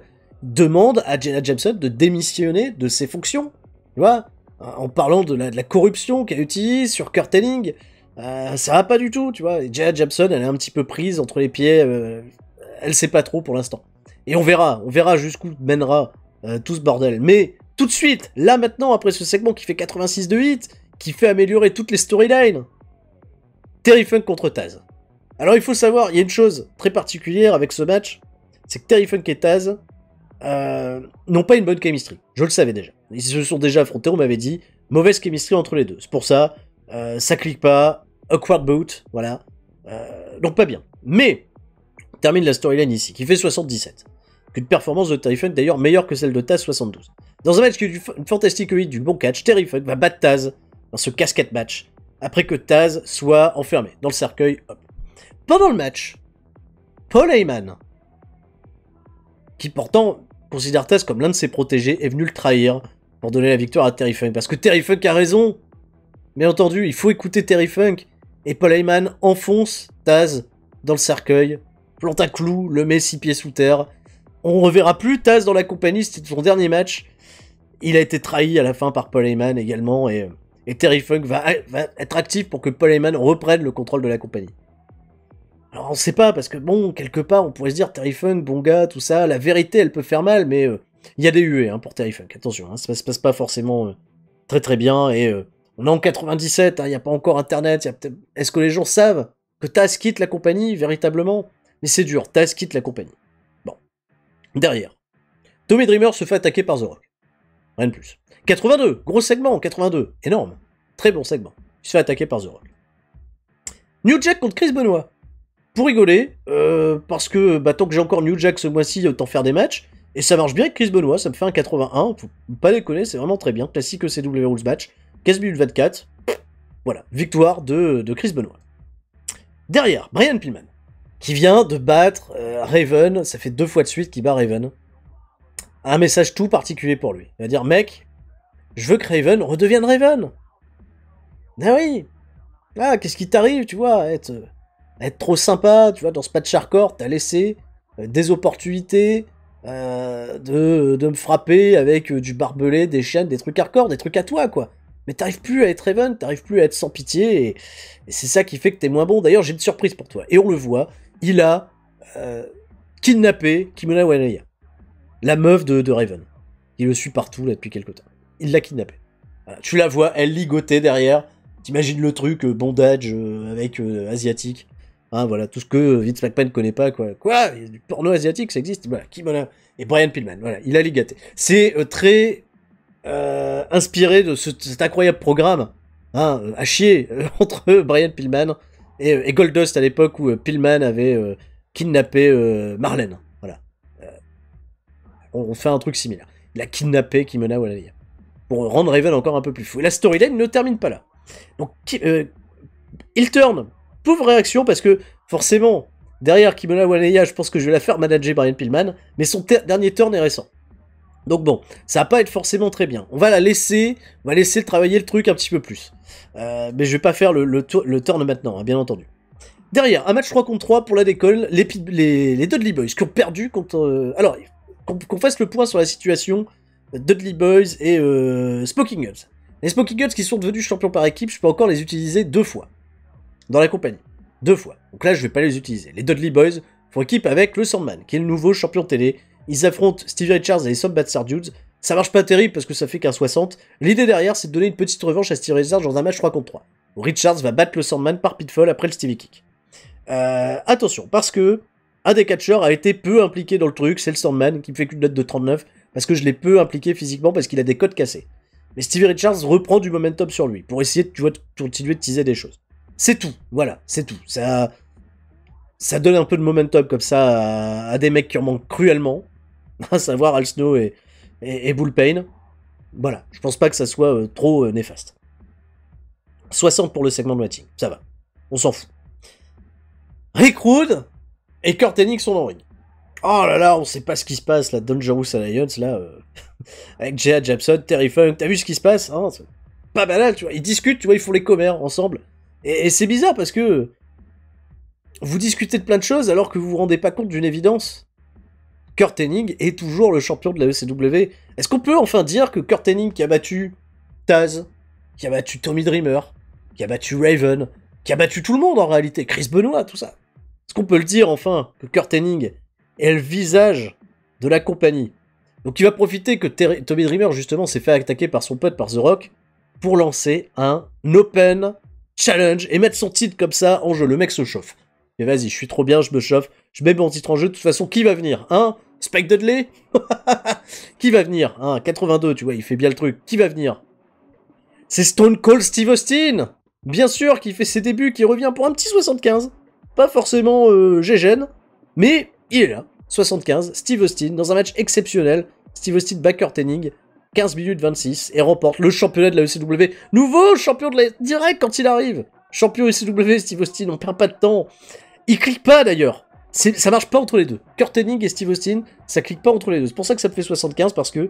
demande à Janet Jackson de démissionner de ses fonctions, tu vois, euh, en parlant de la, corruption qu'elle utilise sur Kurt euh, ça va pas du tout, tu vois. Et Jaya Jabson, elle est un petit peu prise entre les pieds. Euh, elle sait pas trop pour l'instant. Et on verra, on verra jusqu'où mènera tout ce bordel. Mais tout de suite, là maintenant, après ce segment qui fait 86 de 8, qui fait améliorer toutes les storylines, Terry Funk contre Taz. Alors il faut savoir, il y a une chose très particulière avec ce match, c'est que Terry Funk et Taz, euh, n'ont pas une bonne chemistry. Je le savais déjà. Ils se sont déjà affrontés, on m'avait dit, mauvaise chemistry entre les deux. C'est pour ça, euh, ça clique pas, awkward boot, voilà. Euh, donc pas bien. Mais, termine la storyline ici, qui fait 77. Une performance de Typhon, d'ailleurs meilleure que celle de Taz 72. Dans un match qui est une fantastique du bon catch, Funk va battre Taz dans ce casquette match, après que Taz soit enfermé dans le cercueil. Pendant le match, Paul Heyman, qui pourtant considère Taz comme l'un de ses protégés, est venu le trahir pour donner la victoire à Terry Funk. Parce que Terry Funk a raison Bien entendu, il faut écouter Terry Funk. Et Paul Heyman enfonce Taz dans le cercueil, plante un clou, le met six pieds sous terre. On ne reverra plus Taz dans la compagnie, c'était son dernier match. Il a été trahi à la fin par Paul Heyman également, et, euh, Terry Funk va, va être actif pour que Paul Heyman reprenne le contrôle de la compagnie. Alors on sait pas, parce que bon, quelque part, on pourrait se dire Terry Funk, bon gars, tout ça, la vérité, elle peut faire mal, mais euh, il y a des huées hein, pour Funk, attention, hein, ça se passe pas forcément euh, très très bien, et euh, on est en 97, hein, il n'y a pas encore Internet, est-ce que les gens savent que Taz quitte la compagnie, véritablement Mais c'est dur, Taz quitte la compagnie. Bon. Derrière, Tommy Dreamer se fait attaquer par The Rock. Rien de plus. 82, gros segment, 82, énorme. Très bon segment. Il se fait attaquer par The Rock. New Jack contre Chris Benoit pour rigoler, euh, parce que bah, tant que j'ai encore New Jack ce mois-ci, autant faire des matchs. Et ça marche bien avec Chris Benoit, ça me fait un 81, faut pas déconner, c'est vraiment très bien, classique e CW Rules Match, 15 minutes 24, voilà, victoire de, de Chris Benoit. Derrière, Brian Pillman, qui vient de battre euh, Raven, ça fait deux fois de suite qu'il bat Raven. Un message tout particulier pour lui. Il va dire, mec, je veux que Raven redevienne Raven. Ah oui Ah, qu'est-ce qui t'arrive, tu vois être... Euh, être trop sympa, tu vois, dans ce patch hardcore, t'as laissé euh, des opportunités euh, de, de, me frapper avec euh, du barbelé, des chaînes, des trucs hardcore, des trucs à toi, quoi. Mais t'arrives plus à être Raven... t'arrives plus à être sans pitié, et, et c'est ça qui fait que t'es moins bon. D'ailleurs, j'ai une surprise pour toi, et on le voit, il a euh, kidnappé Kimura Wanaya, la meuf de, de, Raven. Il le suit partout, là, depuis quelques temps. Il l'a kidnappé... Voilà. Tu la vois, elle ligotée derrière, t'imagines le truc, bondage avec asiatique. Hein, voilà, tout ce que euh, Vince McMahon ne connaît pas, quoi. Quoi Du porno asiatique, ça existe Voilà, Kimona et Brian Pillman, voilà, il a ligaté. C'est euh, très euh, inspiré de cet incroyable programme, hein, à chier, entre Brian Pillman et, Goldust à l'époque où Pillman avait kidnappé Marlène. Voilà. On, fait un truc similaire. Il a kidnappé Kimona voilà Pour rendre Raven encore un peu plus fou. Et la storyline ne termine pas là. Donc, il tourne pauvre réaction parce que forcément, derrière Kimona Waleya, je pense que je vais la faire manager Brian Pillman, mais son dernier turn est récent. Donc bon, ça va pas être forcément très bien. On va la laisser, on va laisser travailler le truc un petit peu plus. Euh, mais je vais pas faire le, turn maintenant, hein, bien entendu. Derrière, un match 3 contre 3 pour la décolle, les, Dudley Boys qui ont perdu contre... Euh, alors, qu'on fasse le point sur la situation Dudley Boys et euh, Smoking Guns. Les Smoking Guns qui sont devenus champions par équipe, je peux encore les utiliser deux fois dans la compagnie. Deux fois. Donc là, je vais pas les utiliser. Les Dudley Boys font équipe avec le Sandman, qui est le nouveau champion télé. Ils affrontent Stevie Richards et les sub Star Ça marche pas terrible parce que ça fait qu'un 60. L'idée derrière, c'est de donner une petite revanche à Stevie Richards dans un match 3 contre 3. Richards va battre le Sandman par pitfall après le Stevie Kick. Euh, attention, parce que un des catcheurs a été peu impliqué dans le truc, c'est le Sandman, qui me fait qu'une note de 39, parce que je l'ai peu impliqué physiquement, parce qu'il a des codes cassés. Mais Stevie Richards reprend du momentum sur lui, pour essayer tu vois, de continuer de teaser des choses. C'est tout. Voilà, c'est tout. Ça, ça donne un peu de momentum comme ça à, des mecs qui en manquent cruellement, à savoir Al Snow et, et, Voilà, je pense pas que ça soit euh, trop euh, néfaste. 60 pour le segment de writing, ça va. On s'en fout. Rick et Kurt Hennig sont en ring. Oh là là, on sait pas ce qui se passe, la Dangerous Alliance, là, euh, avec J.A. Japson, Terry Funk, t'as vu ce qui se passe hein pas mal, tu vois. Ils discutent, tu vois, ils font les commères ensemble. Et, c'est bizarre parce que vous discutez de plein de choses alors que vous vous rendez pas compte d'une évidence. Kurt Henning est toujours le champion de la ECW. Est-ce qu'on peut enfin dire que Kurt Henning qui a battu Taz, qui a battu Tommy Dreamer, qui a battu Raven, qui a battu tout le monde en réalité, Chris Benoit, tout ça. Est-ce qu'on peut le dire enfin que Kurt Henning est le visage de la compagnie Donc il va profiter que Tommy Dreamer justement s'est fait attaquer par son pote, par The Rock, pour lancer un Open challenge et mettre son titre comme ça en jeu. Le mec se chauffe. Mais vas-y, je suis trop bien, je me chauffe, je mets mon titre en jeu. De toute façon, qui va venir Hein Spike Dudley Qui va venir Hein 82, tu vois, il fait bien le truc. Qui va venir C'est Stone Cold Steve Austin Bien sûr, qui fait ses débuts, qui revient pour un petit 75. Pas forcément euh, gêne, mais il est là. 75, Steve Austin, dans un match exceptionnel. Steve Austin backer Tenning 15 minutes 26 et remporte le championnat de la ECW. Nouveau champion de la... direct quand il arrive. Champion ECW, Steve Austin, on perd pas de temps. Il clique pas d'ailleurs. Ça marche pas entre les deux. Kurt Henning et Steve Austin, ça clique pas entre les deux. C'est pour ça que ça fait 75 parce que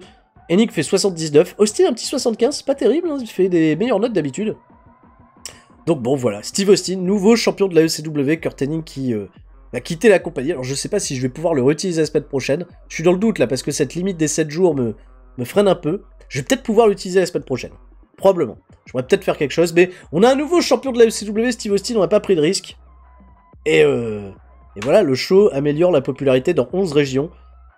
Henning fait 79. Austin un petit 75, c'est pas terrible, hein. il fait des meilleures notes d'habitude. Donc bon voilà, Steve Austin, nouveau champion de la ECW, Kurt Henning qui euh, a quitté la compagnie. Alors je sais pas si je vais pouvoir le réutiliser la semaine prochaine. Je suis dans le doute là parce que cette limite des 7 jours me, me freine un peu. Je vais peut-être pouvoir l'utiliser la semaine prochaine. Probablement. Je pourrais peut-être faire quelque chose, mais on a un nouveau champion de la FCW, e Steve Austin, on n'a pas pris de risque. Et, euh, et voilà, le show améliore la popularité dans 11 régions.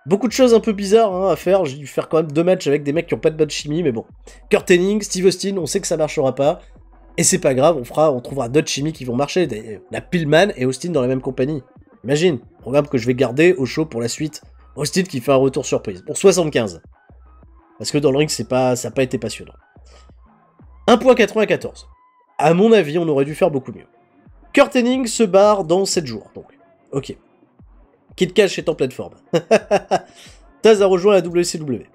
Beaucoup de choses un peu bizarres hein, à faire. J'ai dû faire quand même deux matchs avec des mecs qui n'ont pas de bonne chimie, mais bon. Kurt Henning, Steve Austin, on sait que ça marchera pas. Et c'est pas grave, on fera, on trouvera d'autres chimies qui vont marcher. La Pillman et Austin dans la même compagnie. Imagine, programme que je vais garder au show pour la suite. Austin qui fait un retour surprise pour 75. Parce que dans le ring, pas, ça n'a pas été passionnant. 1.94. À mon avis, on aurait dû faire beaucoup mieux. Kurt se barre dans 7 jours, donc. Ok. Kit Cash est en pleine forme. Taz a rejoint la WCW.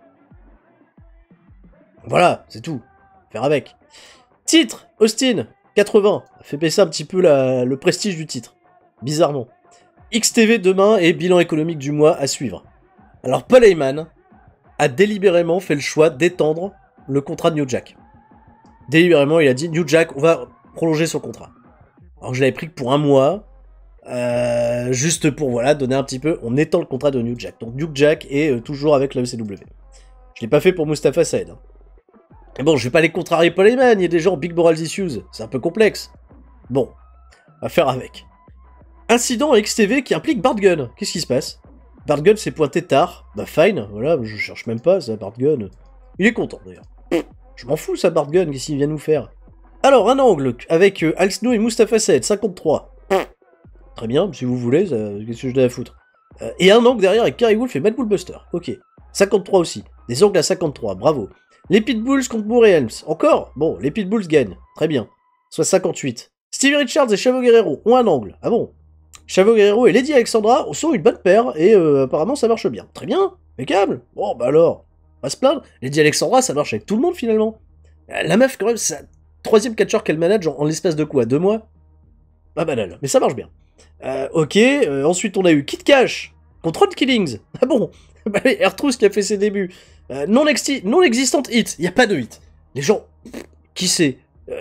Voilà, c'est tout. Faire avec. Titre, Austin, 80. Fait baisser un petit peu le prestige du titre. Bizarrement. XTV demain et bilan économique du mois à suivre. Alors Paul Heyman, a délibérément fait le choix d'étendre le contrat de New Jack. Délibérément, il a dit New Jack, on va prolonger son contrat. Alors que je l'avais pris que pour un mois, euh, juste pour voilà donner un petit peu, on étend le contrat de New Jack. Donc New Jack est euh, toujours avec la ECW. Je l'ai pas fait pour Mustafa Said. Hein. Mais bon, je vais pas les contrarier les Heyman, il y a des gens Big moral Issues, c'est un peu complexe. Bon, à faire avec. Incident XTV qui implique Bart Gunn. Qu'est-ce qui se passe Bartgun s'est pointé tard. Bah fine, voilà, je cherche même pas, ça, Bartgun. Il est content d'ailleurs. Je m'en fous, ça, Bartgun, qu'est-ce qu'il vient nous faire Alors, un angle avec euh, Snow et Mustafa Said, 53. Très bien, si vous voulez, qu'est-ce que je dois foutre euh, Et un angle derrière avec Carrie Wolf et Mad Buster. Ok. 53 aussi. Des angles à 53, bravo. Les Pitbulls contre Moore et Helms. Encore Bon, les Pitbulls gagnent. Très bien. Soit 58. Stevie Richards et Chavo Guerrero ont un angle. Ah bon Chavo Guerrero et Lady Alexandra sont une bonne paire et euh, apparemment ça marche bien. Très bien, impeccable. Bon bah alors, pas se plaindre. Lady Alexandra ça marche avec tout le monde finalement. La meuf quand même, c'est troisième catcheur qu'elle manage en, l'espace de quoi Deux mois Pas banal, mais ça marche bien. Euh, ok, euh, ensuite on a eu Kit Cash contre Killings. Ah bon Bah qui a fait ses débuts. non, existante hit, il n'y a pas de hit. Les gens, qui sait?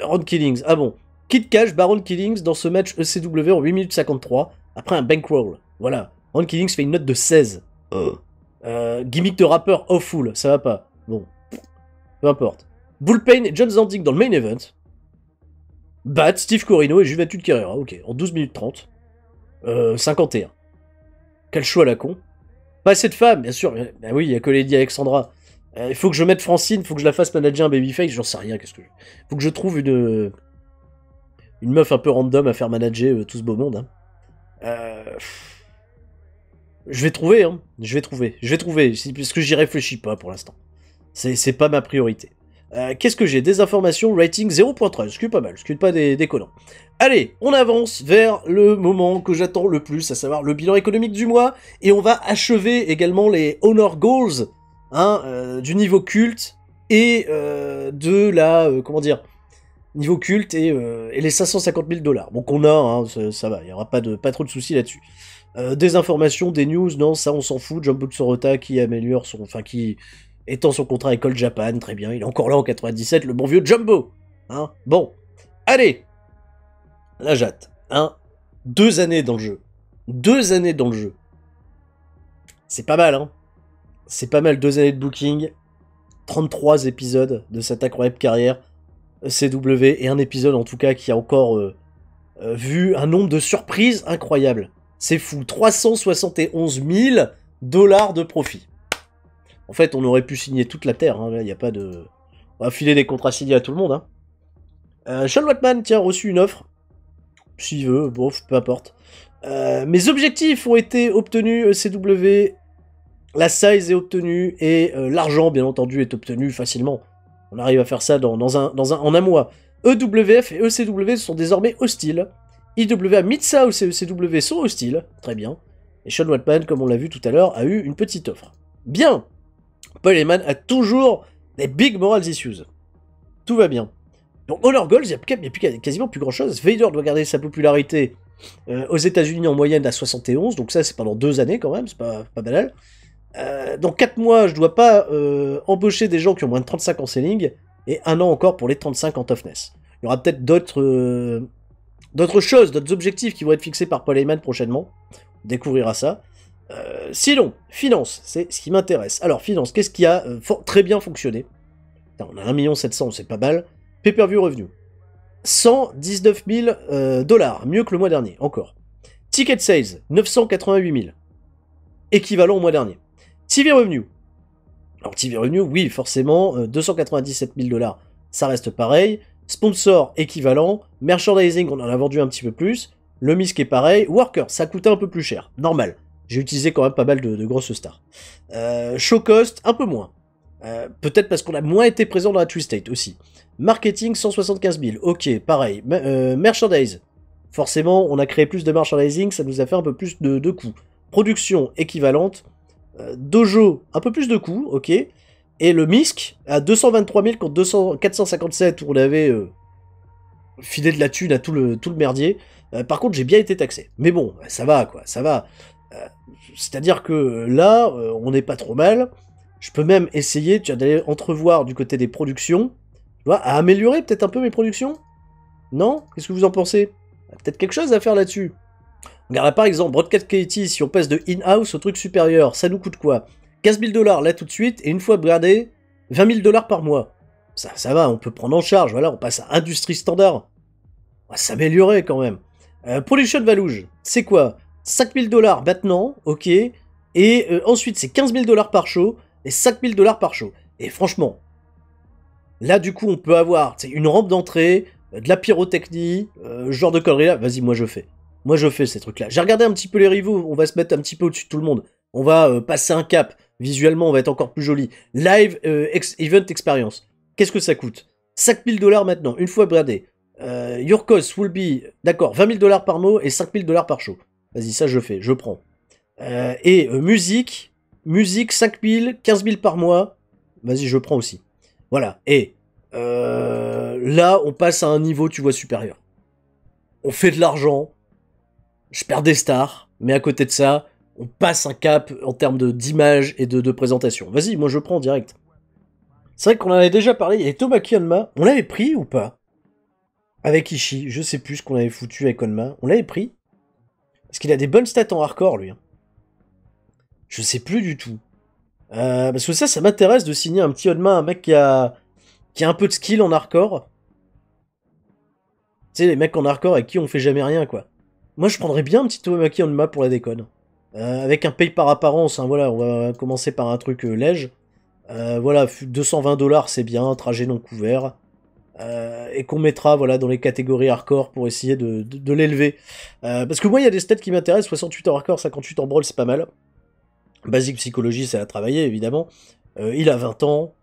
Ron Killings, ah bon Kid Cash Baron Killings dans ce match ECW en 8 minutes 53, après un bankroll. Voilà. Ron Killings fait une note de 16. Euh. Euh, gimmick de rappeur awful, oh ça va pas. Bon. Peu importe. Bullpain et John Zandig dans le main event. Bat Steve Corino et Juventud Carrera, ok, en 12 minutes 30. Euh, 51. Quel choix à la con. Pas cette de bien sûr. Ben oui, il y a que Lady Alexandra. Euh, il faut que je mette Francine, il faut que je la fasse manager un babyface, j'en sais rien, qu'est-ce que je... Faut que je trouve une une meuf un peu random à faire manager euh, tout ce beau monde. Hein. Euh, hein. Je vais trouver, je vais trouver, je vais trouver, parce que j'y réfléchis pas pour l'instant. C'est pas ma priorité. Euh, qu'est-ce que j'ai Des informations, rating 0.3, ce qui est pas mal, ce qui pas des déconnant. Allez, on avance vers le moment que j'attends le plus, à savoir le bilan économique du mois, et on va achever également les honor goals hein, du niveau culte et de la, comment dire, niveau culte et, euh, les 550 000 dollars. Bon, on a, hein, ça, va, il n'y aura pas, de, pas trop de soucis là-dessus. Euh, des informations, des news, non, ça on s'en fout. Jumbo Sorota qui améliore son. Enfin, qui étend son contrat à École Japan, très bien, il est encore là en 97, le bon vieux Jumbo Hein Bon, allez La jatte, hein Deux années dans le jeu. Deux années dans le jeu. C'est pas mal, hein C'est pas mal, deux années de booking, 33 épisodes de cette incroyable carrière. CW et un épisode en tout cas qui a encore euh, euh, vu un nombre de surprises incroyables. C'est fou, 371 000 dollars de profit. En fait, on aurait pu signer toute la Terre, hein. il n'y a pas de... On va filer des contrats signés à tout le monde. Hein. Euh, Sean Watman, tient reçu une offre. S'il veut, bon, peu importe. mes objectifs ont été obtenus, CW. La size est obtenue et l'argent, bien entendu, est obtenu facilement. On arrive à faire ça dans, un, dans un, en un mois. EWF et ECW sont désormais hostiles. IWA, Mitsa et ECW sont hostiles. Très bien. Et Sean Whitman, comme on l'a vu tout à l'heure, a eu une petite offre. Bien Paul Heyman a toujours des big moral issues. Tout va bien. Donc Honor Goals, il n'y a, quasiment plus grand chose. Vader doit garder sa popularité euh, aux États-Unis en moyenne à 71, donc ça c'est pendant deux années quand même, c'est pas, pas banal. Euh, dans 4 mois, je dois pas euh, embaucher des gens qui ont moins de 35 en selling, et un an encore pour les 35 en toughness. Il y aura peut-être d'autres euh, d'autres choses, d'autres objectifs qui vont être fixés par Paul Heyman prochainement. On découvrira ça. sinon, finance, c'est ce qui m'intéresse. Alors, finance, qu'est-ce qui a très bien fonctionné On a 1 700 c'est pas mal. Pay-per-view revenu. 119 000 dollars, mieux que le mois dernier, encore. Ticket sales, 988 000. Équivalent au mois dernier. TV Revenue, Alors TV Revenue, oui, forcément, 297 euh, 000 dollars, ça reste pareil. Sponsor équivalent, merchandising, on en a vendu un petit peu plus. Le MISC est pareil. Worker, ça coûtait un peu plus cher, normal. J'ai utilisé quand même pas mal de, grosses stars. Euh, show cost, un peu moins. Euh, peut-être parce qu'on a moins été présent dans la Twist State aussi. Marketing, 175 000. Ok, pareil. merchandise. Forcément, on a créé plus de merchandising, ça nous a fait un peu plus de coûts. Production équivalente. Euh, Dojo, un peu plus de coups, ok. Et le MISC à 223 000 contre 457 où on avait euh, filé de la thune à tout le, tout le merdier. Euh, par contre, j'ai bien été taxé. Mais bon, ça va quoi, ça va. C'est-à-dire que là, on n'est pas trop mal. Je peux même essayer d'aller entrevoir du côté des productions, tu vois, à améliorer peut-être un peu mes productions. Non Qu'est-ce que vous en pensez Peut-être quelque chose à faire là-dessus. Regardez par exemple, Broadcast Katie, si on passe de in-house au truc supérieur, ça nous coûte quoi 15 000 dollars là tout de suite, et une fois upgradé, 20 000 dollars par mois. Ça, va, on peut prendre en charge, voilà, on passe à industrie standard. On va s'améliorer quand même. Euh, production Valouge, c'est quoi 5 000 dollars maintenant, ok, et euh, ensuite c'est 15 000 dollars par show, et 5 000 dollars par show. Et franchement, là du coup on peut avoir une rampe d'entrée, euh, de la pyrotechnie, genre de conneries là, vas-y moi je fais. Moi, je fais ces trucs-là. J'ai regardé un petit peu les rivaux. On va se mettre un petit peu au-dessus de tout le monde. On va euh, passer un cap. Visuellement, on va être encore plus joli. Live euh, Event Experience. Qu'est-ce que ça coûte 5000 dollars maintenant, une fois bradé. Euh, your cost will be, d'accord, 20 000 dollars par mot et 5000 dollars par show. Vas-y, ça je fais, je prends. et musique, musique 5000, 15 000 par mois. Vas-y, je prends aussi. Voilà. Et là, on passe à un niveau, tu vois, supérieur. On fait de l'argent, je perds des stars, mais à côté de ça, on passe un cap en termes d'image et de, présentation. Vas-y, moi je prends direct. C'est vrai qu'on en avait déjà parlé, et Thomas Onma, on l'avait pris ou pas Avec Ishii, je sais plus ce qu'on avait foutu avec Onma, on l'avait pris Parce qu'il a des bonnes stats en hardcore, lui. Hein. Je sais plus du tout. Euh, parce que ça, ça m'intéresse de signer un petit Onma, un mec qui a, qui a un peu de skill en hardcore. Tu sais, les mecs en hardcore avec qui on fait jamais rien, quoi. Moi, je prendrais bien un petit Tomaki on map pour la déconne. Euh, avec un paye par apparence, hein, voilà, on va commencer par un truc euh, lège, euh, voilà, 220 dollars, c'est bien, trajet non couvert. et qu'on mettra voilà, dans les catégories hardcore pour essayer de, l'élever. parce que moi, il y a des stats qui m'intéressent 68 en hardcore, 58 en brawl, c'est pas mal. Basique psychologie, c'est à travailler, évidemment. il a 20 ans.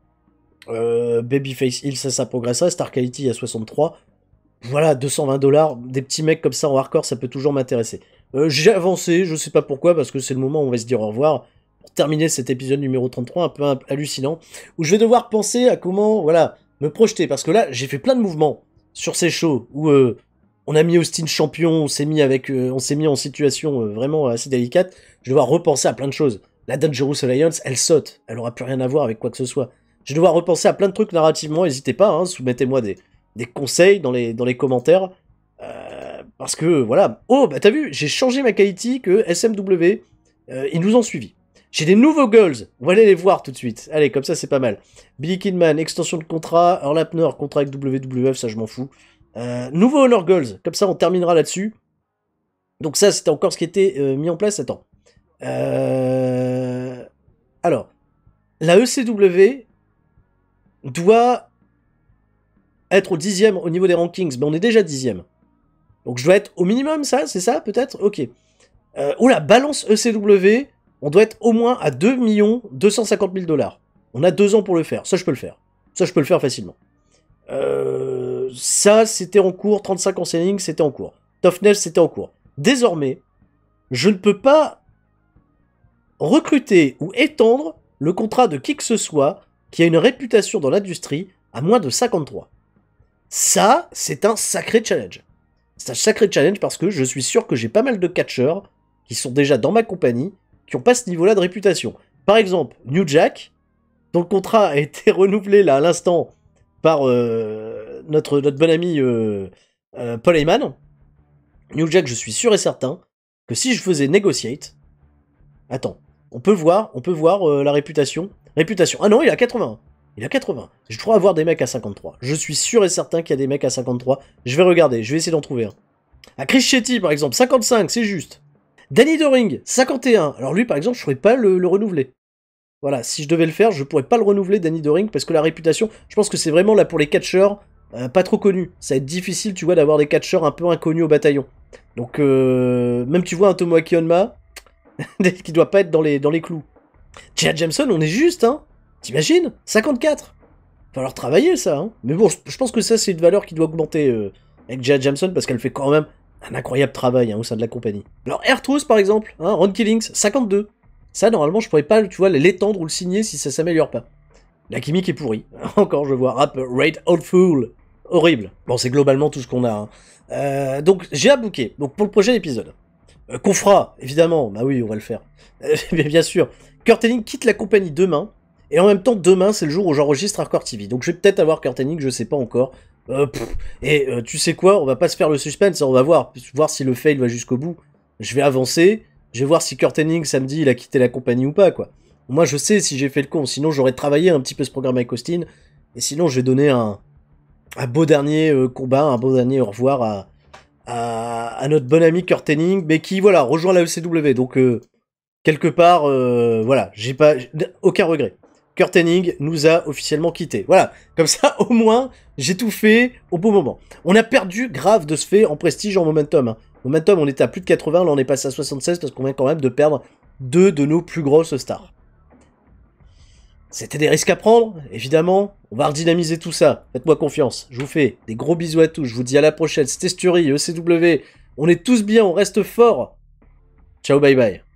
Babyface il ça, ça progressera. Star Quality, il a 63 voilà, 220 dollars, des petits mecs comme ça en hardcore, ça peut toujours m'intéresser. Euh, j'ai avancé, je sais pas pourquoi, parce que c'est le moment où on va se dire au revoir. Pour terminer cet épisode numéro 33, un peu hallucinant, où je vais devoir penser à comment, voilà, me projeter. Parce que là, j'ai fait plein de mouvements sur ces shows où euh, on a mis Austin champion, on s'est mis avec, euh, on s'est mis en situation vraiment assez délicate. Je vais devoir repenser à plein de choses. La Dangerous Alliance, elle saute, elle aura plus rien à voir avec quoi que ce soit. Je vais devoir repenser à plein de trucs narrativement. N'hésitez pas, hein, soumettez-moi des, des conseils dans les, dans les commentaires. Euh, parce que voilà, oh bah t'as vu, j'ai changé ma qualité, que SMW, euh, ils nous ont suivis. J'ai des nouveaux goals, on va aller les voir tout de suite. Allez, comme ça c'est pas mal. Billy Kidman, extension de contrat, Erlapner, contrat avec WWF, ça je m'en fous. Euh, nouveau Honor Goals, comme ça on terminera là-dessus. Donc ça c'était encore ce qui était mis en place, attends. Alors, la ECW doit être au dixième au niveau des rankings, mais on est déjà dixième. Donc je dois être au minimum ça, c'est ça peut-être Ok. Euh, oula, ou balance ECW, on doit être au moins à 2 250 000 dollars. On a deux ans pour le faire, ça je peux le faire. Ça je peux le faire facilement. Euh, ça c'était en cours, 35 selling, c'était en cours. Toughness c'était en cours. Désormais, je ne peux pas recruter ou étendre le contrat de qui que ce soit qui a une réputation dans l'industrie à moins de 53. Ça, c'est un sacré challenge. C'est un sacré challenge parce que je suis sûr que j'ai pas mal de catcheurs qui sont déjà dans ma compagnie qui n'ont pas ce niveau-là de réputation. Par exemple, New Jack, dont le contrat a été renouvelé là à l'instant par euh, notre, notre bon ami euh, euh, Paul Heyman. New Jack, je suis sûr et certain que si je faisais Negotiate, attends, on peut voir, on peut voir la réputation. Réputation. Ah non, il a 80 il a 80. Je crois avoir des mecs à 53. Je suis sûr et certain qu'il y a des mecs à 53. Je vais regarder, je vais essayer d'en trouver un. À ah, Chris Chetty, par exemple, 55, c'est juste. Danny Doring, 51. Alors lui, par exemple, je ne pourrais pas le, renouveler. Voilà, si je devais le faire, je pourrais pas le renouveler, Danny Doring, parce que la réputation, je pense que c'est vraiment là pour les catcheurs euh, pas trop connus. Ça va être difficile, tu vois, d'avoir des catcheurs un peu inconnus au bataillon. Donc, euh, même tu vois un Tomoaki Onma, qui doit pas être dans les, dans les clous. Tia Jameson, on est juste, hein T'imagines 54 va falloir travailler ça, hein Mais bon, je pense que ça c'est une valeur qui doit augmenter euh, avec J.A. Jameson parce qu'elle fait quand même un incroyable travail hein, au sein de la compagnie. Alors Airtruth par exemple, hein, Ron Killings, 52. Ça normalement je pourrais pas, tu vois, l'étendre ou le signer si ça s'améliore pas. La chimique est pourrie. Encore je vois, rap Raid Old Fool. Horrible. Bon c'est globalement tout ce qu'on a. Hein. Euh, donc j'ai à bouquer, donc pour le prochain épisode. Confra, euh, fera, évidemment, bah oui on va le faire. bien sûr, Kurteling quitte la compagnie demain et en même temps, demain, c'est le jour où j'enregistre Hardcore TV. Donc je vais peut-être avoir Curtaining, je sais pas encore. Euh, et euh, tu sais quoi, on va pas se faire le suspense, hein, on va voir, voir si le fail va jusqu'au bout. Je vais avancer, je vais voir si Curtaining samedi il a quitté la compagnie ou pas quoi. Moi je sais si j'ai fait le con, sinon j'aurais travaillé un petit peu ce programme avec Austin, et sinon je vais donner un, beau dernier euh, combat, un beau dernier au revoir à, à, notre bon ami Curtaining, mais qui voilà rejoint la ECW, donc quelque part voilà, j'ai pas aucun regret. Kurt nous a officiellement quittés. Voilà, comme ça au moins j'ai tout fait au bon moment. On a perdu grave de ce fait en prestige en momentum. Hein. Momentum on était à plus de 80, là on est passé à 76 parce qu'on vient quand même de perdre deux de nos plus grosses stars. C'était des risques à prendre, évidemment. On va redynamiser tout ça. Faites-moi confiance. Je vous fais des gros bisous à tous. Je vous dis à la prochaine. C'était Sturie, ECW. On est tous bien, on reste fort. Ciao, bye bye.